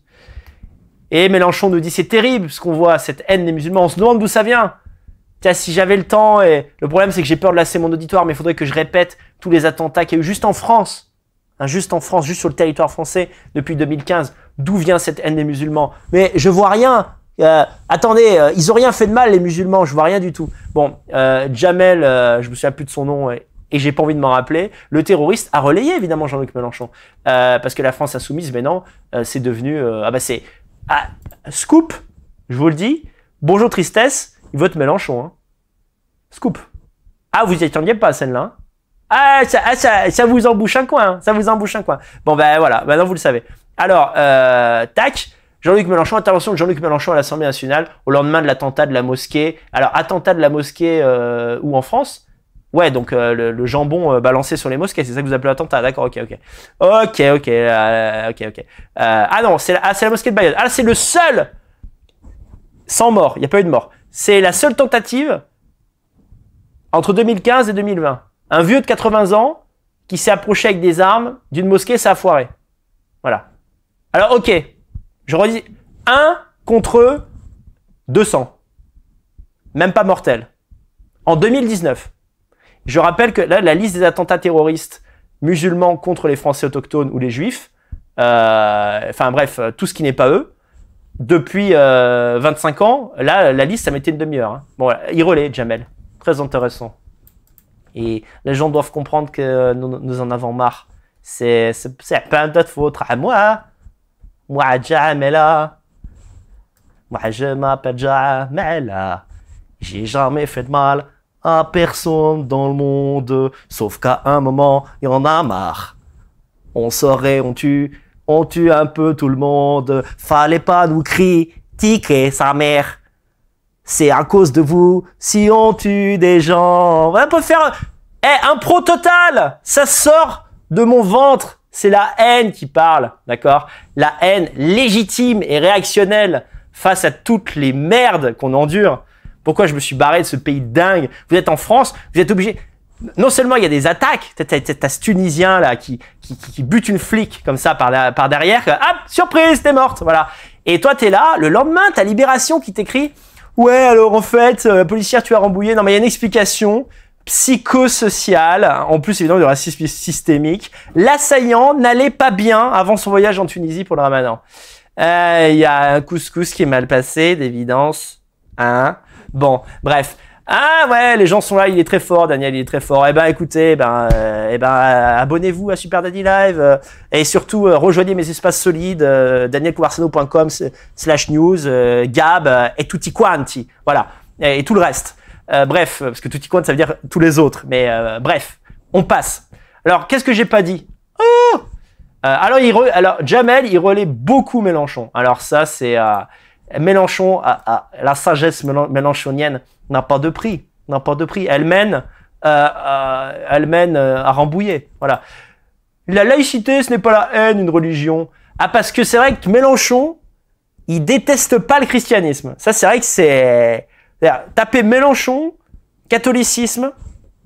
Et Mélenchon nous dit c'est terrible ce qu'on voit, cette haine des musulmans. On se demande d'où ça vient. Tiens, si j'avais le temps, et le problème c'est que j'ai peur de lasser mon auditoire, mais il faudrait que je répète tous les attentats qu'il y a eu juste en France, hein, juste en France, juste sur le territoire français depuis 2015. D'où vient cette haine des musulmans Mais je vois rien. Euh, attendez, euh, ils ont rien fait de mal les musulmans, je vois rien du tout. Bon, euh, Jamel, je me souviens plus de son nom, et, j'ai pas envie de m'en rappeler, le terroriste a relayé évidemment Jean-Luc Mélenchon, parce que la France insoumise, mais non, c'est devenu, ah bah c'est ah, scoop, je vous le dis, bonjour tristesse, il vote Mélenchon. Hein. Scoop. Ah, vous en attendiez pas celle-là. Hein. Ah, ça, ah, ça, ça, vous embouche un coin, hein, ça vous embouche un coin. Bon, ben voilà, maintenant vous le savez. Alors, euh, tac, Jean-Luc Mélenchon, intervention de Jean-Luc Mélenchon à l'Assemblée nationale au lendemain de l'attentat de la mosquée. Alors, attentat de la mosquée euh, où en France Ouais, donc euh, le, jambon euh, balancé sur les mosquées, c'est ça que vous appelez l'attentat, ah, d'accord, ok, ok. Ok, ok, euh, ok, ok. ah non, ah, c'est la, mosquée de Bayonne. Ah, c'est le seul Sans mort, il n'y a pas eu de mort. C'est la seule tentative entre 2015 et 2020. Un vieux de 80 ans qui s'est approché avec des armes d'une mosquée, ça a foiré. Voilà. Alors, ok, je redis, 1 contre 200. Même pas mortel. En 2019. Je rappelle que là, la liste des attentats terroristes musulmans contre les Français autochtones ou les Juifs, euh, enfin bref, euh, tout ce qui n'est pas eux, depuis 25 euh, ans, là, la liste, ça mettait une demi-heure. Hein. Bon, voilà, il relaie, Jamel. Très intéressant. Et les gens doivent comprendre que nous, en avons marre. C'est pas notre faute à moi. Moi, Jamela. Moi, je m'appelle Jamela. J'ai jamais fait de mal à personne dans le monde, sauf qu'à un moment, il y en a marre. On saurait, on tue, on tue un peu tout le monde, fallait pas nous critiquer sa mère. C'est à cause de vous si on tue des gens. On peut faire eh, un pro total, ça sort de mon ventre. C'est la haine qui parle, d'accord La haine légitime et réactionnelle face à toutes les merdes qu'on endure. Pourquoi je me suis barré de ce pays dingue Vous êtes en France, vous êtes obligé. Non seulement il y a des attaques, t'as ce Tunisien là qui, qui, bute une flic comme ça par, par derrière, hop, surprise, t'es morte, voilà. Et toi t'es là, le lendemain t'as Libération qui t'écrit, ouais alors en fait euh, la policière tu as rembouillé, non mais il y a une explication, psychosociale, en plus évidemment du racisme systémique. L'assaillant n'allait pas bien avant son voyage en Tunisie pour le ramadan. Euh, il y a un couscous qui est mal passé, d'évidence. Hein Bon, bref. Ah ouais, les gens sont là, il est très fort, Daniel, il est très fort. Eh ben écoutez, eh ben, eh ben abonnez-vous à Super Daddy Live euh, et surtout euh, rejoignez mes espaces solides, euh, danielcouarsano.com slash news, Gab et tutti quanti, voilà, et, tout le reste. bref, parce que tutti quanti ça veut dire tous les autres, mais bref, on passe. Alors qu'est-ce que j'ai pas dit oh alors, il alors Jamel, il relaie beaucoup Mélenchon. Alors ça c'est Mélenchon, a, la sagesse mélenchonienne n'a pas de prix, n'a pas de prix. Elle mène, euh, euh, elle mène euh, à Rambouillet. Voilà. La laïcité, ce n'est pas la haine, une religion. Ah, parce que c'est vrai que Mélenchon, il déteste pas le christianisme. Ça, c'est vrai que c'est... Tapez Mélenchon, catholicisme,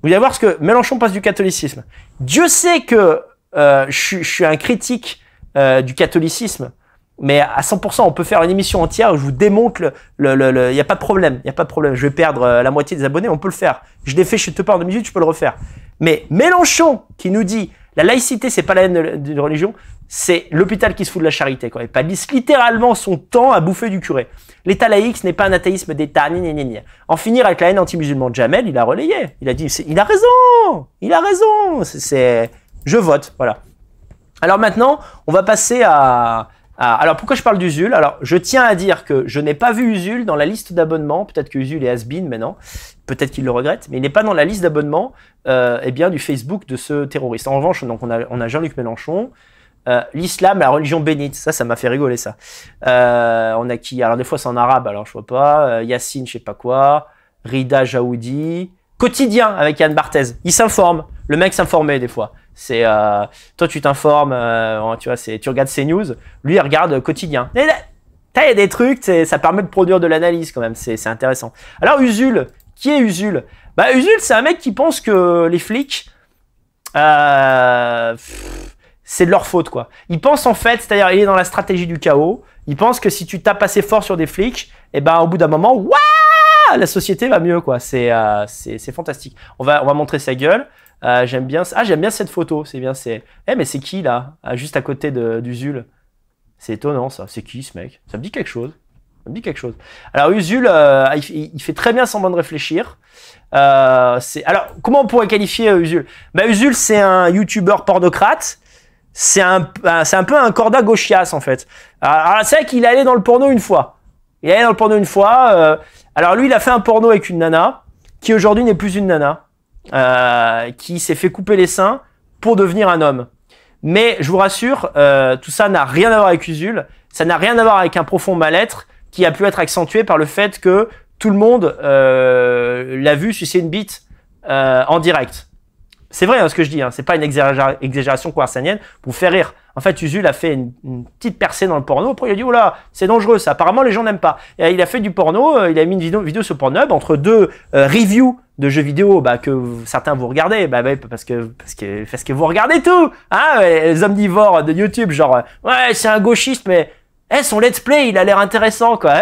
vous allez voir ce que Mélenchon passe du catholicisme. Dieu sait que euh, je, suis un critique du catholicisme mais à 100%, on peut faire une émission entière où je vous démonte le, il n'y a pas de problème, il y a pas de problème. Je vais perdre euh, la moitié des abonnés, on peut le faire. Je défais fait te parle en 2008, je peux le refaire. Mais Mélenchon qui nous dit la laïcité c'est pas la haine d'une religion, c'est l'hôpital qui se fout de la charité quoi. Il passe littéralement son temps à bouffer du curé. L'état laïque ce n'est pas un athéisme d'état ni, ni ni En finir avec la haine anti-musulmane Jamel, il a relayé. Il a dit il a raison. Il a raison, c'est je vote, voilà. Alors maintenant, on va passer à ah, alors pourquoi je parle d'Usul Alors je tiens à dire que je n'ai pas vu Usul dans la liste d'abonnements. Peut-être que Usul est has-been maintenant, peut-être qu'il le regrette, mais il n'est pas dans la liste d'abonnements euh, eh bien du Facebook de ce terroriste. En revanche, donc on a, on Jean-Luc Mélenchon. Euh, l'islam, la religion bénite, ça, ça m'a fait rigoler ça. Euh, on a qui Alors des fois c'est en arabe, alors je vois pas. Euh, Yacine, je sais pas quoi. Rida Jaoudi. Quotidien avec Yann Barthez. Il s'informe. Le mec s'informait des fois. C'est euh, toi, tu t'informes, euh, tu vois, c'est tu regardes news. lui il regarde euh, quotidien. il y a des trucs, ça permet de produire de l'analyse quand même, c'est intéressant. Alors Usul, qui est Usul Bah Usul, c'est un mec qui pense que les flics, c'est de leur faute quoi. Il pense en fait, c'est-à-dire il est dans la stratégie du chaos. Il pense que si tu tapes assez fort sur des flics, et eh ben au bout d'un moment, waouh, la société va mieux quoi. C'est fantastique. On va, on va montrer sa gueule. Euh, j'aime bien. Ah, j'aime bien cette photo. C'est bien. C'est. Eh, mais c'est qui là Juste à côté de, d'Usul. C'est étonnant ça. C'est qui ce mec Ça me dit quelque chose. Ça me dit quelque chose. Alors Usul, euh, il, fait très bien semblant de réfléchir. Euh, c'est. Alors, comment on pourrait qualifier euh, Usul Bah, Usul, c'est un youtubeur pornocrate. C'est un, c'est un peu un corda gauchias en fait. Ah, alors, c'est vrai qu'il est allé dans le porno une fois. Il est allé dans le porno une fois. alors lui, il a fait un porno avec une nana qui aujourd'hui n'est plus une nana. Euh, qui s'est fait couper les seins pour devenir un homme. Mais je vous rassure, euh, tout ça n'a rien à voir avec Usul, ça n'a rien à voir avec un profond mal-être qui a pu être accentué par le fait que tout le monde euh, l'a vu sucer une bite en direct. C'est vrai hein, ce que je dis, hein, c'est pas une exagération coarsanienne pour faire rire. En fait, Usul a fait une, petite percée dans le porno. Après, il a dit, oula, c'est dangereux, ça. Apparemment, les gens n'aiment pas. Et, il a fait du porno, euh, il a mis une vidéo, vidéo sur Pornhub entre deux euh, reviews de jeux vidéo bah, que certains vous regardez, bah, bah, parce, que, parce, que, parce que vous regardez tout. Hein, euh, les omnivores de YouTube, genre, ouais, c'est un gauchiste, mais... Eh, son let's play, il a l'air intéressant, quoi. (laughs)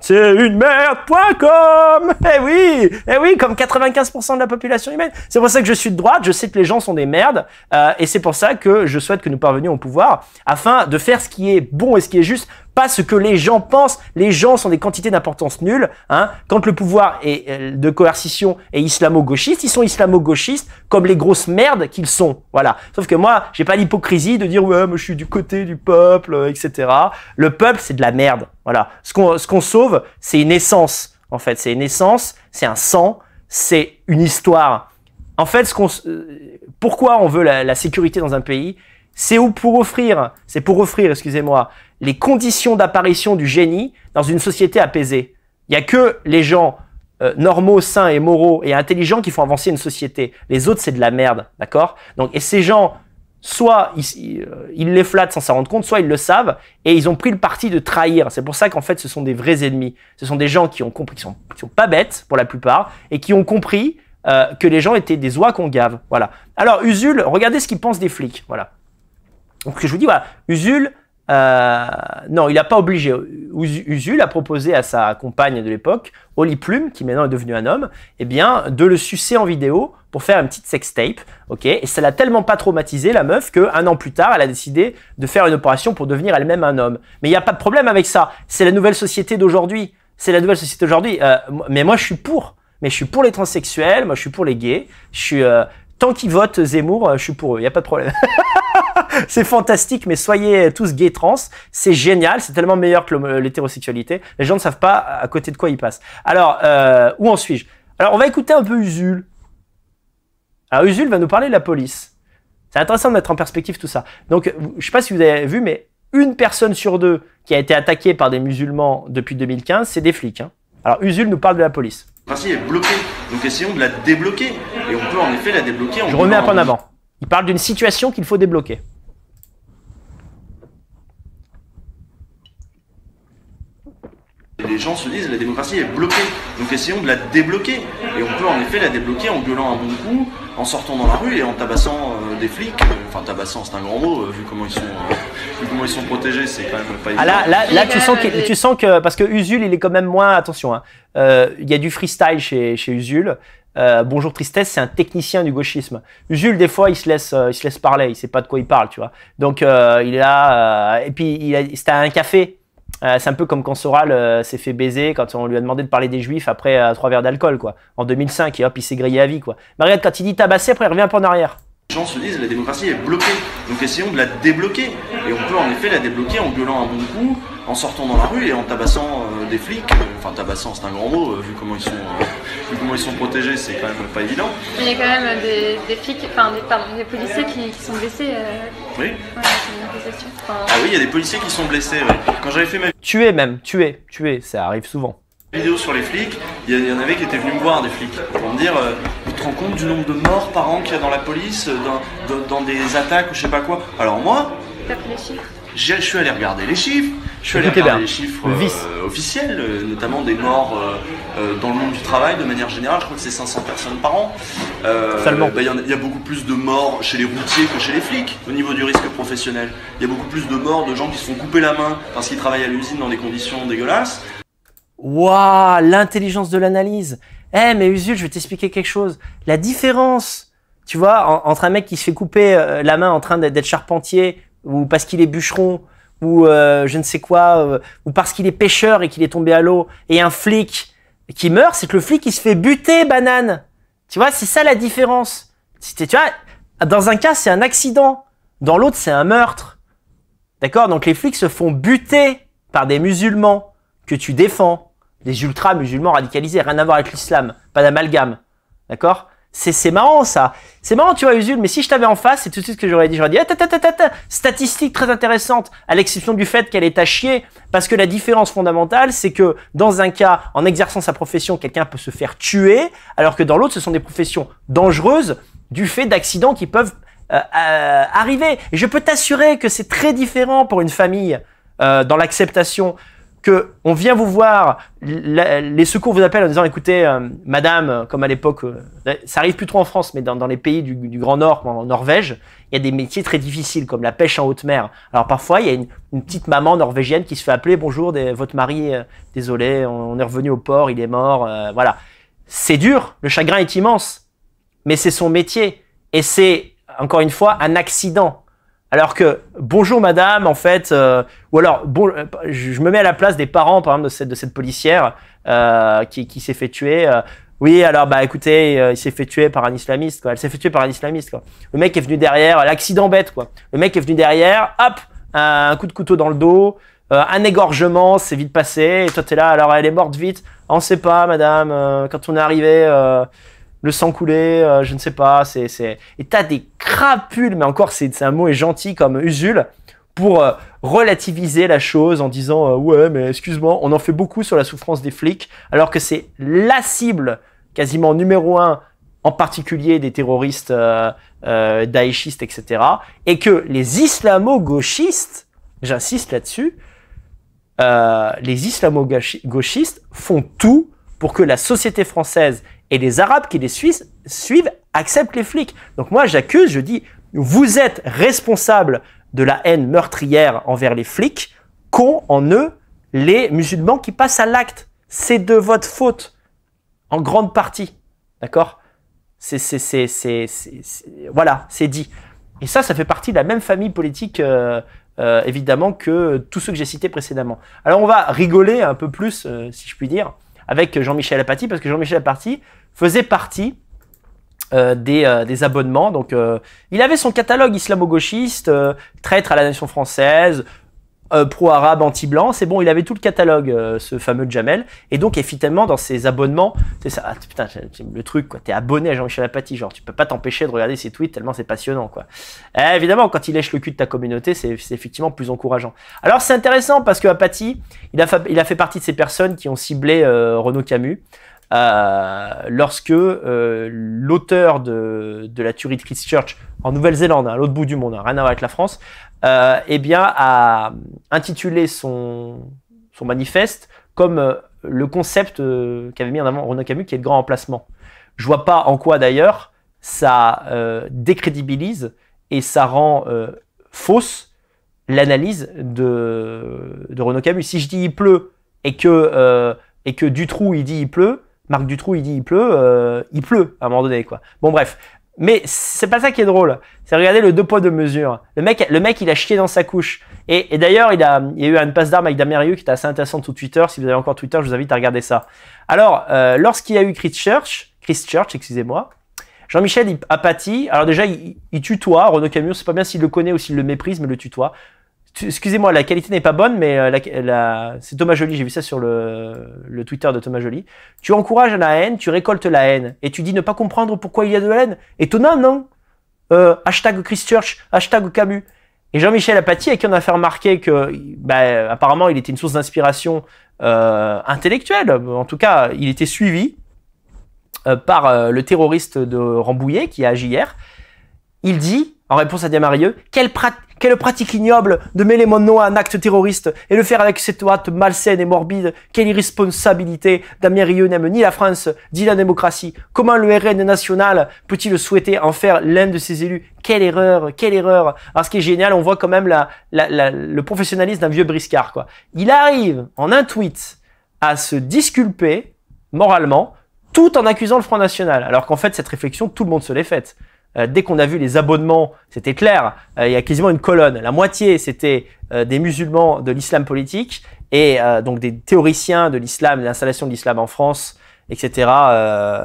C'est une merde.com Eh oui Eh oui, comme 95% de la population humaine. C'est pour ça que je suis de droite, je sais que les gens sont des merdes, euh, et c'est pour ça que je souhaite que nous parvenions au pouvoir, afin de faire ce qui est bon et ce qui est juste pas ce que les gens pensent. Les gens sont des quantités d'importance nulle. Hein. Quand le pouvoir est euh, de coercition est islamo-gauchiste, ils sont islamo-gauchistes comme les grosses merdes qu'ils sont. Voilà. Sauf que moi, j'ai pas l'hypocrisie de dire ouais, moi je suis du côté du peuple, euh, etc. Le peuple, c'est de la merde. Voilà. Ce qu'on ce qu'on sauve, c'est une essence. En fait, c'est une essence, c'est un sang, c'est une histoire. En fait, ce qu'on, euh, pourquoi on veut la, la sécurité dans un pays, c'est pour offrir, c'est pour offrir, excusez-moi, les conditions d'apparition du génie dans une société apaisée. Il n'y a que les gens euh, normaux, sains et moraux et intelligents qui font avancer une société. Les autres, c'est de la merde, d'accord Donc, et ces gens, soit ils, euh, ils les flattent sans s'en rendre compte, soit ils le savent et ils ont pris le parti de trahir. C'est pour ça qu'en fait, ce sont des vrais ennemis. Ce sont des gens qui ont compris, qui sont, pas bêtes pour la plupart et qui ont compris euh, que les gens étaient des oies qu'on gave. Voilà. Alors, Usul, regardez ce qu'ils pensent des flics. Voilà. Donc, je vous dis, voilà, Usul euh, non, il n'a pas obligé. Usul a proposé à sa compagne de l'époque, Oli Plume, qui maintenant est devenu un homme, eh bien, de le sucer en vidéo pour faire une petite sextape. ok et ça l'a tellement pas traumatisé, la meuf, qu'un an plus tard, elle a décidé de faire une opération pour devenir elle-même un homme. Mais il n'y a pas de problème avec ça. C'est la nouvelle société d'aujourd'hui. C'est la nouvelle société d'aujourd'hui. Euh, mais moi, je suis pour. Mais je suis pour les transsexuels, moi je suis pour les gays, je suis, euh, tant qu'ils votent Zemmour, euh, je suis pour eux, il n'y a pas de problème. (laughs) c'est fantastique, mais soyez tous gays trans. C'est génial, c'est tellement meilleur que l'hétérosexualité. Les gens ne savent pas à côté de quoi ils passent. Alors, euh, où en suis-je Alors, on va écouter un peu Usul. Alors, Usul va nous parler de la police. C'est intéressant de mettre en perspective tout ça. Donc, euh, je ne sais pas si vous avez vu, mais une personne sur deux qui a été attaquée par des musulmans depuis 2015, c'est des flics. Hein. Alors, Usul nous parle de la police. La démocratie est bloquée, Donc essayons de la débloquer. Et on peut en effet la débloquer. En Je remets un point en avant. Il parle d'une situation qu'il faut débloquer. les gens se disent la démocratie est bloquée. Donc essayons de la débloquer. Et on peut en effet la débloquer en gueulant un bon coup, en sortant dans la rue et en tabassant euh, des flics. Enfin tabassant c'est un grand mot, euh, vu comment ils sont euh, comment ils sont protégés, c'est quand même pas ah, évident. là, tu, sens que, parce que Usul, il est quand même moins, attention, hein. euh, il y a du freestyle chez, chez Usul. Euh, bonjour tristesse, c'est un technicien du gauchisme. Jules, des fois, il se laisse, euh, il se laisse parler, il sait pas de quoi il parle, tu vois. Donc il est là, et puis il c'était à un café. c'est un peu comme quand Soral s'est fait baiser quand on lui a demandé de parler des juifs après trois verres d'alcool, quoi. En 2005, et hop, il s'est grillé à vie, quoi. Mais quand il dit tabasser, après il revient pour en arrière. Les gens se disent la démocratie est bloquée, donc essayons de la débloquer. Et on peut en effet la débloquer en gueulant un bon coup, en sortant dans la rue et en tabassant euh, des flics. Euh, enfin, tabassant, c'est un grand mot, euh, vu, comment ils sont, (laughs) vu comment ils sont protégés, c'est quand même pas évident. il y a quand même des, flics, enfin des, pardon, des policiers qui, sont blessés. Oui. Ah oui, il y a des policiers qui sont blessés. Ouais. Quand j'avais fait ma tuer même, tuer, tuer, ça arrive souvent. Vidéo sur les flics, il y, en avait qui étaient venus me voir des flics pour me dire te rends compte du nombre de morts par an qu'il y a dans la police, euh, dans, des attaques ou je sais pas quoi. Alors moi, je suis allé regarder les chiffres, je suis allé regarder les chiffres euh, officiels, euh, notamment des morts dans le monde du travail de manière générale. Je crois que c'est 500 personnes par an. Bah, il y, a beaucoup plus de morts chez les routiers que chez les flics au niveau du risque professionnel. Il y a beaucoup plus de morts de gens qui se sont coupés la main parce qu'ils travaillent à l'usine dans des conditions dégueulasses. Waouh, l'intelligence de l'analyse eh, mais Usul, je vais t'expliquer quelque chose. La différence, tu vois, entre un mec qui se fait couper euh, la main en train d'être charpentier ou parce qu'il est bûcheron ou euh, je ne sais quoi euh, ou parce qu'il est pêcheur et qu'il est tombé à l'eau et un flic qui meurt, c'est que le flic il se fait buter banane. Tu vois, c'est ça la différence. Tu vois, dans un cas c'est un accident, dans l'autre c'est un meurtre. D'accord Donc les flics se font buter par des musulmans que tu défends. Des ultra-musulmans radicalisés, rien à voir avec l'islam, pas d'amalgame. D'accord c'est, marrant ça. C'est marrant, tu vois, Usul, mais si je t'avais en face, c'est tout de suite ce que j'aurais dit. J'aurais dit, ah, ta, statistique très intéressante, à l'exception du fait qu'elle est à chier, parce que la différence fondamentale, c'est que dans un cas, en exerçant sa profession, quelqu'un peut se faire tuer, alors que dans l'autre, ce sont des professions dangereuses du fait d'accidents qui peuvent euh, euh, arriver. Et je peux t'assurer que c'est très différent pour une famille euh, dans l'acceptation on vient vous voir, les secours vous appellent en disant écoutez, euh, madame, comme à l'époque, euh, ça arrive plus trop en France, mais dans, les pays du, Grand Nord, en Norvège, il y a des métiers très difficiles comme la pêche en haute mer. Alors parfois, il y a une, petite maman norvégienne qui se fait appeler bonjour, votre mari, euh, désolé, on, est revenu au port, il est mort, voilà. C'est dur, le chagrin est immense, mais c'est son métier et c'est encore une fois un accident alors que bonjour madame, en fait, euh, ou alors bon, euh, je me mets à la place des parents par exemple de cette, de cette policière euh, qui, qui s'est fait tuer. oui, alors bah écoutez, il s'est fait tuer par un islamiste quoi. Elle s'est fait tuer par un islamiste quoi. Le mec est venu derrière, l'accident bête quoi. Le mec est venu derrière, hop, un, coup de couteau dans le dos, un égorgement, c'est vite passé. Et toi t'es là, alors elle est morte vite. on sait pas, madame. quand on est arrivé, le sang couler, euh, je ne sais pas. C'est, c'est... Et t'as des crapules, mais encore, c'est, un mot est gentil comme usule pour euh, relativiser la chose en disant euh, ouais mais excuse-moi on en fait beaucoup sur la souffrance des flics alors que c'est la cible quasiment numéro un en particulier des terroristes daïchistes etc et que les islamo-gauchistes j'insiste là-dessus les islamo-gauchistes font tout pour que la société française et les Arabes qui les Suisses suivent acceptent les flics. Donc moi j'accuse, je dis, vous êtes responsable de la haine meurtrière envers les flics qu'ont en eux les musulmans qui passent à l'acte. C'est de votre faute, en grande partie. D'accord C'est... Voilà, c'est dit. Et ça, ça fait partie de la même famille politique, euh, euh, évidemment, que tous ceux que j'ai cités précédemment. Alors on va rigoler un peu plus, euh, si je puis dire, avec Jean-Michel Apathy, parce que Jean-Michel Apathy, faisait partie euh, euh, des, abonnements. Donc, euh, il avait son catalogue islamo-gauchiste, euh, traître à la nation française, pro-arabe, anti-blanc. C'est bon, il avait tout le catalogue, ce fameux Jamel. Et donc, effectivement, dans ses abonnements, c'est ah, le truc, quoi. T'es abonné à Jean-Michel Apathy, genre, tu peux pas t'empêcher de regarder ses tweets tellement c'est passionnant, quoi. Eh, évidemment, quand il lèche le cul de ta communauté, c'est effectivement plus encourageant. Alors, c'est intéressant parce que Apathy, il a, il a fait partie de ces personnes qui ont ciblé Renaud Camus. Euh, lorsque euh, l'auteur de, de, la tuerie de Christchurch en Nouvelle-Zélande, à hein, l'autre bout du monde, hein, rien à voir avec la France, euh, eh bien, a intitulé son, son manifeste comme le concept qu'avait mis en avant Renaud Camus, qui est le grand emplacement. Je vois pas en quoi d'ailleurs ça décrédibilise et ça rend fausse l'analyse de, de Renaud Camus. Si je dis il pleut et que, et que Dutroux il dit il pleut, Marc Dutroux, il dit il pleut, euh, il pleut à un moment donné, quoi. Bon, bref. Mais c'est pas ça qui est drôle. C'est regarder le deux poids deux mesures. Le mec, le mec, il a chié dans sa couche. Et, d'ailleurs, il a, il y a eu une passe d'armes avec Rieu qui était assez intéressant sur Twitter. Si vous avez encore Twitter, je vous invite à regarder ça. Alors, euh, lorsqu'il y a eu Chris Church, Chris Church, excusez-moi, Jean-Michel Apathy, alors déjà, il, il tutoie Renaud Camus, c'est pas bien s'il le connaît ou s'il le méprise, mais le tutoie excusez-moi, la qualité n'est pas bonne, mais euh, c'est Thomas Joly, j'ai vu ça sur le, Twitter de Thomas Joly. Tu encourages la haine, tu récoltes la haine, et tu dis ne pas comprendre pourquoi il y a de la haine. Étonnant, non euh, Hashtag Christchurch, hashtag Camus. Et Jean-Michel Apathy, à qui on a fait remarquer que, bah, apparemment, il était une source d'inspiration euh, intellectuelle. En tout cas, il était suivi par le terroriste de Rambouillet qui a agi hier. Il dit, en réponse à Diamarieux, quelle, quelle pratique ignoble de mêler mon nom à un acte terroriste et le faire avec cette hâte malsaine et morbide. Quelle irresponsabilité. Damien Rieu n'aime ni la France, ni la démocratie. Comment le RN national peut-il souhaiter en faire l'un de ses élus? Quelle erreur, quelle erreur. Alors, ce qui est génial, on voit quand même la, le professionnalisme d'un vieux briscard, quoi. Il arrive, en un tweet, à se disculper, moralement, tout en accusant le Front National. Alors qu'en fait, cette réflexion, tout le monde se l'est faite. Euh, dès qu'on a vu les abonnements, c'était clair, euh, il y a quasiment une colonne. La moitié, c'était euh, des musulmans de l'islam politique et donc des théoriciens de l'islam, de l'installation de l'islam en France, etc.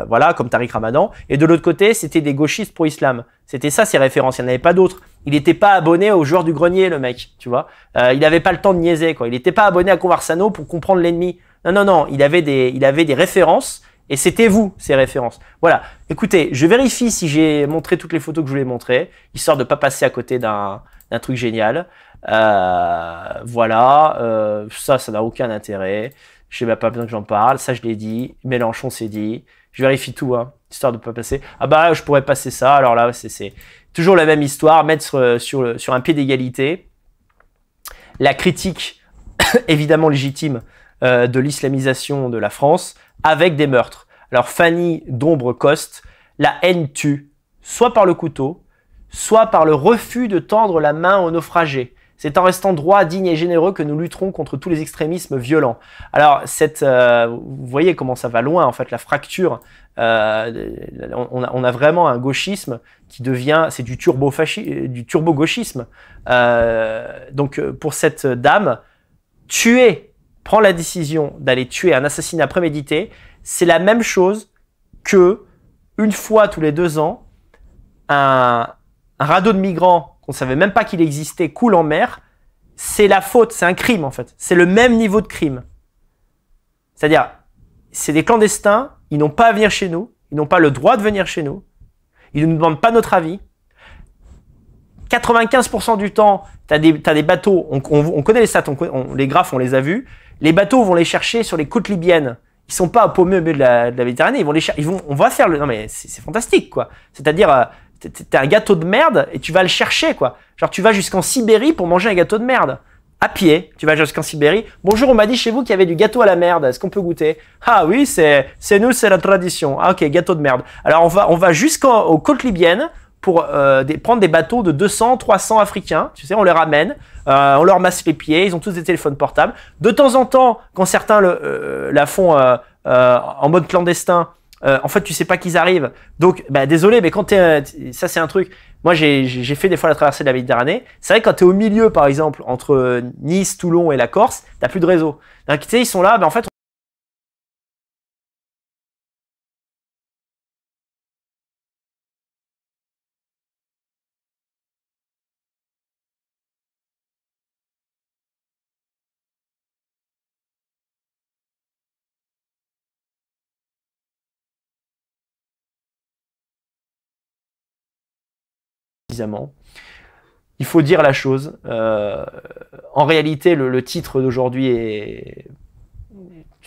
voilà, comme Tariq Ramadan. Et de l'autre côté, c'était des gauchistes pro-islam. C'était ça ses références, il n'y en avait pas d'autres. Il n'était pas abonné aux joueurs du grenier, le mec, tu vois. il n'avait pas le temps de niaiser, quoi. Il n'était pas abonné à Conversano pour comprendre l'ennemi. Non, non, non, il avait des, il avait des références et c'était vous, ces références. Voilà. Écoutez, je vérifie si j'ai montré toutes les photos que je voulais montrer, histoire de pas passer à côté d'un truc génial. Euh, voilà. Euh, ça, ça n'a aucun intérêt. Je n'ai pas besoin que j'en parle. Ça, je l'ai dit. Mélenchon s'est dit. Je vérifie tout, hein, histoire de ne pas passer. Ah bah, je pourrais passer ça. Alors là, c'est toujours la même histoire. Mettre euh, sur, un pied d'égalité la critique (coughs) évidemment légitime euh, de l'islamisation de la France avec des meurtres. Alors Fanny d'ombre Coste, la haine tue, soit par le couteau, soit par le refus de tendre la main aux naufragés. C'est en restant droit, digne et généreux que nous lutterons contre tous les extrémismes violents. Alors, cette, euh, vous voyez comment ça va loin, en fait, la fracture. Euh, on, a, vraiment un gauchisme qui devient, c'est du turbo du Turbo euh, donc, pour cette dame, tuer prend la décision d'aller tuer un assassinat prémédité, c'est la même chose que une fois tous les deux ans, un, radeau de migrants qu'on savait même pas qu'il existait coule en mer. C'est la faute, c'est un crime en fait. C'est le même niveau de crime. C'est-à-dire, c'est des clandestins, ils n'ont pas à venir chez nous, ils n'ont pas le droit de venir chez nous, ils ne nous demandent pas notre avis, 95% du temps, tu as, as, des bateaux, on, connaît les stats, on, les graphes, on les a vus. Les bateaux vont les chercher sur les côtes libyennes. Ils sont pas au milieu de la, de la Méditerranée. Ils vont les ils vont, on va faire le. Non, mais c'est fantastique, quoi. C'est-à-dire, as euh, un gâteau de merde et tu vas le chercher, quoi. Genre, tu vas jusqu'en Sibérie pour manger un gâteau de merde. À pied, tu vas jusqu'en Sibérie. Bonjour, on m'a dit chez vous qu'il y avait du gâteau à la merde. Est-ce qu'on peut goûter Ah oui, c'est c'est nous, c'est la tradition. Ah ok, gâteau de merde. Alors on va on va jusqu'aux côtes libyennes pour euh, des, prendre des bateaux de 200, 300 Africains. Tu sais, on les ramène, euh, on leur masse les pieds, ils ont tous des téléphones portables. De temps en temps, quand certains le, euh, la font en mode clandestin, en fait, tu sais pas qu'ils arrivent. Donc, bah, désolé, mais quand t'es, ça c'est un truc. Moi, j'ai fait des fois la traversée de la Méditerranée. C'est vrai que quand es au milieu, par exemple, entre Nice, Toulon et la Corse, tu t'as plus de réseau. Donc, tu sais, ils sont là, mais bah, en fait, Il faut dire la chose. Euh, en réalité, le, titre d'aujourd'hui est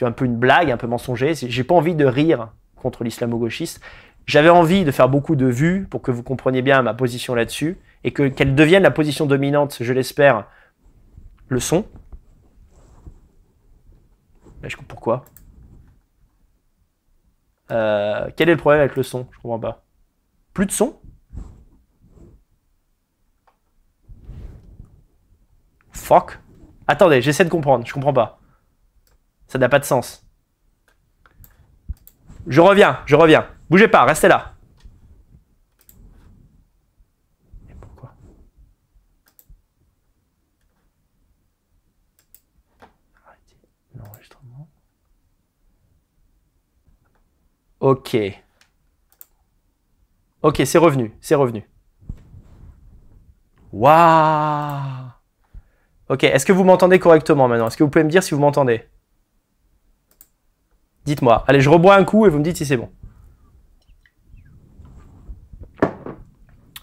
un peu une blague, un peu mensonger. J'ai pas envie de rire contre l'islamo-gauchiste. J'avais envie de faire beaucoup de vues pour que vous compreniez bien ma position là-dessus et que qu'elle devienne la position dominante, je l'espère, le son. je pourquoi. Euh, quel est le problème avec le son Je comprends pas. Plus de son fuck Attendez, j'essaie de comprendre, je comprends pas. Ça n'a pas de sens. Je reviens, je reviens. Bougez pas, restez là. Et pourquoi Arrêtez l'enregistrement. Ok. Ok, c'est revenu, c'est revenu. Waouh Ok, est-ce que vous m'entendez correctement maintenant Est-ce que vous pouvez me dire si vous m'entendez Dites-moi. Allez, je rebois un coup et vous me dites si c'est bon.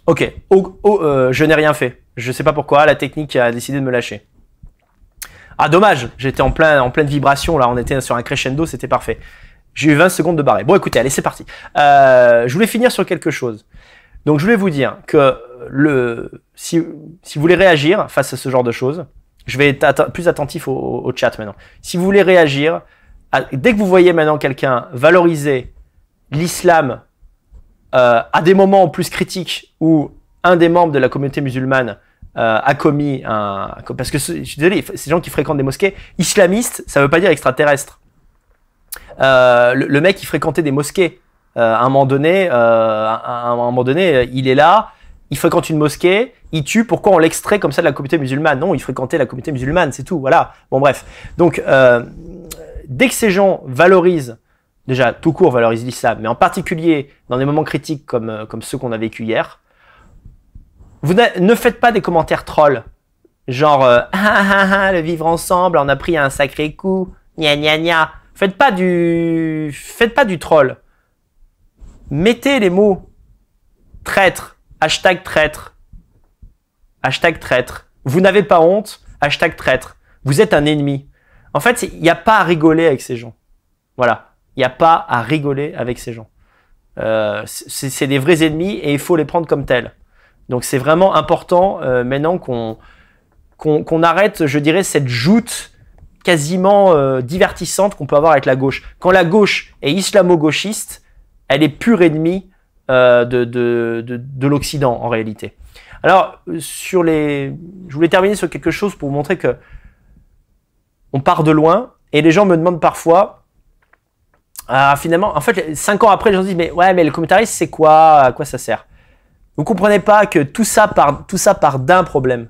Ok, oh, oh, euh, je n'ai rien fait. Je ne sais pas pourquoi, la technique a décidé de me lâcher. Ah dommage, j'étais en, plein, en pleine vibration, là on était sur un crescendo, c'était parfait. J'ai eu 20 secondes de barré. Bon écoutez, allez c'est parti. Euh, je voulais finir sur quelque chose. Donc je voulais vous dire que le, si, si vous voulez réagir face à ce genre de choses, je vais être plus attentif au, chat maintenant. Si vous voulez réagir, dès que vous voyez maintenant quelqu'un valoriser l'islam euh, à des moments plus critiques où un des membres de la communauté musulmane euh, a commis un... Parce que, je suis désolé, ces gens qui fréquentent des mosquées, islamistes, ça ne veut pas dire extraterrestre. Euh, le, le, mec, qui fréquentait des mosquées. Euh, à un moment donné, euh, à un moment donné, euh, il est là, il fréquente une mosquée, il tue. Pourquoi on l'extrait comme ça de la communauté musulmane Non, il fréquentait la communauté musulmane, c'est tout. Voilà. Bon, bref. Donc, euh, dès que ces gens valorisent déjà tout court valorisent l'islam, mais en particulier dans des moments critiques comme comme ceux qu'on a vécu hier, vous ne faites pas des commentaires trolls, genre (laughs) ah, ah, ah, le vivre ensemble, on a pris un sacré coup, gna gna gna. Faites pas du faites pas du troll mettez les mots traître, hashtag traître, hashtag traître. Vous n'avez pas honte, hashtag traître. Vous êtes un ennemi. En fait, il n'y a pas à rigoler avec ces gens. Voilà. Il n'y a pas à rigoler avec ces gens. Euh, c'est des vrais ennemis et il faut les prendre comme tels. Donc c'est vraiment important euh, maintenant qu'on qu'on arrête, je dirais, cette joute quasiment euh, divertissante qu'on peut avoir avec la gauche. Quand la gauche est islamo-gauchiste, elle est pure ennemie euh, de, de, l'Occident en réalité. Alors, sur les, je voulais terminer sur quelque chose pour vous montrer que on part de loin et les gens me demandent parfois, euh, finalement, en fait, cinq ans après, les gens disent mais ouais, mais le communautarisme c'est quoi, à quoi ça sert Vous comprenez pas que tout ça part, tout ça part d'un problème.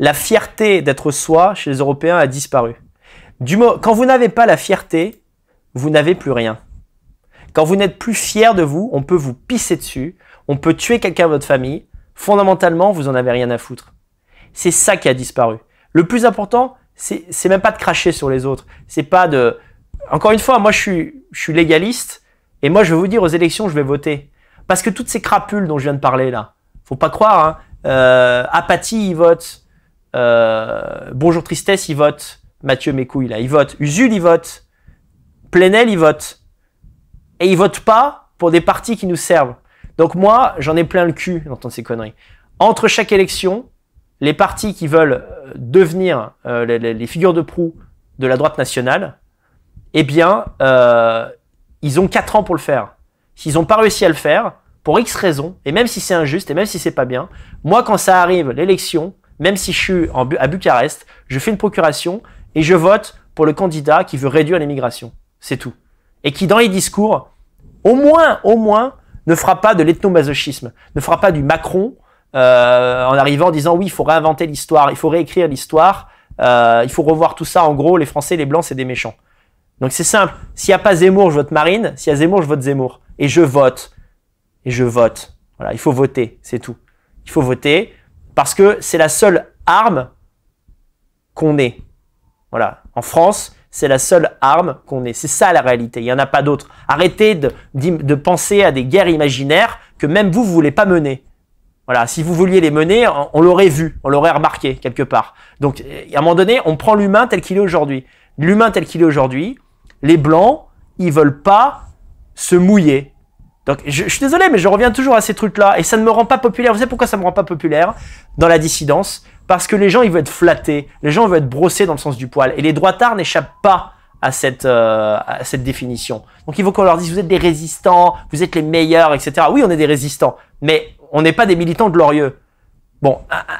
La fierté d'être soi chez les Européens a disparu. Du quand vous n'avez pas la fierté, vous n'avez plus rien. Quand vous n'êtes plus fier de vous, on peut vous pisser dessus, on peut tuer quelqu'un de votre famille. Fondamentalement, vous en avez rien à foutre. C'est ça qui a disparu. Le plus important, c'est même pas de cracher sur les autres. C'est pas de. Encore une fois, moi je suis, je suis légaliste et moi je vais vous dire aux élections, je vais voter. Parce que toutes ces crapules dont je viens de parler là, faut pas croire. Hein. Euh, Apathie, il vote. Euh, Bonjour Tristesse, il vote. Mathieu Mécouille, là, il vote. Usul, il vote. Plenel, il vote et ils votent pas pour des partis qui nous servent. Donc moi, j'en ai plein le cul d'entendre ces conneries. Entre chaque élection, les partis qui veulent euh, devenir euh, les, figures de proue de la droite nationale, eh bien, euh, ils ont quatre ans pour le faire. S'ils n'ont pas réussi à le faire, pour X raisons, et même si c'est injuste, et même si c'est pas bien, moi, quand ça arrive, l'élection, même si je suis à Bucarest, je fais une procuration et je vote pour le candidat qui veut réduire l'immigration. C'est tout et qui, dans les discours, au moins, au moins, ne fera pas de l'ethnomasochisme, ne fera pas du Macron euh, en arrivant en disant oui, il faut réinventer l'histoire, il faut réécrire l'histoire, euh, il faut revoir tout ça. En gros, les Français, les Blancs, c'est des méchants. Donc c'est simple. S'il n'y a pas Zemmour, je vote Marine. S'il y a Zemmour, je vote Zemmour. Et je vote. Et je vote. Voilà, il faut voter, c'est tout. Il faut voter parce que c'est la seule arme qu'on ait. Voilà. En France, c'est la seule arme qu'on ait. C'est ça la réalité. Il n'y en a pas d'autre. Arrêtez de, penser à des guerres imaginaires que même vous, vous voulez pas mener. Voilà, si vous vouliez les mener, on, l'aurait vu, on l'aurait remarqué quelque part. Donc, euh, à un moment donné, on prend l'humain tel qu'il est aujourd'hui. L'humain tel qu'il est aujourd'hui, les blancs, ils veulent pas se mouiller. Donc je, suis désolé, mais je reviens toujours à ces trucs-là. Et ça ne me rend pas populaire. Vous savez pourquoi ça me rend pas populaire dans la dissidence Parce que les gens, ils veulent être flattés. Les gens veulent être brossés dans le sens du poil. Et les droitards n'échappent pas à cette, euh, cette définition. Donc il faut qu'on leur dise, vous êtes des résistants, vous êtes les meilleurs, etc. Oui, on est des résistants, mais on n'est pas des militants glorieux. Bon,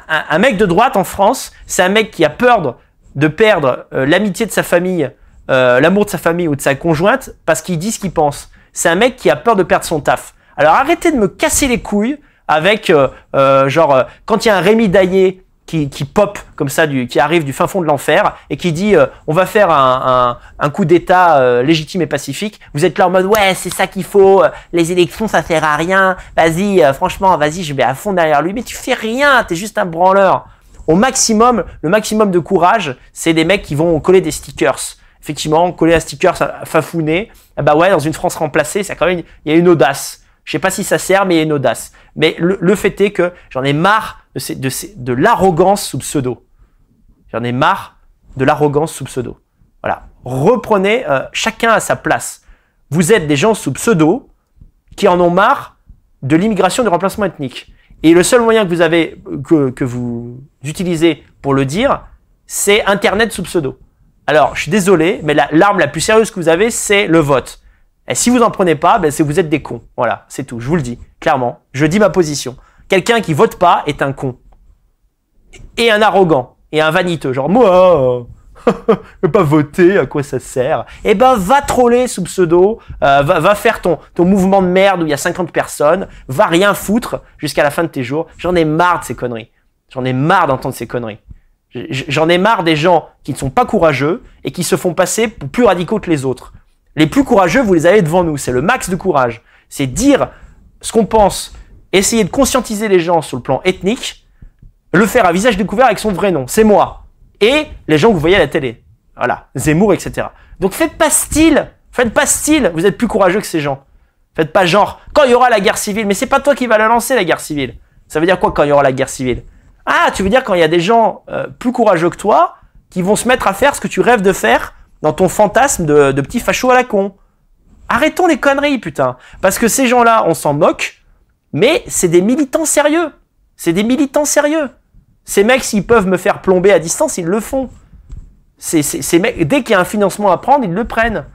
un, mec de droite en France, c'est un mec qui a peur de perdre euh, l'amitié de sa famille, euh, l'amour de sa famille ou de sa conjointe parce qu'il dit ce qu'il pense c'est un mec qui a peur de perdre son taf. Alors arrêtez de me casser les couilles avec euh, euh, genre euh, quand il y a un Rémi Daillé qui, qui pop comme ça, du, qui arrive du fin fond de l'enfer et qui dit on va faire un, coup d'État légitime et pacifique. Vous êtes là en mode ouais c'est ça qu'il faut, les élections ça sert à rien, vas-y franchement vas-y je vais à fond derrière lui mais tu fais rien, tu es juste un branleur. Au maximum, le maximum de courage, c'est des mecs qui vont coller des stickers effectivement, coller un sticker, ça fafouner. Ah bah ouais, dans une France remplacée, ça quand même, il y a une audace. Je sais pas si ça sert, mais il y a une audace. Mais le, fait est que j'en ai marre de, ces, de, de l'arrogance sous pseudo. J'en ai marre de l'arrogance sous pseudo. Voilà. Reprenez euh, chacun à sa place. Vous êtes des gens sous pseudo qui en ont marre de l'immigration du remplacement ethnique. Et le seul moyen que vous avez, que vous utilisez pour le dire, c'est Internet sous pseudo. Alors, je suis désolé, mais l'arme la, plus sérieuse que vous avez, c'est le vote. Et si vous n'en prenez pas, ben, vous êtes des cons. Voilà, c'est tout. Je vous le dis, clairement. Je dis ma position. Quelqu'un qui vote pas est un con. Et un arrogant. Et un vaniteux. Genre, moi, (laughs) je pas voter, à quoi ça sert Eh ben, va troller sous pseudo, euh, va, faire ton, ton mouvement de merde où il y a 50 personnes, va rien foutre jusqu'à la fin de tes jours. J'en ai marre de ces conneries. J'en ai marre d'entendre ces conneries. J'en ai marre des gens qui ne sont pas courageux et qui se font passer pour plus radicaux que les autres. Les plus courageux, vous les avez devant nous. C'est le max de courage. C'est dire ce qu'on pense, essayer de conscientiser les gens sur le plan ethnique, le faire à visage découvert avec son vrai nom. C'est moi. Et les gens que vous voyez à la télé. Voilà. Zemmour, etc. Donc faites pas style. Faites pas style. Vous êtes plus courageux que ces gens. Faites pas genre, quand il y aura la guerre civile, mais c'est pas toi qui va la lancer, la guerre civile. Ça veut dire quoi quand il y aura la guerre civile? Ah, tu veux dire quand il y a des gens euh, plus courageux que toi qui vont se mettre à faire ce que tu rêves de faire dans ton fantasme de, de petit facho à la con. Arrêtons les conneries, putain. Parce que ces gens-là, on s'en moque, mais c'est des militants sérieux. C'est des militants sérieux. Ces mecs, s'ils peuvent me faire plomber à distance, ils le font. C'est dès qu'il y a un financement à prendre, ils le prennent.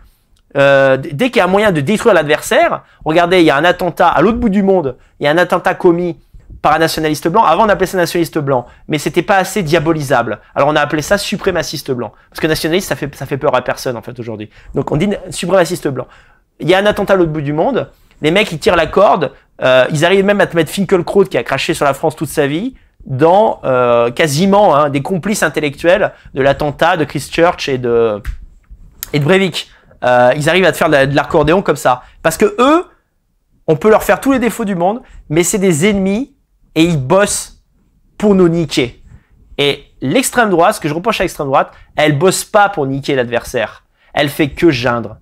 Euh, dès qu'il y a un moyen de détruire l'adversaire, regardez, il y a un attentat à l'autre bout du monde, il y a un attentat commis par un nationaliste blanc. Avant, on appelait ça nationaliste blanc, mais c'était pas assez diabolisable. Alors, on a appelé ça suprémaciste blanc, parce que nationaliste, ça fait ça fait peur à personne en fait aujourd'hui. Donc, on dit suprémaciste blanc. Il y a un attentat à l'autre bout du monde. Les mecs, ils tirent la corde. Euh, ils arrivent même à te mettre Finkelkraut, qui a craché sur la France toute sa vie, dans euh, quasiment hein, des complices intellectuels de l'attentat de Christchurch et de et de Breivik. Euh, ils arrivent à te faire de l'accordéon comme ça, parce que eux, on peut leur faire tous les défauts du monde, mais c'est des ennemis et ils bossent pour nous niquer. Et l'extrême droite, ce que je reproche à l'extrême droite, elle bosse pas pour niquer l'adversaire. Elle fait que geindre.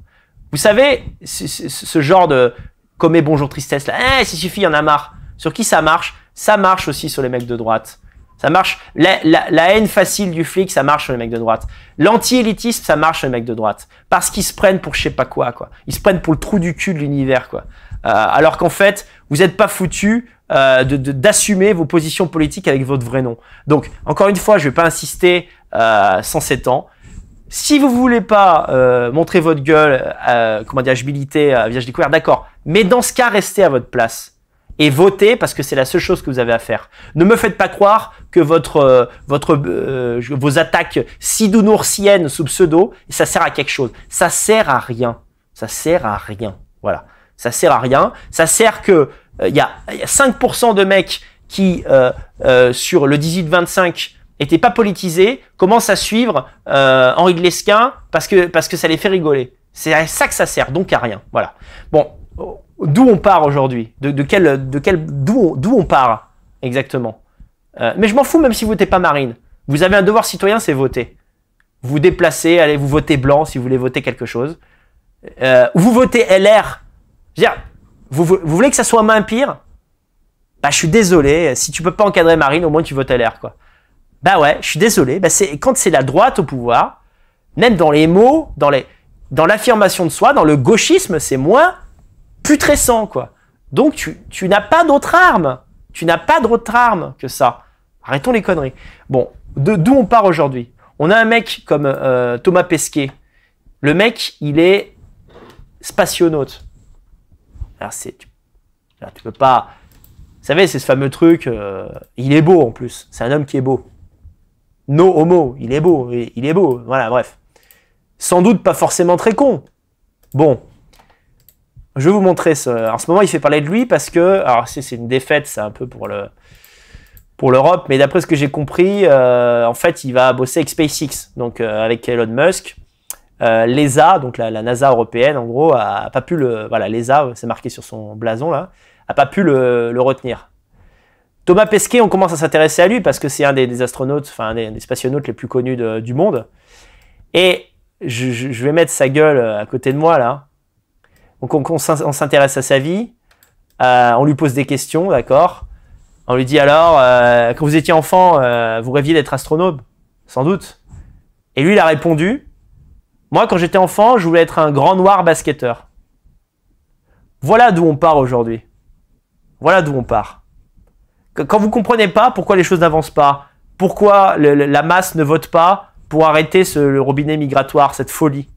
Vous savez, ce genre de commet bonjour tristesse là, eh, si suffit, il y en a marre. Sur qui ça marche Ça marche aussi sur les mecs de droite. Ça marche. La, haine facile du flic, ça marche sur les mecs de droite. L'anti-élitisme, ça marche sur les mecs de droite. Parce qu'ils se prennent pour je sais pas quoi, quoi. Ils se prennent pour le trou du cul de l'univers, quoi. Euh, alors qu'en fait, vous n'êtes pas foutu euh, d'assumer vos positions politiques avec votre vrai nom. Donc, encore une fois, je ne vais pas insister euh, sans 107 ans. Si vous voulez pas euh, montrer votre gueule, comment dire, agilité, à visage découvert, d'accord. Mais dans ce cas, restez à votre place et votez parce que c'est la seule chose que vous avez à faire. Ne me faites pas croire que votre, vos attaques sidounoursiennes sous pseudo, ça sert à quelque chose. Ça sert à rien. Ça sert à rien. Voilà. Ça sert à rien. Ça sert que euh, il y, a, 5% de mecs qui euh, euh, sur le 18-25 étaient pas politisés commencent à suivre Henri de Lesquin parce que parce que ça les fait rigoler. C'est à ça que ça sert, donc à rien. Voilà. Bon, d'où on part aujourd'hui de, de, quel de quel d'où d'où on part exactement Mais je m'en fous même si vous n'êtes pas Marine. Vous avez un devoir citoyen, c'est voter vous déplacez, allez vous voter blanc si vous voulez voter quelque chose. vous votez LR je veux dire, vous, vous, voulez que ça soit main pire Bah, je suis désolé. Si tu peux pas encadrer Marine, au moins tu votes l'air quoi. Bah ouais, je suis désolé. Bah, c'est quand c'est la droite au pouvoir, même dans les mots, dans les, dans l'affirmation de soi, dans le gauchisme, c'est moins putrescent, quoi. Donc, tu, tu n'as pas d'autre arme. Tu n'as pas d'autre arme que ça. Arrêtons les conneries. Bon, de d'où on part aujourd'hui On a un mec comme euh, Thomas Pesquet. Le mec, il est spationaute tu, peux pas. Vous savez, c'est ce fameux truc. Euh, il est beau en plus. C'est un homme qui est beau. No homo, il est beau. Il, est beau. Voilà, bref. Sans doute pas forcément très con. Bon. Je vais vous montrer ce. En ce moment, il fait parler de lui parce que. Alors, c'est, une défaite, c'est un peu pour le pour l'Europe, mais d'après ce que j'ai compris, euh, en fait, il va bosser avec SpaceX, donc euh, avec Elon Musk. Euh, L'ESA, donc la, NASA européenne, en gros, a, pas pu le. Voilà, l'ESA, c'est marqué sur son blason là, a pas pu le, retenir. Thomas Pesquet, on commence à s'intéresser à lui parce que c'est un des, astronautes, enfin un des, des, les plus connus du monde. Et je, vais mettre sa gueule euh, à côté de moi là. Donc on, s'intéresse à sa vie, euh, on lui pose des questions, d'accord. On lui dit alors, quand vous étiez enfant, vous rêviez d'être astronaute, sans doute. Et lui, il a répondu, moi, quand j'étais enfant, je voulais être un grand noir basketteur. Voilà d'où on part aujourd'hui. Voilà d'où on part. Quand vous ne comprenez pas pourquoi les choses n'avancent pas, pourquoi la masse ne vote pas pour arrêter ce le robinet migratoire, cette folie.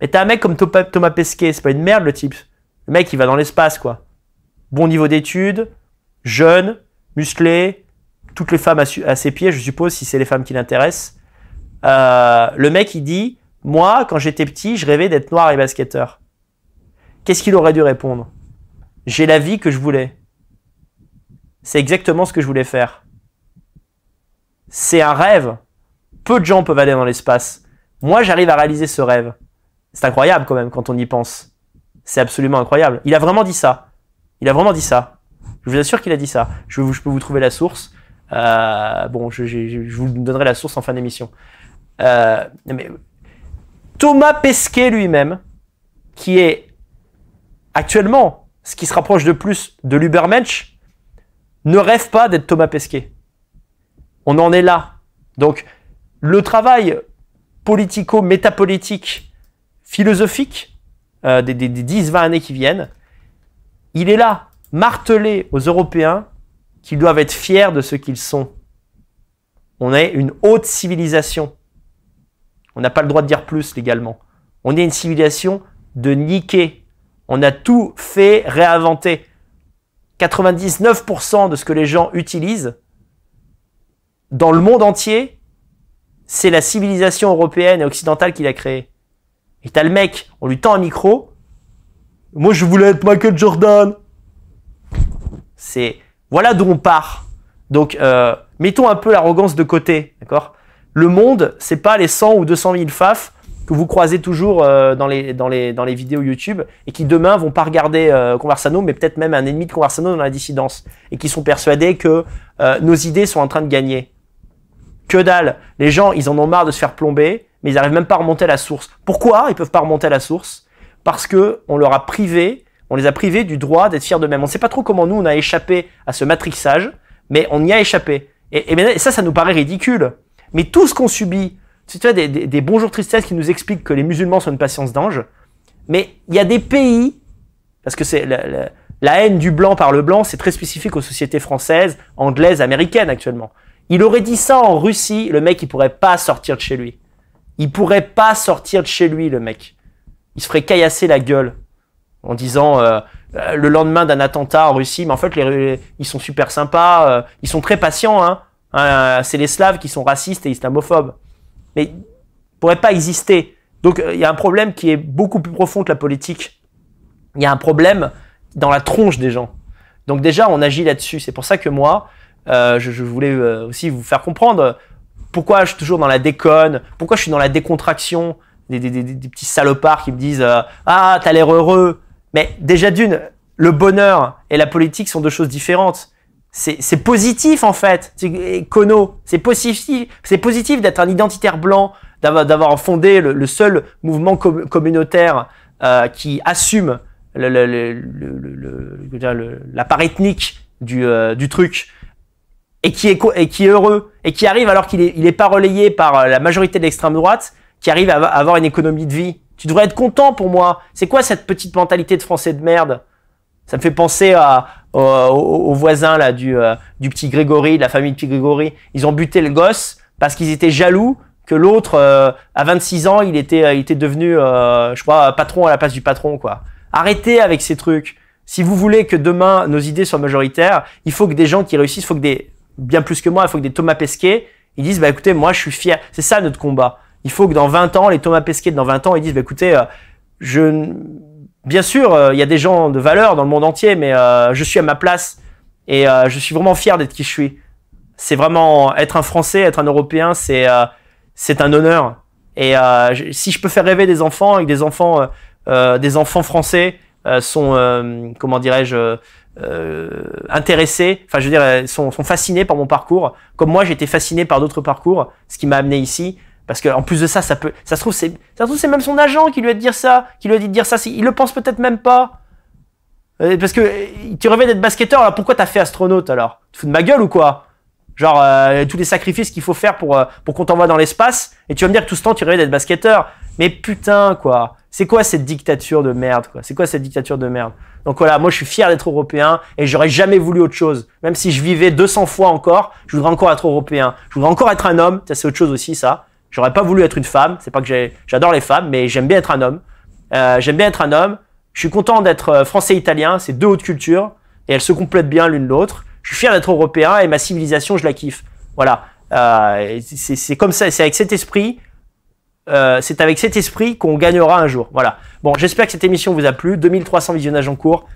Mais t'as un mec comme Thomas Pesquet, c'est pas une merde le type. Le mec, il va dans l'espace, quoi. Bon niveau d'études, jeune, musclé, toutes les femmes à, ses pieds, je suppose, si c'est les femmes qui l'intéressent. Euh, le mec, il dit, moi, quand j'étais petit, je rêvais d'être noir et basketteur. Qu'est-ce qu'il aurait dû répondre J'ai la vie que je voulais. C'est exactement ce que je voulais faire. C'est un rêve. Peu de gens peuvent aller dans l'espace. Moi, j'arrive à réaliser ce rêve. C'est incroyable quand même quand on y pense. C'est absolument incroyable. Il a vraiment dit ça. Il a vraiment dit ça. Je vous assure qu'il a dit ça. Je, peux vous trouver la source. Euh, bon, je, vous donnerai la source en fin d'émission. Euh, mais Thomas Pesquet lui-même, qui est actuellement ce qui se rapproche de plus de l'Ubermensch, ne rêve pas d'être Thomas Pesquet. On en est là. Donc, le travail politico-métapolitique, philosophique euh, des, des, des 10-20 années qui viennent, il est là, martelé aux Européens qu'ils doivent être fiers de ce qu'ils sont. On est une haute civilisation. On n'a pas le droit de dire plus légalement. On est une civilisation de niquer. On a tout fait réinventer. 99% de ce que les gens utilisent dans le monde entier, c'est la civilisation européenne et occidentale qui l'a créé. Et t'as le mec, on lui tend un micro. Moi, je voulais être Michael Jordan. C'est voilà d'où on part. Donc, euh, mettons un peu l'arrogance de côté, d'accord le monde, c'est pas les 100 ou 200 000 faf que vous croisez toujours euh, dans, les, dans, les, dans les vidéos YouTube et qui demain vont pas regarder euh, Conversano, mais peut-être même un ennemi de Conversano dans la dissidence et qui sont persuadés que euh, nos idées sont en train de gagner. Que dalle Les gens, ils en ont marre de se faire plomber, mais ils arrivent même pas à remonter à la source. Pourquoi ils peuvent pas remonter à la source Parce que on leur a privé, on les a privés du droit d'être fiers d'eux-mêmes. On ne sait pas trop comment nous, on a échappé à ce matrixage, mais on y a échappé. Et, et ça, ça nous paraît ridicule. Mais tout ce qu'on subit, tu vois, des, des, bonjours tristesse qui nous expliquent que les musulmans sont une patience d'ange, mais il y a des pays, parce que c'est la, haine du blanc par le blanc, c'est très spécifique aux sociétés françaises, anglaises, américaines actuellement. Il aurait dit ça en Russie, le mec, il pourrait pas sortir de chez lui. Il pourrait pas sortir de chez lui, le mec. Il se ferait caillasser la gueule en disant euh, euh, le lendemain d'un attentat en Russie, mais en fait, ils sont super sympas, euh, ils sont très patients, hein. Hein, euh, c'est les Slaves qui sont racistes et islamophobes. Mais ils ne pourraient pas exister. Donc euh, il y a un problème qui est beaucoup plus profond que la politique. Il y a un problème dans la tronche des gens. Donc déjà, on agit là-dessus. C'est pour ça que moi, euh, je, voulais aussi vous faire comprendre pourquoi je suis toujours dans la déconne, pourquoi je suis dans la décontraction des, petits salopards qui me disent Ah, tu as l'air heureux !» Mais déjà d'une, le bonheur et la politique sont deux choses différentes c'est positif en fait, eh, Kono, c'est positif, c'est positif d'être un identitaire blanc, d'avoir fondé le, seul mouvement communautaire euh, qui assume la part ethnique euh, du, truc et qui, est, et qui est heureux et qui arrive alors qu'il n'est pas relayé par euh, la majorité de l'extrême droite, qui arrive à avoir une économie de vie. Tu devrais être content pour moi. C'est quoi cette petite mentalité de Français de merde ça me fait penser à, aux, voisins là, du, euh, du petit Grégory, de la famille de petit Grégory. Ils ont buté le gosse parce qu'ils étaient jaloux que l'autre, euh, à 26 ans, il était, euh, il était devenu, je crois, patron à la place du patron. quoi. Arrêtez avec ces trucs. Si vous voulez que demain nos idées soient majoritaires, il faut que des gens qui réussissent, il faut que des, bien plus que moi, il faut que des Thomas Pesquet, ils disent, bah écoutez, moi je suis fier. C'est ça notre combat. Il faut que dans 20 ans, les Thomas Pesquet, dans 20 ans, ils disent, bah écoutez, je bien sûr, euh, il y a des gens de valeur dans le monde entier, mais euh, je suis à ma place et euh, je suis vraiment fier d'être qui je suis. C'est vraiment être un Français, être un Européen, c'est c'est un honneur. Et si je peux faire rêver des enfants et que des enfants des enfants français sont comment dirais-je intéressés, enfin je veux dire sont, sont fascinés par mon parcours, comme moi j'étais fasciné par d'autres parcours, ce qui m'a amené ici. Parce qu'en plus de ça, ça peut, ça se trouve, c'est, ça se trouve, c'est même son agent qui lui a dit de dire ça, qui lui a dit de dire ça. Il le pense peut-être même pas. Euh, parce que euh, tu rêvais d'être basketteur, alors pourquoi t'as fait astronaute alors Tu fous de ma gueule ou quoi Genre euh, tous les sacrifices qu'il faut faire pour pour qu'on t'envoie dans l'espace et tu vas me dire que tout ce temps tu rêvais d'être basketteur. Mais putain quoi, c'est quoi cette dictature de merde quoi C'est quoi cette dictature de merde Donc voilà, moi je suis fier d'être européen et j'aurais jamais voulu autre chose. Même si je vivais 200 fois encore, je voudrais encore être européen. Je voudrais encore être un homme, ça c'est autre chose aussi ça. J'aurais pas voulu être une femme. C'est pas que j'adore les femmes, mais j'aime bien être un homme. Euh, j'aime bien être un homme. Je suis content d'être euh, français-italien. C'est deux hautes cultures et elles se complètent bien l'une l'autre. Je suis fier d'être européen et ma civilisation, je la kiffe. Voilà. Euh, c'est comme ça. C'est avec cet esprit. Euh, c'est avec cet esprit qu'on gagnera un jour. Voilà. Bon, j'espère que cette émission vous a plu. 2300 visionnages en cours.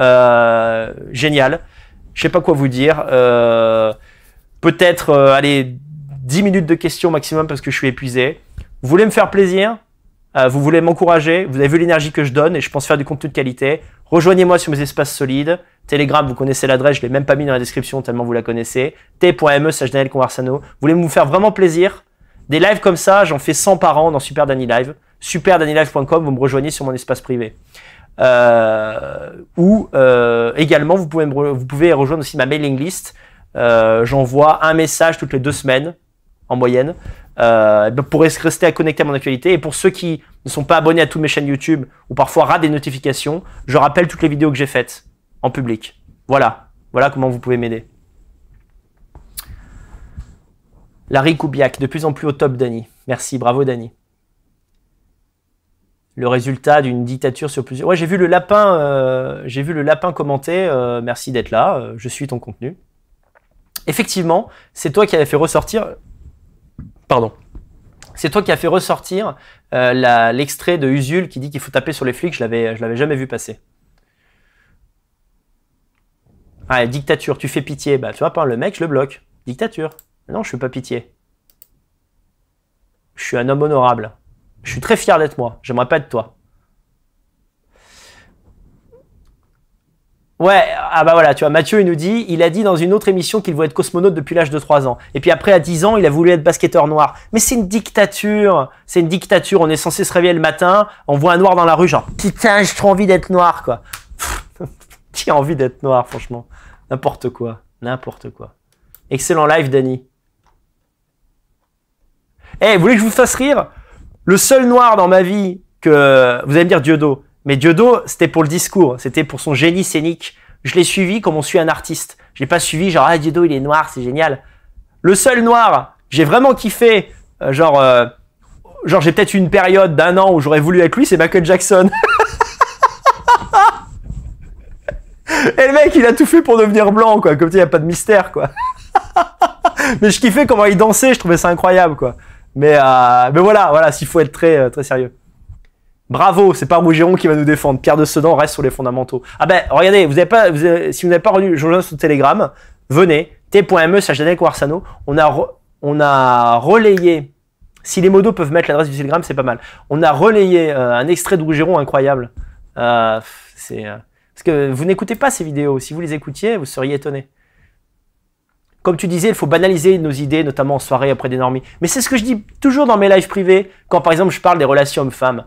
Euh, génial. Je sais pas quoi vous dire. Euh, peut-être, allez, 10 minutes de questions maximum parce que je suis épuisé. Vous voulez me faire plaisir euh, Vous voulez m'encourager Vous avez vu l'énergie que je donne et je pense faire du contenu de qualité. Rejoignez-moi sur mes espaces solides. Telegram, vous connaissez l'adresse, je l'ai même pas mis dans la description tellement vous la connaissez. t.me Daniel Vous voulez me faire vraiment plaisir Des lives comme ça, j'en fais 100 par an dans Super Danny Live. SuperDannyLive.com, vous me rejoignez sur mon espace privé. Euh, ou euh, également, vous pouvez, vous pouvez rejoindre aussi ma mailing list. Euh, j'envoie un message toutes les deux semaines en moyenne, euh, pour rester à connecter à mon actualité. Et pour ceux qui ne sont pas abonnés à toutes mes chaînes YouTube ou parfois ratent des notifications, je rappelle toutes les vidéos que j'ai faites en public. Voilà, voilà comment vous pouvez m'aider. Larry Koubiak, de plus en plus au top, Dani. Merci, bravo, Dani. Le résultat d'une dictature sur plusieurs. Ouais, j'ai vu le lapin, euh, j'ai vu le lapin commenter. Euh, merci d'être là. je suis ton contenu. Effectivement, c'est toi qui avais fait ressortir Pardon. C'est toi qui as fait ressortir euh, l'extrait de Usul qui dit qu'il faut taper sur les flics. Je l'avais, l'avais jamais vu passer. Ah, dictature, tu fais pitié. Bah, tu vois, pas. le mec, je le bloque. Dictature. Non, je suis pas pitié. Je suis un homme honorable. Je suis très fier d'être moi. J'aimerais pas être toi. Ouais, ah bah voilà, tu vois, Mathieu, il nous dit, il a dit dans une autre émission qu'il voulait être cosmonaute depuis l'âge de 3 ans. Et puis après, à 10 ans, il a voulu être basketteur noir. Mais c'est une dictature, c'est une dictature. On est censé se réveiller le matin, on voit un noir dans la rue, genre, putain, j'ai trop envie d'être noir, quoi. (laughs) Qui a envie d'être noir, franchement N'importe quoi, n'importe quoi. Excellent live, Danny. Eh, vous voulez que je vous fasse rire Le seul noir dans ma vie que... Vous allez me dire Dieudo. Mais Diodo, c'était pour le discours, c'était pour son génie scénique. Je l'ai suivi comme on suit un artiste. Je l'ai pas suivi genre ah Diodo, il est noir, c'est génial. Le seul noir, j'ai vraiment kiffé. Euh, genre, euh, genre j'ai peut-être une période d'un an où j'aurais voulu être lui, c'est Michael Jackson. (laughs) Et le mec, il a tout fait pour devenir blanc, quoi. Comme tu il n'y a pas de mystère, quoi. (laughs) mais je kiffais comment il dansait, je trouvais ça incroyable, quoi. Mais, euh, mais voilà, voilà, s'il faut être très, très sérieux. Bravo, c'est pas Rougeron qui va nous défendre. Pierre de Sedan reste sur les fondamentaux. Ah ben, regardez, vous pas, si vous n'avez pas rendu le sur Telegram, venez, t.me, On a, on a relayé, si les modos peuvent mettre l'adresse du Telegram, c'est pas mal. On a relayé euh, un extrait de Rougeron incroyable. Euh, c'est, euh, parce que vous n'écoutez pas ces vidéos. Si vous les écoutiez, vous seriez étonné. Comme tu disais, il faut banaliser nos idées, notamment en soirée après des normies. Mais c'est ce que je dis toujours dans mes lives privés, quand par exemple je parle des relations hommes-femmes.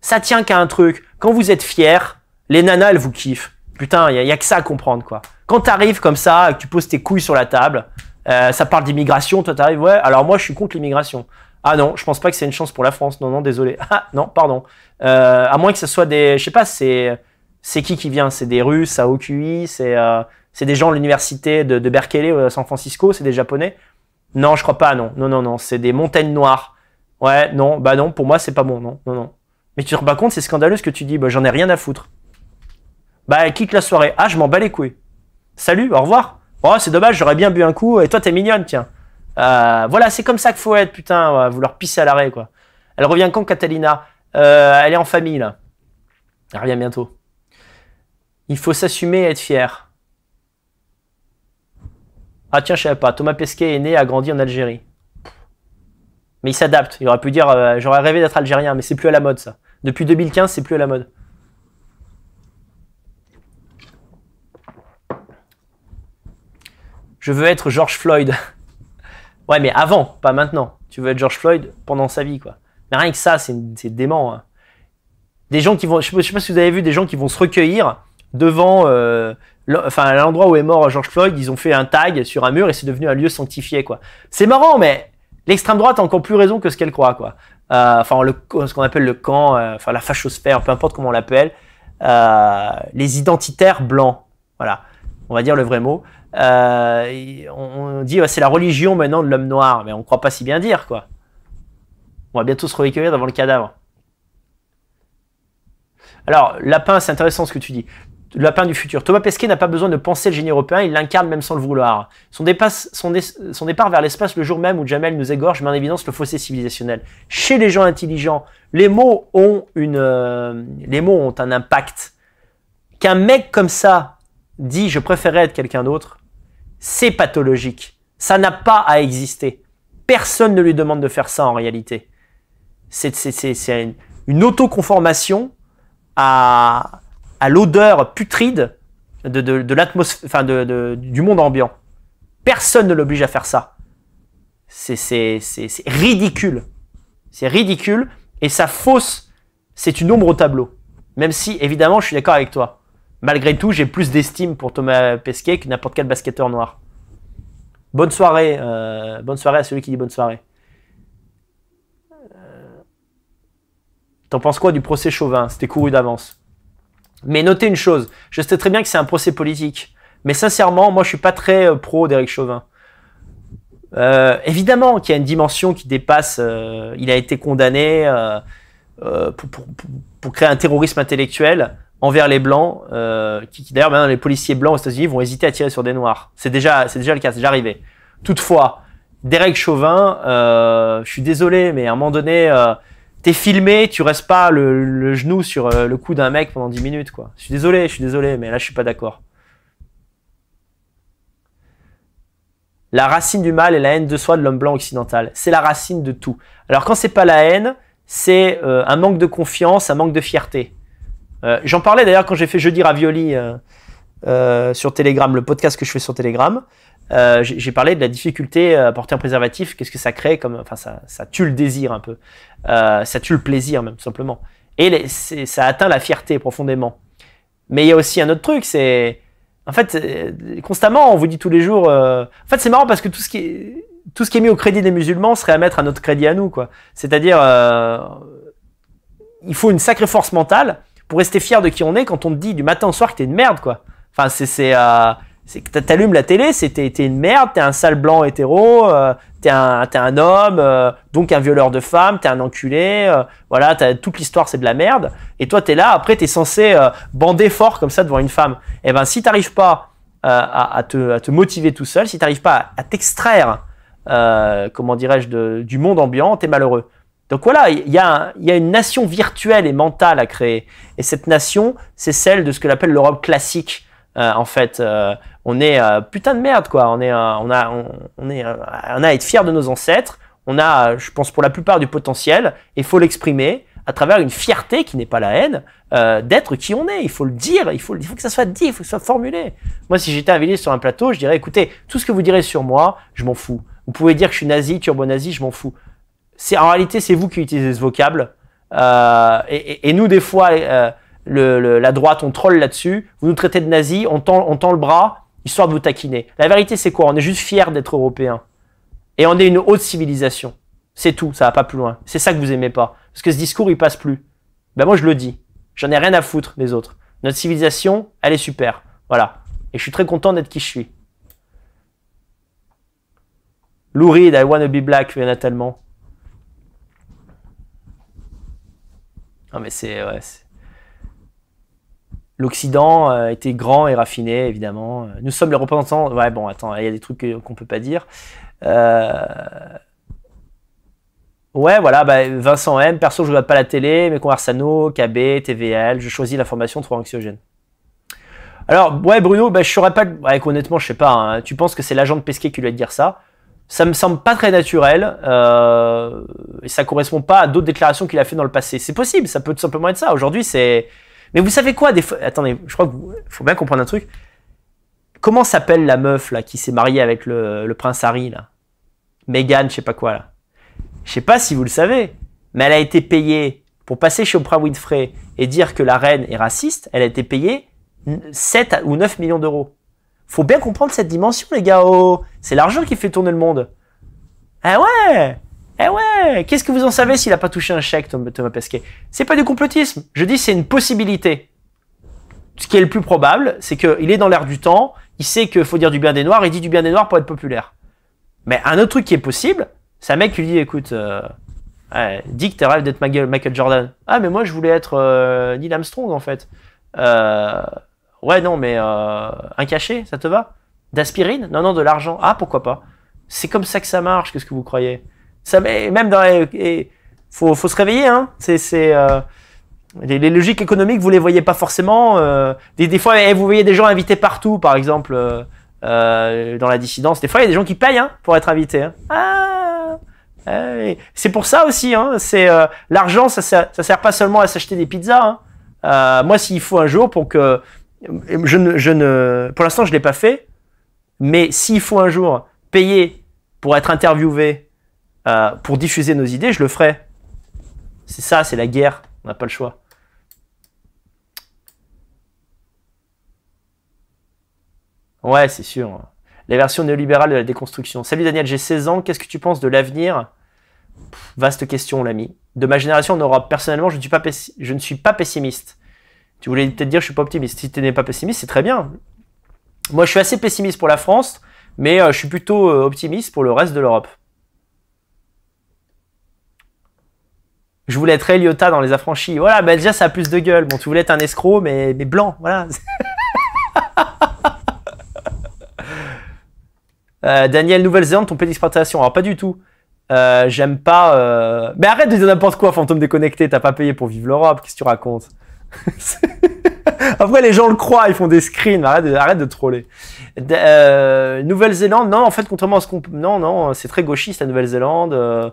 Ça tient qu'à un truc. Quand vous êtes fier, les nanas, elles vous kiffent. Putain, il n'y a, que ça à comprendre, quoi. Quand t'arrives comme ça, que tu poses tes couilles sur la table, euh, ça parle d'immigration, toi t'arrives, ouais, alors moi je suis contre l'immigration. Ah non, je pense pas que c'est une chance pour la France. Non, non, désolé. (laughs) Ah non, pardon. Euh, à moins que ce soit des. Je sais pas, c'est. C'est qui qui vient C'est des Russes à OQI C'est euh, des gens de l'université de, de, Berkeley euh, à San Francisco C'est des Japonais Non, je crois pas, non. Non, non, non. C'est des montagnes noires. Ouais, non, bah non, pour moi, c'est pas bon, non. Non, non. Mais tu te rends compte, c'est scandaleux ce que tu dis. Bah, j'en ai rien à foutre. Bah, quitte la soirée. Ah, je m'en bats les couilles. Salut, au revoir. Oh, c'est dommage, j'aurais bien bu un coup. Et toi, t'es mignonne, tiens. Euh, voilà, c'est comme ça qu'il faut être, putain, vouloir pisser à l'arrêt, quoi. Elle revient quand, Catalina euh, Elle est en famille, là. Elle revient bientôt. Il faut s'assumer et être fier. Ah tiens, je savais pas. Thomas Pesquet est né et a grandi en Algérie. Mais il s'adapte. Il aurait pu dire, euh, j'aurais rêvé d'être algérien, mais c'est plus à la mode, ça. Depuis 2015, c'est plus à la mode. Je veux être George Floyd. (laughs) ouais, mais avant, pas maintenant. Tu veux être George Floyd pendant sa vie, quoi. Mais rien que ça, c'est dément. Hein. Des gens qui vont, je sais, sais, pas, si vous avez vu, des gens qui vont se recueillir devant, euh, enfin à l'endroit où est mort George Floyd, ils ont fait un tag sur un mur et c'est devenu un lieu sanctifié, quoi. C'est marrant, mais L'extrême droite a encore plus raison que ce qu'elle croit, quoi. Euh, enfin, le, ce qu'on appelle le camp, euh, enfin la fachosphère, peu importe comment on l'appelle, euh, les identitaires blancs, voilà, on va dire le vrai mot. on, dit c'est la religion maintenant de l'homme noir, mais on ne croit pas si bien dire quoi. On va bientôt se recueillir devant le cadavre. Alors, Lapin, c'est intéressant ce que tu dis. Lapin du futur. Thomas Pesquet n'a pas besoin de penser le génie européen, il l'incarne même sans le vouloir. Son, dépasse, son, son départ vers l'espace le jour même où Jamel nous égorge met en évidence le fossé civilisationnel. Chez les gens intelligents, les mots ont, une, euh, les mots ont un impact. Qu'un mec comme ça dit je préférerais être quelqu'un d'autre, c'est pathologique. Ça n'a pas à exister. Personne ne lui demande de faire ça en réalité. C'est une, une autoconformation à à l'odeur putride de, de, de l'atmosphère, de, du monde ambiant. Personne ne l'oblige à faire ça. C'est c'est ridicule. C'est ridicule et ça fausse. C'est une ombre au tableau. Même si, évidemment, je suis d'accord avec toi. Malgré tout, j'ai plus d'estime pour Thomas Pesquet que n'importe quel basketteur noir. Bonne soirée, euh, bonne soirée à celui qui dit bonne soirée. Euh, t'en penses quoi du procès Chauvin C'était couru d'avance. Mais notez une chose, je sais très bien que c'est un procès politique, mais sincèrement, moi je suis pas très euh, pro d'Éric Chauvin. Euh, évidemment qu'il y a une dimension qui dépasse, euh, il a été condamné euh, euh pour, pour, pour, créer un terrorisme intellectuel envers les Blancs, qui, qui d'ailleurs maintenant les policiers blancs aux États-Unis vont hésiter à tirer sur des Noirs. C'est déjà, c'est déjà le cas, c'est déjà arrivé. Toutefois, Derek Chauvin, je suis désolé, mais à un moment donné, t'es filmé, tu restes pas le, genou sur euh, le cou d'un mec pendant 10 minutes, quoi. Je suis désolé, je suis désolé, mais là, je suis pas d'accord. La racine du mal est la haine de soi de l'homme blanc occidental. C'est la racine de tout. Alors, quand c'est pas la haine, c'est euh, un manque de confiance, un manque de fierté. Euh, j'en parlais d'ailleurs quand j'ai fait Jeudi Ravioli sur Telegram, le podcast que je fais sur Telegram. Euh, j'ai parlé de la difficulté euh, à porter un préservatif, qu'est-ce que ça crée comme, enfin ça, tue le désir un peu, euh, ça tue le plaisir même tout simplement. Et ça atteint la fierté profondément. Mais il y a aussi un autre truc, c'est en fait constamment on vous dit tous les jours. en fait c'est marrant parce que tout ce qui est tout ce qui est mis au crédit des musulmans serait à mettre à notre crédit à nous quoi. C'est-à-dire il faut une sacrée force mentale pour rester fier de qui on est quand on te dit du matin au soir que t'es une merde quoi. Enfin c'est c'est c'est que t'allumes la télé, c'était une merde, t'es un sale blanc hétéro, euh, t'es un, un homme, euh, donc un violeur de femmes, t'es un enculé, euh, voilà, as, toute l'histoire c'est de la merde. Et toi t'es là, après t'es censé bander fort comme ça devant une femme. Et eh ben si t'arrives pas à, te, motiver tout seul, si t'arrives pas à, t'extraire, comment dirais-je, du monde ambiant, t'es malheureux. Donc voilà, il y, y, a une nation virtuelle et mentale à créer. Et cette nation, c'est celle de ce que l'appelle l'Europe classique euh, en fait, euh, on est euh, putain de merde, quoi. On est, on a, on, est, on a à être fier de nos ancêtres. On a, je pense, pour la plupart du potentiel et faut l'exprimer à travers une fierté qui n'est pas la haine d'être qui on est. Il faut le dire, il faut, il faut que ça soit dit, il faut que ça soit formulé. Moi, si j'étais invité sur un plateau, je dirais, écoutez, tout ce que vous direz sur moi, je m'en fous. Vous pouvez dire que je suis nazi, turbo-nazi, je m'en fous. C'est en réalité, c'est vous qui utilisez ce vocable. et, nous, des fois la droite, on troll là-dessus, vous nous traitez de nazis, on tend, on le bras, histoire de vous taquiner. La vérité, c'est quoi On est juste fiers d'être européens. Et on est une haute civilisation. C'est tout, ça va pas plus loin. C'est ça que vous aimez pas. Parce que ce discours, il passe plus. Ben moi, je le dis. J'en ai rien à foutre des autres. Notre civilisation, elle est super. Voilà. Et je suis très content d'être qui je suis. Lou Reed, I wanna be black, il y en a tellement. Non mais c'est... Ouais, c'est... L'Occident euh, était grand et raffiné, évidemment. Nous sommes les représentants. Ouais, bon, attends, il y a des trucs qu'on peut pas dire. Euh, ouais, voilà, bah, Vincent M. Perso, je vois pas la télé, mais Conversano, KB, TVL, je choisis l'information trop anxiogène. Alors, ouais, Bruno, bah, je saurais pas. honnêtement, je sais pas. Hein. tu penses que c'est l'agent de Pesquet qui lui a dit ça Ça me semble pas très naturel. Euh, et ça correspond pas à d'autres déclarations qu'il a fait dans le passé. C'est possible, ça peut tout simplement être ça. Aujourd'hui, c'est. Mais vous savez quoi des fois, Attendez, je crois qu'il faut bien comprendre un truc. Comment s'appelle la meuf là qui s'est mariée avec le, prince Harry là Meghan, je sais pas quoi là. Je sais pas si vous le savez, mais elle a été payée pour passer chez Oprah Winfrey et dire que la reine est raciste. Elle a été payée 7 ou 9 millions d'euros. Faut bien comprendre cette dimension les gars. Oh, c'est l'argent qui fait tourner le monde. Ah ouais eh ouais, qu'est-ce que vous en savez s'il n'a pas touché un chèque, Thomas Pesquet C'est pas du complotisme. Je dis c'est une possibilité. Ce qui est le plus probable, c'est qu'il est dans l'air du temps, il sait qu'il faut dire du bien des Noirs, il dit du bien des Noirs pour être populaire. Mais un autre truc qui est possible, c'est un mec qui lui dit, écoute, euh, dis que tu rêves d'être Michael Jordan. Ah mais moi je voulais être euh, Neil Armstrong en fait. Euh, ouais non mais euh, un cachet, ça te va D'aspirine Non non de l'argent. Ah pourquoi pas C'est comme ça que ça marche, qu'est-ce que vous croyez ça, même dans faut, faut se réveiller. Hein. C'est, c'est euh, les, logiques économiques, vous les voyez pas forcément. Euh, des, fois, eh, vous voyez des gens invités partout, par exemple, euh, euh, dans la dissidence. Des fois, il y a des gens qui payent hein, pour être invités. Hein. Ah, eh, c'est pour ça aussi. Hein, c'est l'argent, ça, sert, sert pas seulement à s'acheter des pizzas. Hein. moi, s'il faut un jour pour que je ne, je ne, pour l'instant, je l'ai pas fait. Mais s'il faut un jour payer pour être interviewé euh, pour diffuser nos idées, je le ferai. C'est ça, c'est la guerre. On n'a pas le choix. Ouais, c'est sûr. La version néolibérale de la déconstruction. Salut Daniel, j'ai 16 ans. Qu'est-ce que tu penses de l'avenir Vaste question, l'ami. De ma génération, en Europe. Personnellement, je ne suis pas, pessimiste. Tu voulais peut-être dire je suis pas optimiste. Si tu n'es pas pessimiste, c'est très bien. Moi, je suis assez pessimiste pour la France, mais euh, je suis plutôt euh, optimiste pour le reste de l'Europe. je voulais être Eliota dans Les Affranchis. Voilà, ben déjà, ça a plus de gueule. Bon, tu voulais être un escroc, mais, mais blanc, voilà. (laughs) Euh, Daniel, Nouvelle-Zélande, ton pays d'exploitation. Alors, pas du tout. Euh, j'aime pas. Euh, mais arrête de dire n'importe quoi, fantôme déconnecté. T'as pas payé pour vivre l'Europe. Qu'est-ce que tu racontes (laughs) Après, les gens le croient, ils font des screens. Arrête de, arrête de troller. Nouvelle-Zélande, non, en fait, contrairement à ce qu'on. Non, non, c'est très gauchiste la Nouvelle-Zélande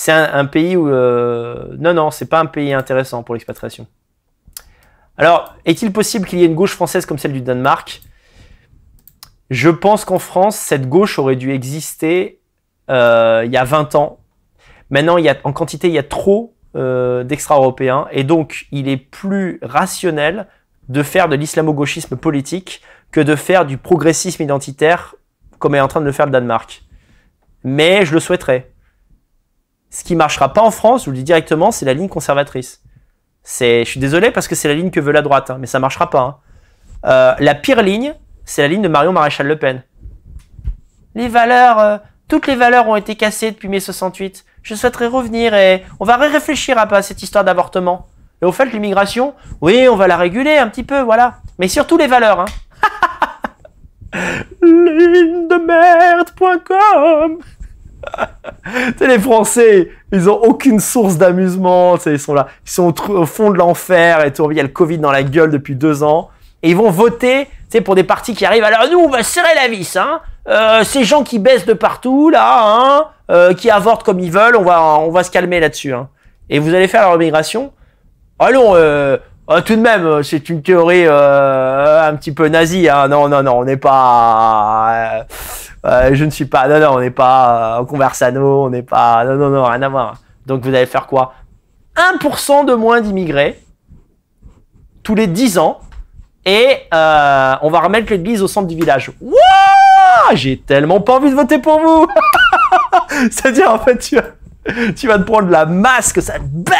c'est un, pays où... Euh, non, non, c'est pas un pays intéressant pour l'expatriation. Alors, est-il possible qu'il y ait une gauche française comme celle du Danemark Je pense qu'en France, cette gauche aurait dû exister euh, il y a 20 ans. Maintenant, il y en quantité, il y a trop euh, d'extra-européens. Et donc, il est plus rationnel de faire de l'islamo-gauchisme politique que de faire du progressisme identitaire comme est en train de le faire le Danemark. Mais je le souhaiterais. Ce qui marchera pas en France, je vous le dis directement, c'est la ligne conservatrice. C'est, je suis désolé parce que c'est la ligne que veut la droite, hein, mais ça marchera pas. Hein. Euh, la pire ligne, c'est la ligne de Marion Maréchal Le Pen. Les valeurs, euh, toutes les valeurs ont été cassées depuis mai 68. Je souhaiterais revenir et on va réfléchir à, à cette histoire d'avortement. Et au fait, l'immigration, oui, on va la réguler un petit peu, voilà. Mais surtout les valeurs. Hein. ligne (laughs) de merde.com (laughs) tu les Français, ils ont aucune source d'amusement. ils sont là, ils sont au, fond de l'enfer et tout. Il y a le Covid dans la gueule depuis deux ans. Et ils vont voter, pour des partis qui arrivent. Alors nous, on va serrer la vis, hein. Euh, ces gens qui baissent de partout, là, hein, euh, qui avortent comme ils veulent, on va, on va se calmer là-dessus. Hein. Et vous allez faire la remigration. Allons, euh, ah, tout de même, c'est une théorie un petit peu nazie. Hein. Non, non, non, on n'est pas je ne suis pas, non, non, on n'est pas euh, en conversano, on n'est pas, non, non, non, rien à voir. Donc vous allez faire quoi 1% de moins d'immigrés tous les 10 ans et euh, on va remettre l'église au centre du village. Wouah J'ai tellement pas envie de voter pour vous (laughs) C'est-à-dire, en fait, tu vas, tu vas te prendre la masse ça... Bam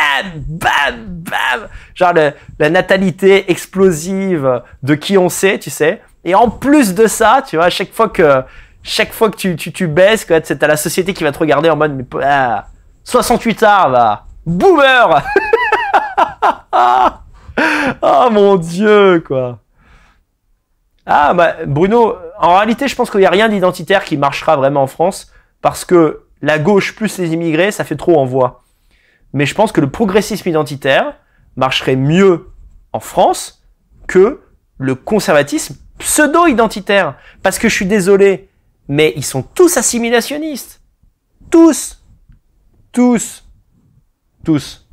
Bam Bam Genre la natalité explosive de qui on sait, tu sais. Et en plus de ça, tu vois, à chaque fois que chaque fois que tu, tu, tu baisses, quoi, t'as la société qui va te regarder en mode, mais, 68 ah, arts, va. Boomer! ah (laughs) mon dieu, quoi. Ah, bah, Bruno, en réalité, je pense qu'il n'y a rien d'identitaire qui marchera vraiment en France parce que la gauche plus les immigrés, ça fait trop en voix. Mais je pense que le progressisme identitaire marcherait mieux en France que le conservatisme pseudo-identitaire. Parce que je suis désolé, mais ils sont tous assimilationnistes. Tous. Tous. Tous.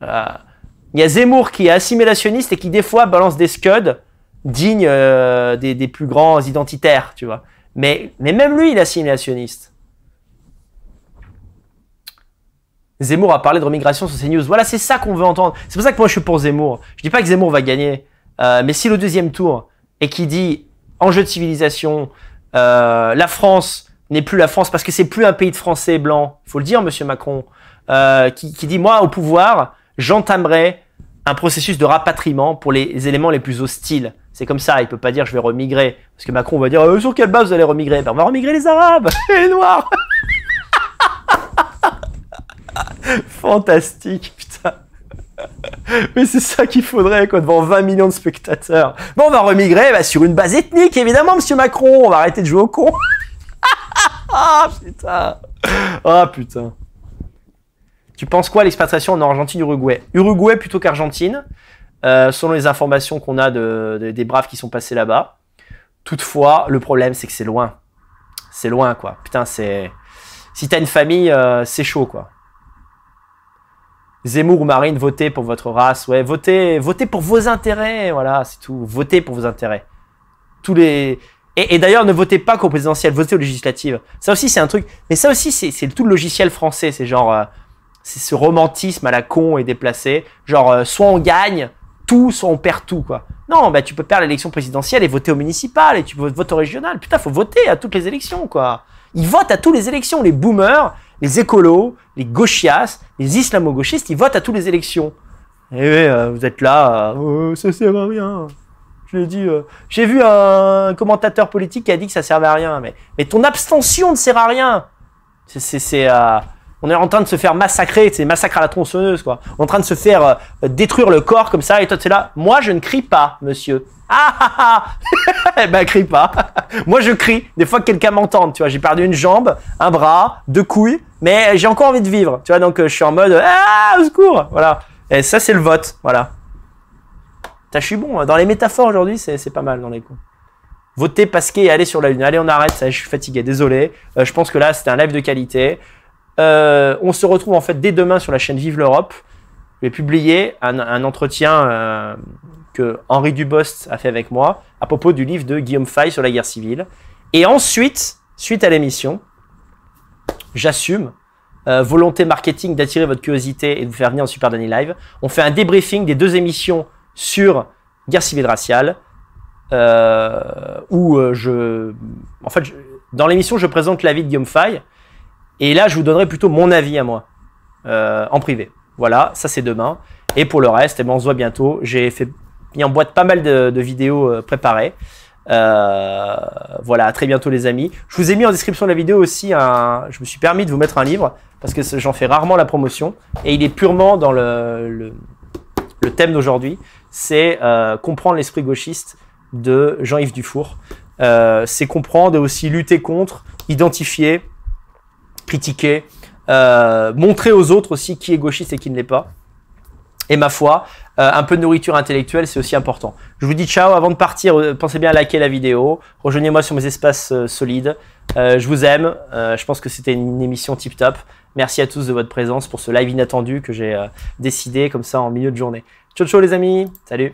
il y a Zemmour qui est assimilationniste et qui des fois balance des scuds dignes euh, des, plus grands identitaires, tu vois. Mais, mais même lui, il est assimilationniste. Zemmour a parlé de remigration sur CNews. Voilà, c'est ça qu'on veut entendre. C'est pour ça que moi, je suis pour Zemmour. Je dis pas que Zemmour va gagner. Euh, mais si le deuxième tour et qui dit enjeu de civilisation, euh, la France n'est plus la France parce que c'est plus un pays de Français blancs, faut le dire, Monsieur Macron, euh, qui, dit moi au pouvoir, j'entamerai un processus de rapatriement pour les éléments les plus hostiles. C'est comme ça, il peut pas dire je vais remigrer parce que Macron va dire euh, sur quelle base vous allez remigrer ben, on va remigrer les Arabes (laughs) et les Noirs. (laughs) Fantastique, putain. (laughs) Mais c'est ça qu'il faudrait, quoi, devant 20 millions de spectateurs. Bon, on va remigrer bah, sur une base ethnique, évidemment, monsieur Macron. On va arrêter de jouer au con. (laughs) ah, putain. Ah, putain. Tu penses quoi à l'expatriation en Argentine-Uruguay Uruguay plutôt qu'Argentine, euh, selon les informations qu'on a de, des braves qui sont passés là-bas. Toutefois, le problème, c'est que c'est loin. C'est loin, quoi. Putain, c'est. Si t'as une famille, euh, c'est chaud, quoi. Zemmour ou Marine, votez pour votre race, ouais, votez, pour vos intérêts, voilà, c'est tout, votez pour vos intérêts. Tous les et, d'ailleurs ne votez pas qu'aux présidentielles, votez aux législatives. Ça aussi c'est un truc, mais ça aussi c'est tout le logiciel français, c'est genre euh, c'est ce romantisme à la con et déplacé, genre euh, soit on gagne tout, soit on perd tout quoi. Non, bah tu peux perdre l'élection présidentielle et voter au municipal et tu peux voter au régional. Putain, faut voter à toutes les élections quoi. Ils votent à toutes les élections les boomers les écolos, les gauchias, les islamo-gauchistes, ils votent à toutes les élections. Eh euh, vous êtes là, ça euh, oh, ça sert à rien. Je dit, euh, j'ai vu un commentateur politique qui a dit que ça servait à rien. Mais, mais ton abstention ne sert à rien. C'est, on est en train de se faire massacrer, c'est massacre à la tronçonneuse, quoi. On est en train de se faire euh, euh, détruire le corps comme ça, et toi, tu es là. Moi, je ne crie pas, monsieur. Ah ah ah, ah. (laughs) Eh ben, crie pas. (laughs) Moi, je crie. Des fois, que quelqu'un m'entende, tu vois. J'ai perdu une jambe, un bras, deux couilles, mais j'ai encore envie de vivre, tu vois. Donc, euh, je suis en mode, ah, au secours Voilà. Et ça, c'est le vote, voilà. T'as, je suis bon. Hein. Dans les métaphores aujourd'hui, c'est pas mal dans les coups. Voter, Pasquet et aller sur la lune. Allez, on arrête, ça, je suis fatigué, désolé. je pense que là, c'était un live de qualité. Euh, on se retrouve en fait dès demain sur la chaîne Vive l'Europe. Je vais publier un, entretien euh, que Henri Dubost a fait avec moi à propos du livre de Guillaume Fay sur la guerre civile. Et ensuite, suite à l'émission, j'assume, euh, volonté marketing d'attirer votre curiosité et de vous faire venir en Super Danny Live. On fait un débriefing des deux émissions sur guerre civile raciale, où je... En fait, dans l'émission, je présente vie de Guillaume Fay, et là, je vous donnerai plutôt mon avis à moi, euh, en privé. Voilà, ça c'est demain. Et pour le reste, eh ben, on se voit bientôt. J'ai fait mis en boîte pas mal de, vidéos euh, préparées. Euh, voilà, à très bientôt les amis. Je vous ai mis en description de la vidéo aussi un. Je me suis permis de vous mettre un livre parce que j'en fais rarement la promotion et il est purement dans le, le, thème d'aujourd'hui. C'est comprendre l'esprit gauchiste de Jean-Yves Dufour. c'est comprendre et aussi lutter contre, identifier, critiquer, euh, montrer aux autres aussi qui est gauchiste et qui ne l'est pas. Et ma foi, euh, un peu de nourriture intellectuelle, c'est aussi important. Je vous dis ciao. Avant de partir, euh, pensez bien à liker la vidéo. Rejoignez-moi sur mes espaces solides. je vous aime. je pense que c'était une émission tip-top. Merci à tous de votre présence pour ce live inattendu que j'ai décidé comme ça en milieu de journée. Ciao, ciao les amis. Salut.